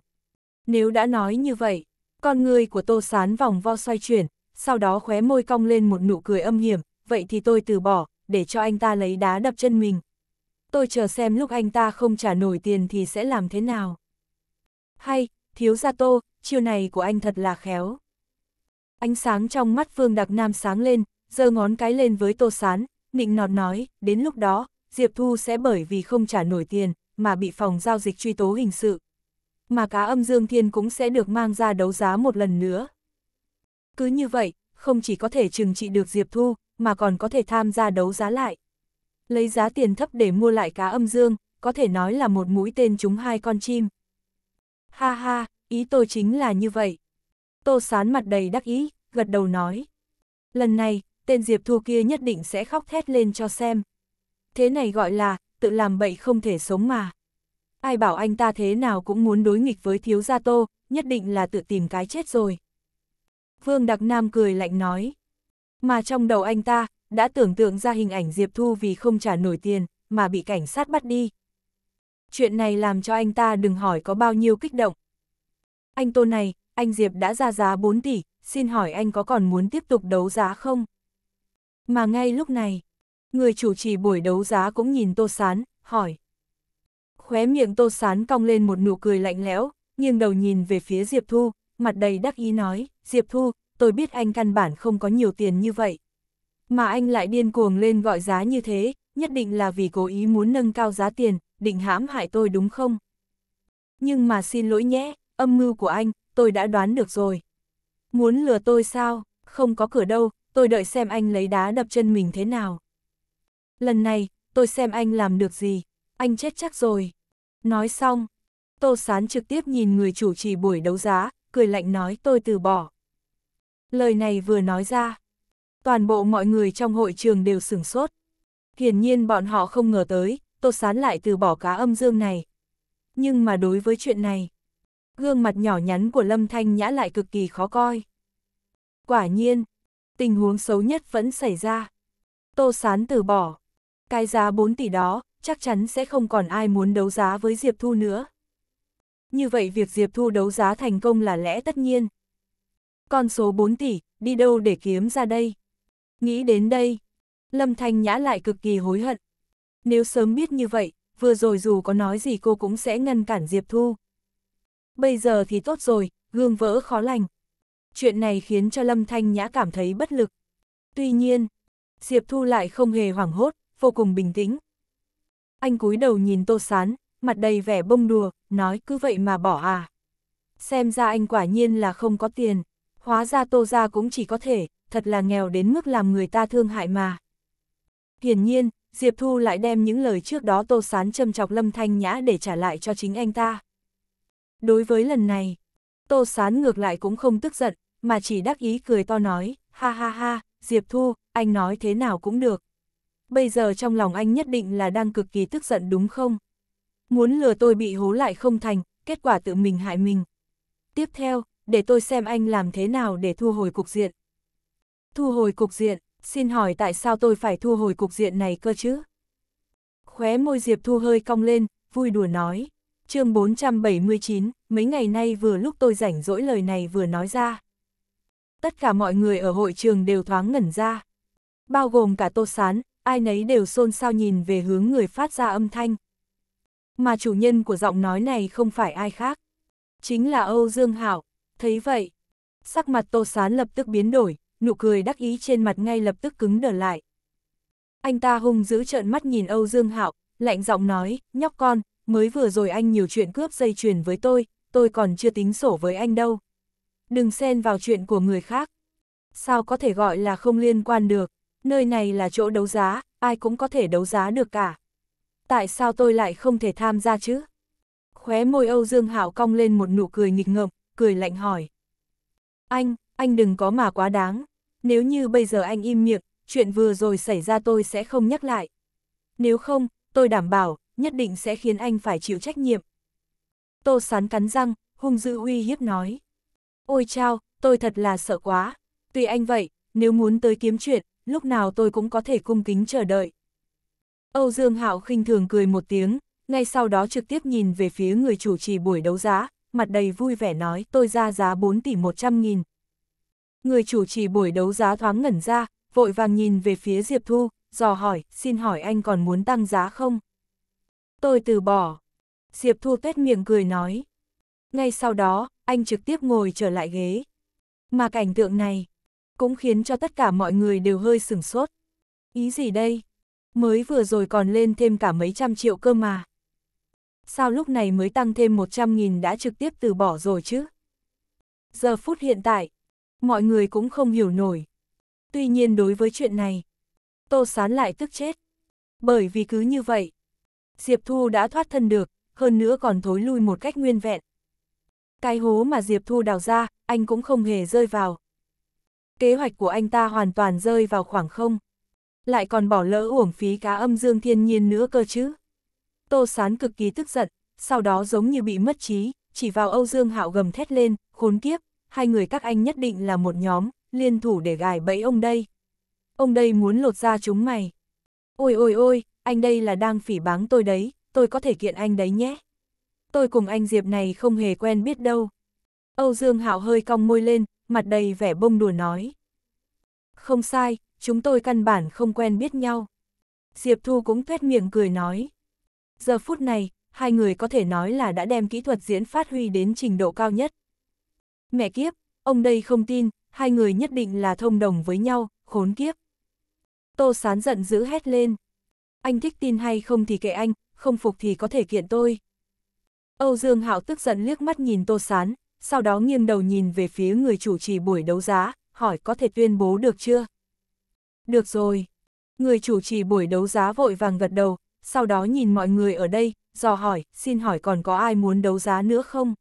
Nếu đã nói như vậy, con người của Tô Sán vòng vo xoay chuyển, sau đó khóe môi cong lên một nụ cười âm hiểm, vậy thì tôi từ bỏ, để cho anh ta lấy đá đập chân mình. Tôi chờ xem lúc anh ta không trả nổi tiền thì sẽ làm thế nào. Hay, thiếu gia Tô, chiều này của anh thật là khéo. Ánh sáng trong mắt Phương Đặc Nam sáng lên, giơ ngón cái lên với Tô Sán, nịnh nọt nói, đến lúc đó, Diệp Thu sẽ bởi vì không trả nổi tiền, mà bị phòng giao dịch truy tố hình sự, mà cá âm Dương Thiên cũng sẽ được mang ra đấu giá một lần nữa. Cứ như vậy, không chỉ có thể trừng trị được Diệp Thu, mà còn có thể tham gia đấu giá lại. Lấy giá tiền thấp để mua lại cá âm dương, có thể nói là một mũi tên trúng hai con chim. Ha ha, ý tôi chính là như vậy. Tô sán mặt đầy đắc ý, gật đầu nói. Lần này, tên Diệp Thu kia nhất định sẽ khóc thét lên cho xem. Thế này gọi là, tự làm bậy không thể sống mà ai bảo anh ta thế nào cũng muốn đối nghịch với thiếu gia tô, nhất định là tự tìm cái chết rồi. Vương Đặc Nam cười lạnh nói, mà trong đầu anh ta, đã tưởng tượng ra hình ảnh Diệp Thu vì không trả nổi tiền, mà bị cảnh sát bắt đi. Chuyện này làm cho anh ta đừng hỏi có bao nhiêu kích động. Anh Tô này, anh Diệp đã ra giá 4 tỷ, xin hỏi anh có còn muốn tiếp tục đấu giá không? Mà ngay lúc này, người chủ trì buổi đấu giá cũng nhìn Tô Sán, hỏi. Khóe miệng Tô Sán cong lên một nụ cười lạnh lẽo, nghiêng đầu nhìn về phía Diệp Thu, mặt đầy đắc ý nói, Diệp Thu, tôi biết anh căn bản không có nhiều tiền như vậy. Mà anh lại điên cuồng lên gọi giá như thế, nhất định là vì cố ý muốn nâng cao giá tiền, định hãm hại tôi đúng không? Nhưng mà xin lỗi nhé, âm mưu của anh, tôi đã đoán được rồi. Muốn lừa tôi sao, không có cửa đâu, tôi đợi xem anh lấy đá đập chân mình thế nào. Lần này, tôi xem anh làm được gì, anh chết chắc rồi. Nói xong, Tô Sán trực tiếp nhìn người chủ trì buổi đấu giá, cười lạnh nói tôi từ bỏ. Lời này vừa nói ra, toàn bộ mọi người trong hội trường đều sửng sốt. Hiển nhiên bọn họ không ngờ tới, Tô Sán lại từ bỏ cá âm dương này. Nhưng mà đối với chuyện này, gương mặt nhỏ nhắn của Lâm Thanh Nhã lại cực kỳ khó coi. Quả nhiên, tình huống xấu nhất vẫn xảy ra. Tô Sán từ bỏ. Cái giá 4 tỷ đó, chắc chắn sẽ không còn ai muốn đấu giá với Diệp Thu nữa. Như vậy việc Diệp Thu đấu giá thành công là lẽ tất nhiên. Con số 4 tỷ, đi đâu để kiếm ra đây? Nghĩ đến đây, Lâm Thanh Nhã lại cực kỳ hối hận. Nếu sớm biết như vậy, vừa rồi dù có nói gì cô cũng sẽ ngăn cản Diệp Thu. Bây giờ thì tốt rồi, gương vỡ khó lành. Chuyện này khiến cho Lâm Thanh Nhã cảm thấy bất lực. Tuy nhiên, Diệp Thu lại không hề hoảng hốt, vô cùng bình tĩnh. Anh cúi đầu nhìn Tô Sán, mặt đầy vẻ bông đùa, nói cứ vậy mà bỏ à. Xem ra anh quả nhiên là không có tiền, hóa ra Tô Gia cũng chỉ có thể, thật là nghèo đến mức làm người ta thương hại mà. Hiển nhiên, Diệp Thu lại đem những lời trước đó Tô Sán châm chọc Lâm Thanh Nhã để trả lại cho chính anh ta. Đối với lần này, Tô Sán ngược lại cũng không tức giận, mà chỉ đắc ý cười to nói, ha ha ha, Diệp Thu, anh nói thế nào cũng được bây giờ trong lòng anh nhất định là đang cực kỳ tức giận đúng không? Muốn lừa tôi bị hố lại không thành, kết quả tự mình hại mình. Tiếp theo, để tôi xem anh làm thế nào để thu hồi cục diện. Thu hồi cục diện, xin hỏi tại sao tôi phải thu hồi cục diện này cơ chứ? Khóe môi Diệp Thu hơi cong lên, vui đùa nói. chương 479, mấy ngày nay vừa lúc tôi rảnh rỗi lời này vừa nói ra. Tất cả mọi người ở hội trường đều thoáng ngẩn ra. Bao gồm cả Tô Sán, ai nấy đều xôn xao nhìn về hướng người phát ra âm thanh. Mà chủ nhân của giọng nói này không phải ai khác. Chính là Âu Dương Hảo. Thấy vậy, sắc mặt Tô Sán lập tức biến đổi, nụ cười đắc ý trên mặt ngay lập tức cứng đờ lại. Anh ta hung giữ trợn mắt nhìn Âu Dương Hạo, lạnh giọng nói, nhóc con, mới vừa rồi anh nhiều chuyện cướp dây chuyền với tôi, tôi còn chưa tính sổ với anh đâu. Đừng xen vào chuyện của người khác. Sao có thể gọi là không liên quan được? Nơi này là chỗ đấu giá, ai cũng có thể đấu giá được cả. Tại sao tôi lại không thể tham gia chứ? Khóe môi Âu Dương Hảo cong lên một nụ cười nghịch ngợm, cười lạnh hỏi. Anh, anh đừng có mà quá đáng. Nếu như bây giờ anh im miệng, chuyện vừa rồi xảy ra tôi sẽ không nhắc lại. Nếu không, tôi đảm bảo, nhất định sẽ khiến anh phải chịu trách nhiệm. Tô sán cắn răng, hung dữ uy hiếp nói. Ôi chao, tôi thật là sợ quá. Tuy anh vậy, nếu muốn tới kiếm chuyện, lúc nào tôi cũng có thể cung kính chờ đợi. Âu Dương Hạo khinh thường cười một tiếng, ngay sau đó trực tiếp nhìn về phía người chủ trì buổi đấu giá, mặt đầy vui vẻ nói tôi ra giá 4 tỷ 100 nghìn. Người chủ trì buổi đấu giá thoáng ngẩn ra, vội vàng nhìn về phía Diệp Thu, dò hỏi, xin hỏi anh còn muốn tăng giá không? Tôi từ bỏ. Diệp Thu tết miệng cười nói. Ngay sau đó, anh trực tiếp ngồi trở lại ghế. Mà cảnh tượng này, cũng khiến cho tất cả mọi người đều hơi sửng sốt. Ý gì đây? Mới vừa rồi còn lên thêm cả mấy trăm triệu cơ mà. Sao lúc này mới tăng thêm 100.000 đã trực tiếp từ bỏ rồi chứ? Giờ phút hiện tại, mọi người cũng không hiểu nổi. Tuy nhiên đối với chuyện này, Tô Sán lại tức chết. Bởi vì cứ như vậy, Diệp Thu đã thoát thân được, hơn nữa còn thối lui một cách nguyên vẹn. Cái hố mà Diệp Thu đào ra, anh cũng không hề rơi vào kế hoạch của anh ta hoàn toàn rơi vào khoảng không. Lại còn bỏ lỡ uổng phí cá âm dương thiên nhiên nữa cơ chứ. Tô Sán cực kỳ tức giận, sau đó giống như bị mất trí, chỉ vào Âu Dương Hạo gầm thét lên, khốn kiếp, hai người các anh nhất định là một nhóm, liên thủ để gài bẫy ông đây. Ông đây muốn lột ra chúng mày. Ôi ôi ôi, anh đây là đang phỉ báng tôi đấy, tôi có thể kiện anh đấy nhé. Tôi cùng anh Diệp này không hề quen biết đâu. Âu Dương Hạo hơi cong môi lên, mặt đầy vẻ bông đùa nói. Không sai, chúng tôi căn bản không quen biết nhau. Diệp Thu cũng tuét miệng cười nói. Giờ phút này, hai người có thể nói là đã đem kỹ thuật diễn phát huy đến trình độ cao nhất. Mẹ kiếp, ông đây không tin, hai người nhất định là thông đồng với nhau, khốn kiếp. Tô sán giận dữ hét lên. Anh thích tin hay không thì kệ anh, không phục thì có thể kiện tôi. Âu Dương Hạo tức giận liếc mắt nhìn Tô Sán, sau đó nghiêng đầu nhìn về phía người chủ trì buổi đấu giá, hỏi có thể tuyên bố được chưa? Được rồi. Người chủ trì buổi đấu giá vội vàng gật đầu, sau đó nhìn mọi người ở đây, dò hỏi, xin hỏi còn có ai muốn đấu giá nữa không?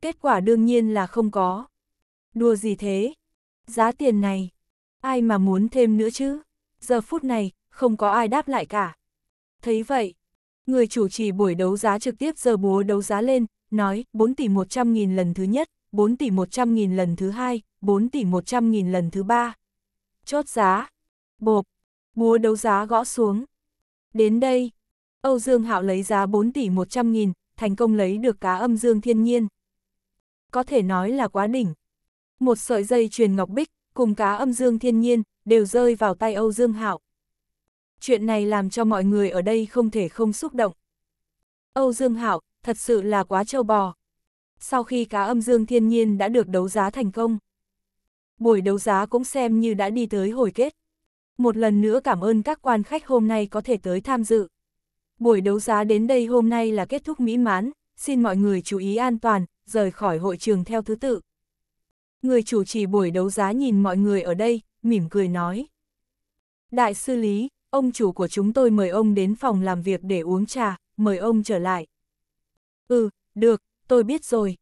Kết quả đương nhiên là không có. Đùa gì thế? Giá tiền này, ai mà muốn thêm nữa chứ? Giờ phút này, không có ai đáp lại cả. Thấy vậy, người chủ trì buổi đấu giá trực tiếp giờ búa đấu giá lên, nói 4 tỷ 100 nghìn lần thứ nhất, 4 tỷ 100 nghìn lần thứ hai, 4 tỷ 100 nghìn lần thứ ba. Chốt giá, bộp, búa đấu giá gõ xuống. Đến đây, Âu Dương Hạo lấy giá 4 tỷ 100 nghìn thành công lấy được cá âm dương thiên nhiên. Có thể nói là quá đỉnh. Một sợi dây truyền ngọc bích, cùng cá âm dương thiên nhiên, đều rơi vào tay Âu Dương Hạo. Chuyện này làm cho mọi người ở đây không thể không xúc động. Âu Dương Hạo thật sự là quá trâu bò. Sau khi cá âm dương thiên nhiên đã được đấu giá thành công, buổi đấu giá cũng xem như đã đi tới hồi kết. Một lần nữa cảm ơn các quan khách hôm nay có thể tới tham dự. Buổi đấu giá đến đây hôm nay là kết thúc mỹ mãn, xin mọi người chú ý an toàn, rời khỏi hội trường theo thứ tự. Người chủ trì buổi đấu giá nhìn mọi người ở đây, mỉm cười nói. Đại sư Lý, ông chủ của chúng tôi mời ông đến phòng làm việc để uống trà mời ông trở lại. Ừ, được, tôi biết rồi.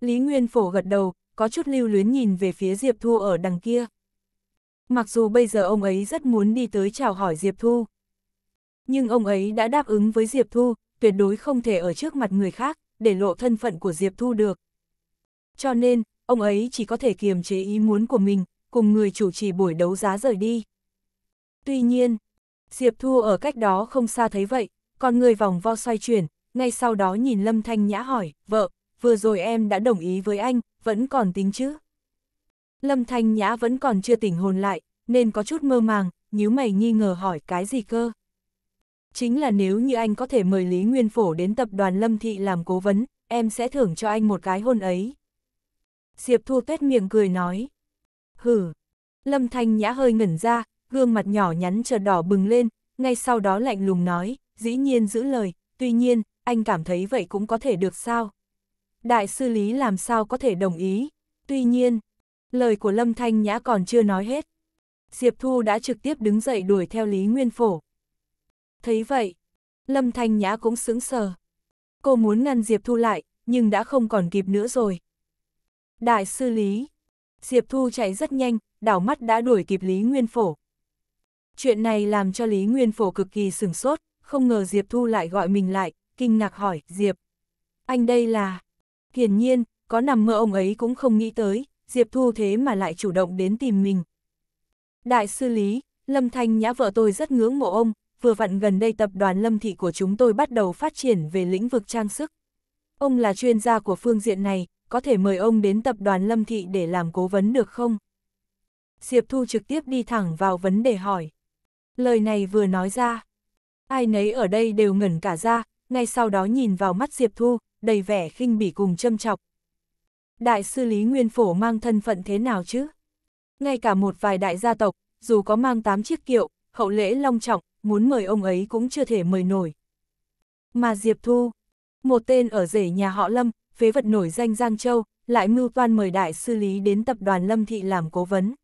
Lý Nguyên Phổ gật đầu, có chút lưu luyến nhìn về phía Diệp Thu ở đằng kia. Mặc dù bây giờ ông ấy rất muốn đi tới chào hỏi Diệp Thu. Nhưng ông ấy đã đáp ứng với Diệp Thu, tuyệt đối không thể ở trước mặt người khác, để lộ thân phận của Diệp Thu được. Cho nên, ông ấy chỉ có thể kiềm chế ý muốn của mình, cùng người chủ trì buổi đấu giá rời đi. Tuy nhiên, Diệp Thu ở cách đó không xa thấy vậy, còn người vòng vo xoay chuyển, ngay sau đó nhìn Lâm Thanh Nhã hỏi, vợ, vừa rồi em đã đồng ý với anh, vẫn còn tính chứ? Lâm Thanh Nhã vẫn còn chưa tỉnh hồn lại, nên có chút mơ màng, nhíu mày nghi ngờ hỏi cái gì cơ? Chính là nếu như anh có thể mời Lý Nguyên Phổ đến tập đoàn Lâm Thị làm cố vấn, em sẽ thưởng cho anh một cái hôn ấy. Diệp Thu Tết miệng cười nói. Hử! Lâm Thanh Nhã hơi ngẩn ra, gương mặt nhỏ nhắn chợt đỏ bừng lên, ngay sau đó lạnh lùng nói, dĩ nhiên giữ lời, tuy nhiên, anh cảm thấy vậy cũng có thể được sao? Đại sư Lý làm sao có thể đồng ý? Tuy nhiên, lời của Lâm Thanh Nhã còn chưa nói hết. Diệp Thu đã trực tiếp đứng dậy đuổi theo Lý Nguyên Phổ. Thấy vậy, Lâm Thanh Nhã cũng sững sờ. Cô muốn ngăn Diệp Thu lại, nhưng đã không còn kịp nữa rồi. Đại sư Lý, Diệp Thu chạy rất nhanh, đảo mắt đã đuổi kịp Lý Nguyên Phổ. Chuyện này làm cho Lý Nguyên Phổ cực kỳ sừng sốt không ngờ Diệp Thu lại gọi mình lại, kinh ngạc hỏi, Diệp, anh đây là... Hiển nhiên, có nằm mơ ông ấy cũng không nghĩ tới, Diệp Thu thế mà lại chủ động đến tìm mình. Đại sư Lý, Lâm Thanh Nhã vợ tôi rất ngưỡng mộ ông, vừa vặn gần đây tập đoàn Lâm Thị của chúng tôi bắt đầu phát triển về lĩnh vực trang sức. Ông là chuyên gia của phương diện này, có thể mời ông đến tập đoàn Lâm Thị để làm cố vấn được không? Diệp Thu trực tiếp đi thẳng vào vấn đề hỏi. Lời này vừa nói ra, Ai nấy ở đây đều ngẩn cả ra, ngay sau đó nhìn vào mắt Diệp Thu, đầy vẻ khinh bỉ cùng châm chọc. Đại sư Lý Nguyên Phổ mang thân phận thế nào chứ? Ngay cả một vài đại gia tộc, dù có mang tám chiếc kiệu, hậu lễ long trọng, muốn mời ông ấy cũng chưa thể mời nổi. Mà Diệp Thu, một tên ở rể nhà họ Lâm, phế vật nổi danh Giang Châu, lại mưu toan mời đại sư Lý đến tập đoàn Lâm Thị làm cố vấn.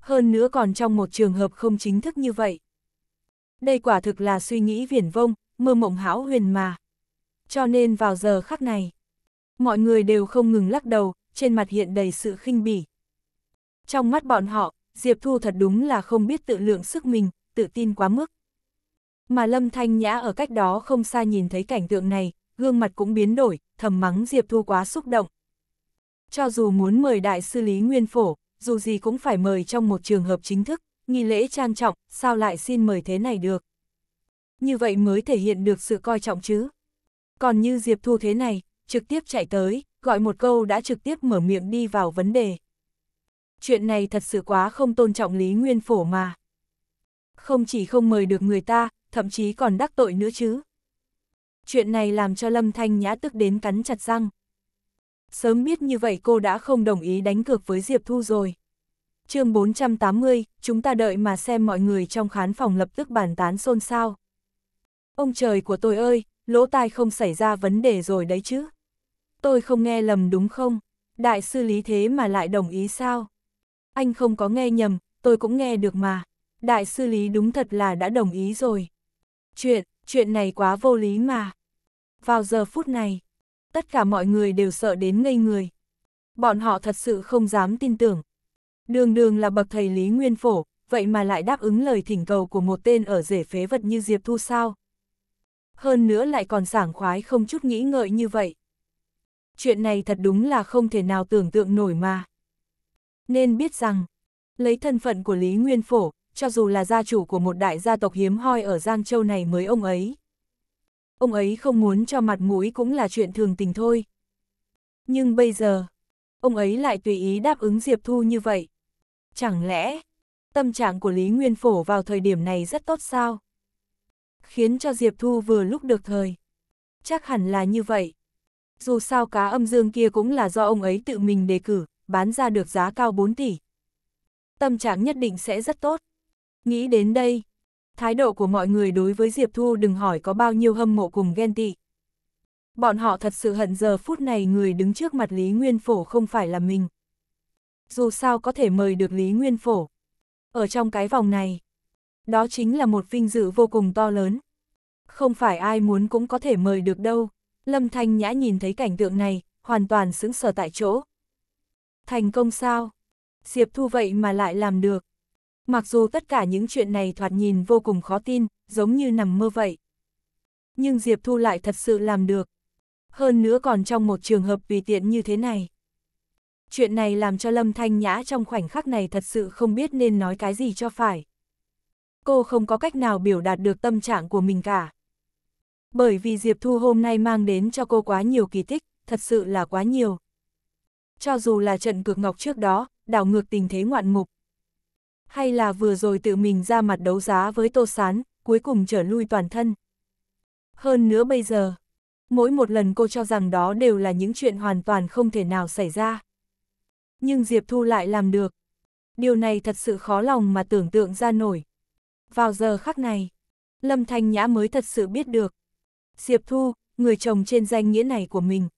Hơn nữa còn trong một trường hợp không chính thức như vậy đây quả thực là suy nghĩ viển vông, mơ mộng hão huyền mà. Cho nên vào giờ khắc này, mọi người đều không ngừng lắc đầu, trên mặt hiện đầy sự khinh bỉ. Trong mắt bọn họ, Diệp Thu thật đúng là không biết tự lượng sức mình, tự tin quá mức. Mà Lâm Thanh Nhã ở cách đó không xa nhìn thấy cảnh tượng này, gương mặt cũng biến đổi, thầm mắng Diệp Thu quá xúc động. Cho dù muốn mời đại sư Lý Nguyên Phổ, dù gì cũng phải mời trong một trường hợp chính thức, nghi lễ trang trọng, sao lại xin mời thế này được. Như vậy mới thể hiện được sự coi trọng chứ. Còn như Diệp Thu thế này, trực tiếp chạy tới, gọi một câu đã trực tiếp mở miệng đi vào vấn đề. Chuyện này thật sự quá không tôn trọng Lý Nguyên Phổ mà. Không chỉ không mời được người ta, thậm chí còn đắc tội nữa chứ. Chuyện này làm cho Lâm Thanh Nhã tức đến cắn chặt răng. Sớm biết như vậy cô đã không đồng ý đánh cược với Diệp Thu rồi chương 480, chúng ta đợi mà xem mọi người trong khán phòng lập tức bàn tán xôn xao. Ông trời của tôi ơi, lỗ tai không xảy ra vấn đề rồi đấy chứ. Tôi không nghe lầm đúng không? Đại sư lý thế mà lại đồng ý sao? Anh không có nghe nhầm, tôi cũng nghe được mà. Đại sư lý đúng thật là đã đồng ý rồi. Chuyện, chuyện này quá vô lý mà. Vào giờ phút này, tất cả mọi người đều sợ đến ngây người. Bọn họ thật sự không dám tin tưởng, Đường đường là bậc thầy Lý Nguyên Phổ, vậy mà lại đáp ứng lời thỉnh cầu của một tên ở rể phế vật như Diệp Thu sao. Hơn nữa lại còn sảng khoái không chút nghĩ ngợi như vậy. Chuyện này thật đúng là không thể nào tưởng tượng nổi mà. Nên biết rằng, lấy thân phận của Lý Nguyên Phổ, cho dù là gia chủ của một đại gia tộc hiếm hoi ở Giang Châu này mới ông ấy. Ông ấy không muốn cho mặt mũi cũng là chuyện thường tình thôi. Nhưng bây giờ, ông ấy lại tùy ý đáp ứng Diệp Thu như vậy. Chẳng lẽ, tâm trạng của Lý Nguyên Phổ vào thời điểm này rất tốt sao? Khiến cho Diệp Thu vừa lúc được thời. Chắc hẳn là như vậy. Dù sao cá âm dương kia cũng là do ông ấy tự mình đề cử, bán ra được giá cao 4 tỷ. Tâm trạng nhất định sẽ rất tốt. Nghĩ đến đây, thái độ của mọi người đối với Diệp Thu đừng hỏi có bao nhiêu hâm mộ cùng ghen tị. Bọn họ thật sự hận giờ phút này người đứng trước mặt Lý Nguyên Phổ không phải là mình dù sao có thể mời được Lý Nguyên Phổ. Ở trong cái vòng này, đó chính là một vinh dự vô cùng to lớn. Không phải ai muốn cũng có thể mời được đâu. Lâm Thanh Nhã nhìn thấy cảnh tượng này, hoàn toàn sững sờ tại chỗ. Thành công sao? Diệp Thu vậy mà lại làm được. Mặc dù tất cả những chuyện này thoạt nhìn vô cùng khó tin, giống như nằm mơ vậy. Nhưng Diệp Thu lại thật sự làm được. Hơn nữa còn trong một trường hợp tùy tiện như thế này chuyện này làm cho Lâm Thanh Nhã trong khoảnh khắc này thật sự không biết nên nói cái gì cho phải. Cô không có cách nào biểu đạt được tâm trạng của mình cả. Bởi vì Diệp Thu hôm nay mang đến cho cô quá nhiều kỳ tích, thật sự là quá nhiều. Cho dù là trận Cực ngọc trước đó, đảo ngược tình thế ngoạn mục. Hay là vừa rồi tự mình ra mặt đấu giá với Tô Sán, cuối cùng trở lui toàn thân. Hơn nữa bây giờ, mỗi một lần cô cho rằng đó đều là những chuyện hoàn toàn không thể nào xảy ra nhưng Diệp Thu lại làm được. Điều này thật sự khó lòng mà tưởng tượng ra nổi. Vào giờ khắc này, Lâm Thanh Nhã mới thật sự biết được. Diệp Thu, người chồng trên danh nghĩa này của mình.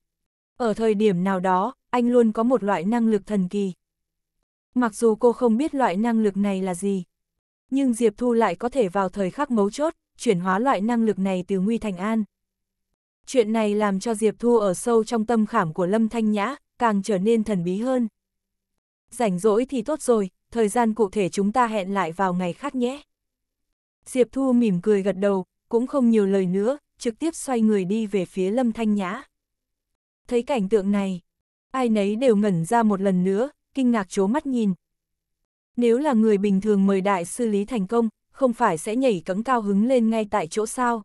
Ở thời điểm nào đó, anh luôn có một loại năng lực thần kỳ. Mặc dù cô không biết loại năng lực này là gì, nhưng Diệp Thu lại có thể vào thời khắc mấu chốt, chuyển hóa loại năng lực này từ nguy thành an. Chuyện này làm cho Diệp Thu ở sâu trong tâm khảm của Lâm Thanh Nhã, càng trở nên thần bí hơn. Rảnh rỗi thì tốt rồi, thời gian cụ thể chúng ta hẹn lại vào ngày khác nhé. Diệp Thu mỉm cười gật đầu, cũng không nhiều lời nữa, trực tiếp xoay người đi về phía Lâm Thanh Nhã. Thấy cảnh tượng này, ai nấy đều ngẩn ra một lần nữa, kinh ngạc chố mắt nhìn. Nếu là người bình thường mời đại sư lý thành công, không phải sẽ nhảy cấm cao hứng lên ngay tại chỗ sao.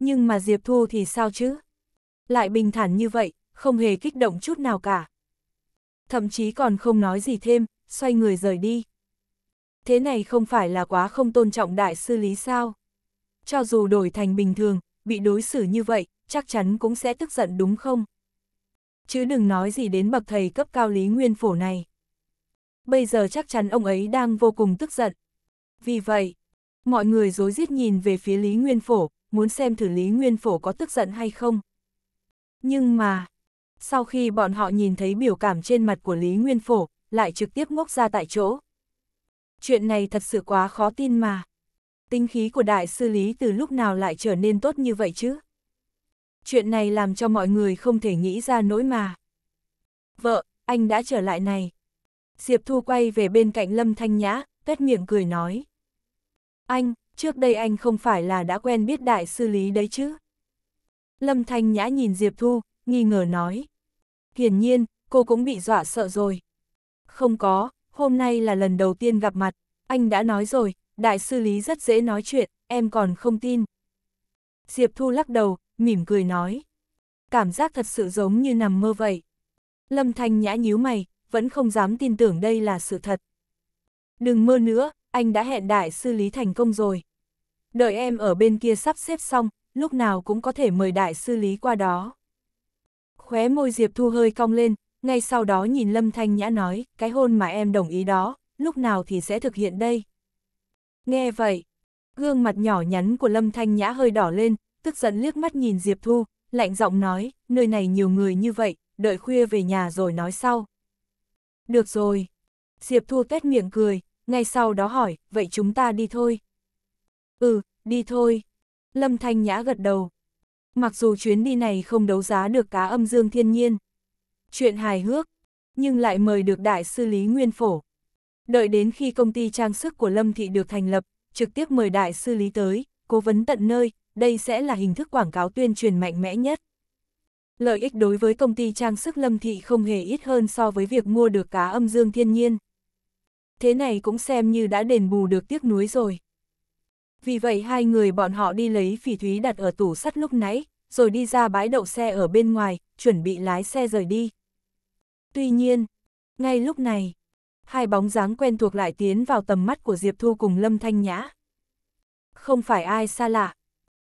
Nhưng mà Diệp Thu thì sao chứ? Lại bình thản như vậy, không hề kích động chút nào cả thậm chí còn không nói gì thêm, xoay người rời đi. Thế này không phải là quá không tôn trọng đại sư lý sao? Cho dù đổi thành bình thường, bị đối xử như vậy, chắc chắn cũng sẽ tức giận đúng không? Chứ đừng nói gì đến bậc thầy cấp cao lý nguyên phổ này. Bây giờ chắc chắn ông ấy đang vô cùng tức giận. Vì vậy, mọi người dối rít nhìn về phía Lý Nguyên Phổ, muốn xem thử Lý Nguyên Phổ có tức giận hay không. Nhưng mà, sau khi bọn họ nhìn thấy biểu cảm trên mặt của Lý Nguyên Phổ, lại trực tiếp ngốc ra tại chỗ. Chuyện này thật sự quá khó tin mà. Tinh khí của đại sư Lý từ lúc nào lại trở nên tốt như vậy chứ? Chuyện này làm cho mọi người không thể nghĩ ra nỗi mà. Vợ, anh đã trở lại này. Diệp Thu quay về bên cạnh Lâm Thanh Nhã, tuét miệng cười nói. Anh, trước đây anh không phải là đã quen biết đại sư Lý đấy chứ? Lâm Thanh Nhã nhìn Diệp Thu, nghi ngờ nói. Hiển nhiên, cô cũng bị dọa sợ rồi. Không có, hôm nay là lần đầu tiên gặp mặt, anh đã nói rồi, đại sư Lý rất dễ nói chuyện, em còn không tin. Diệp Thu lắc đầu, mỉm cười nói. Cảm giác thật sự giống như nằm mơ vậy. Lâm Thanh nhã nhíu mày, vẫn không dám tin tưởng đây là sự thật. Đừng mơ nữa, anh đã hẹn đại sư Lý thành công rồi. Đợi em ở bên kia sắp xếp xong, lúc nào cũng có thể mời đại sư Lý qua đó. Khóe môi Diệp Thu hơi cong lên, ngay sau đó nhìn Lâm Thanh Nhã nói, cái hôn mà em đồng ý đó, lúc nào thì sẽ thực hiện đây? Nghe vậy, gương mặt nhỏ nhắn của Lâm Thanh Nhã hơi đỏ lên, tức giận liếc mắt nhìn Diệp Thu, lạnh giọng nói, nơi này nhiều người như vậy, đợi khuya về nhà rồi nói sau. Được rồi. Diệp Thu tét miệng cười, ngay sau đó hỏi, vậy chúng ta đi thôi. Ừ, đi thôi. Lâm Thanh Nhã gật đầu, Mặc dù chuyến đi này không đấu giá được cá âm dương thiên nhiên. Chuyện hài hước, nhưng lại mời được đại sư Lý Nguyên Phổ. Đợi đến khi công ty trang sức của Lâm Thị được thành lập, trực tiếp mời đại sư Lý tới, cố vấn tận nơi, đây sẽ là hình thức quảng cáo tuyên truyền mạnh mẽ nhất. Lợi ích đối với công ty trang sức Lâm Thị không hề ít hơn so với việc mua được cá âm dương thiên nhiên. Thế này cũng xem như đã đền bù được tiếc nuối rồi. Vì vậy hai người bọn họ đi lấy phỉ thúy đặt ở tủ sắt lúc nãy, rồi đi ra bãi đậu xe ở bên ngoài, chuẩn bị lái xe rời đi. Tuy nhiên, ngay lúc này, hai bóng dáng quen thuộc lại tiến vào tầm mắt của Diệp Thu cùng Lâm Thanh Nhã. Không phải ai xa lạ,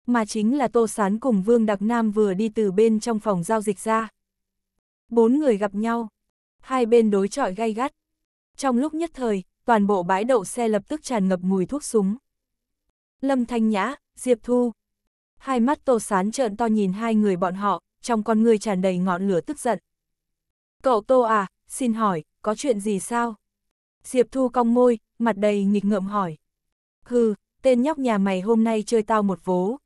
mà chính là Tô Sán cùng Vương Đặc Nam vừa đi từ bên trong phòng giao dịch ra. Bốn người gặp nhau, hai bên đối chọi gay gắt. Trong lúc nhất thời, toàn bộ bãi đậu xe lập tức tràn ngập mùi thuốc súng. Lâm Thanh Nhã, Diệp Thu. Hai mắt Tô Sán trợn to nhìn hai người bọn họ, trong con người tràn đầy ngọn lửa tức giận. Cậu Tô à, xin hỏi, có chuyện gì sao? Diệp Thu cong môi, mặt đầy nghịch ngợm hỏi. Hừ, tên nhóc nhà mày hôm nay chơi tao một vố.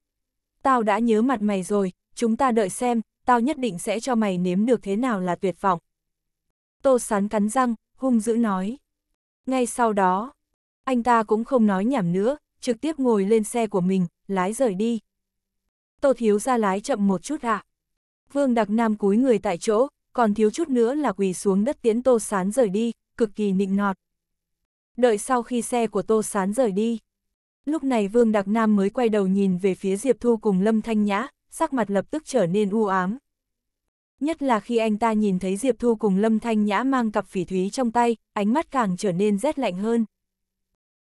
Tao đã nhớ mặt mày rồi, chúng ta đợi xem, tao nhất định sẽ cho mày nếm được thế nào là tuyệt vọng. Tô sán cắn răng, hung dữ nói. Ngay sau đó, anh ta cũng không nói nhảm nữa, trực tiếp ngồi lên xe của mình, lái rời đi. Tô thiếu ra lái chậm một chút ạ. À. Vương Đặc Nam cúi người tại chỗ, còn thiếu chút nữa là quỳ xuống đất tiễn Tô Sán rời đi, cực kỳ nịnh nọt. Đợi sau khi xe của Tô Sán rời đi. Lúc này Vương Đặc Nam mới quay đầu nhìn về phía Diệp Thu cùng Lâm Thanh Nhã, sắc mặt lập tức trở nên u ám. Nhất là khi anh ta nhìn thấy Diệp Thu cùng Lâm Thanh Nhã mang cặp phỉ thúy trong tay, ánh mắt càng trở nên rét lạnh hơn.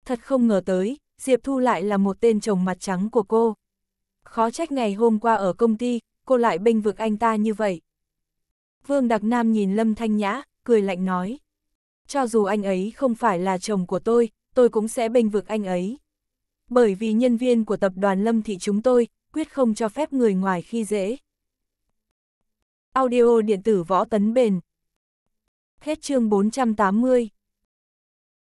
Thật không ngờ tới, Diệp Thu lại là một tên chồng mặt trắng của cô. Khó trách ngày hôm qua ở công ty, cô lại bênh vực anh ta như vậy. Vương Đặc Nam nhìn Lâm Thanh Nhã, cười lạnh nói. Cho dù anh ấy không phải là chồng của tôi, tôi cũng sẽ bênh vực anh ấy. Bởi vì nhân viên của tập đoàn Lâm Thị chúng tôi, quyết không cho phép người ngoài khi dễ. Audio điện tử võ tấn bền. Hết chương 480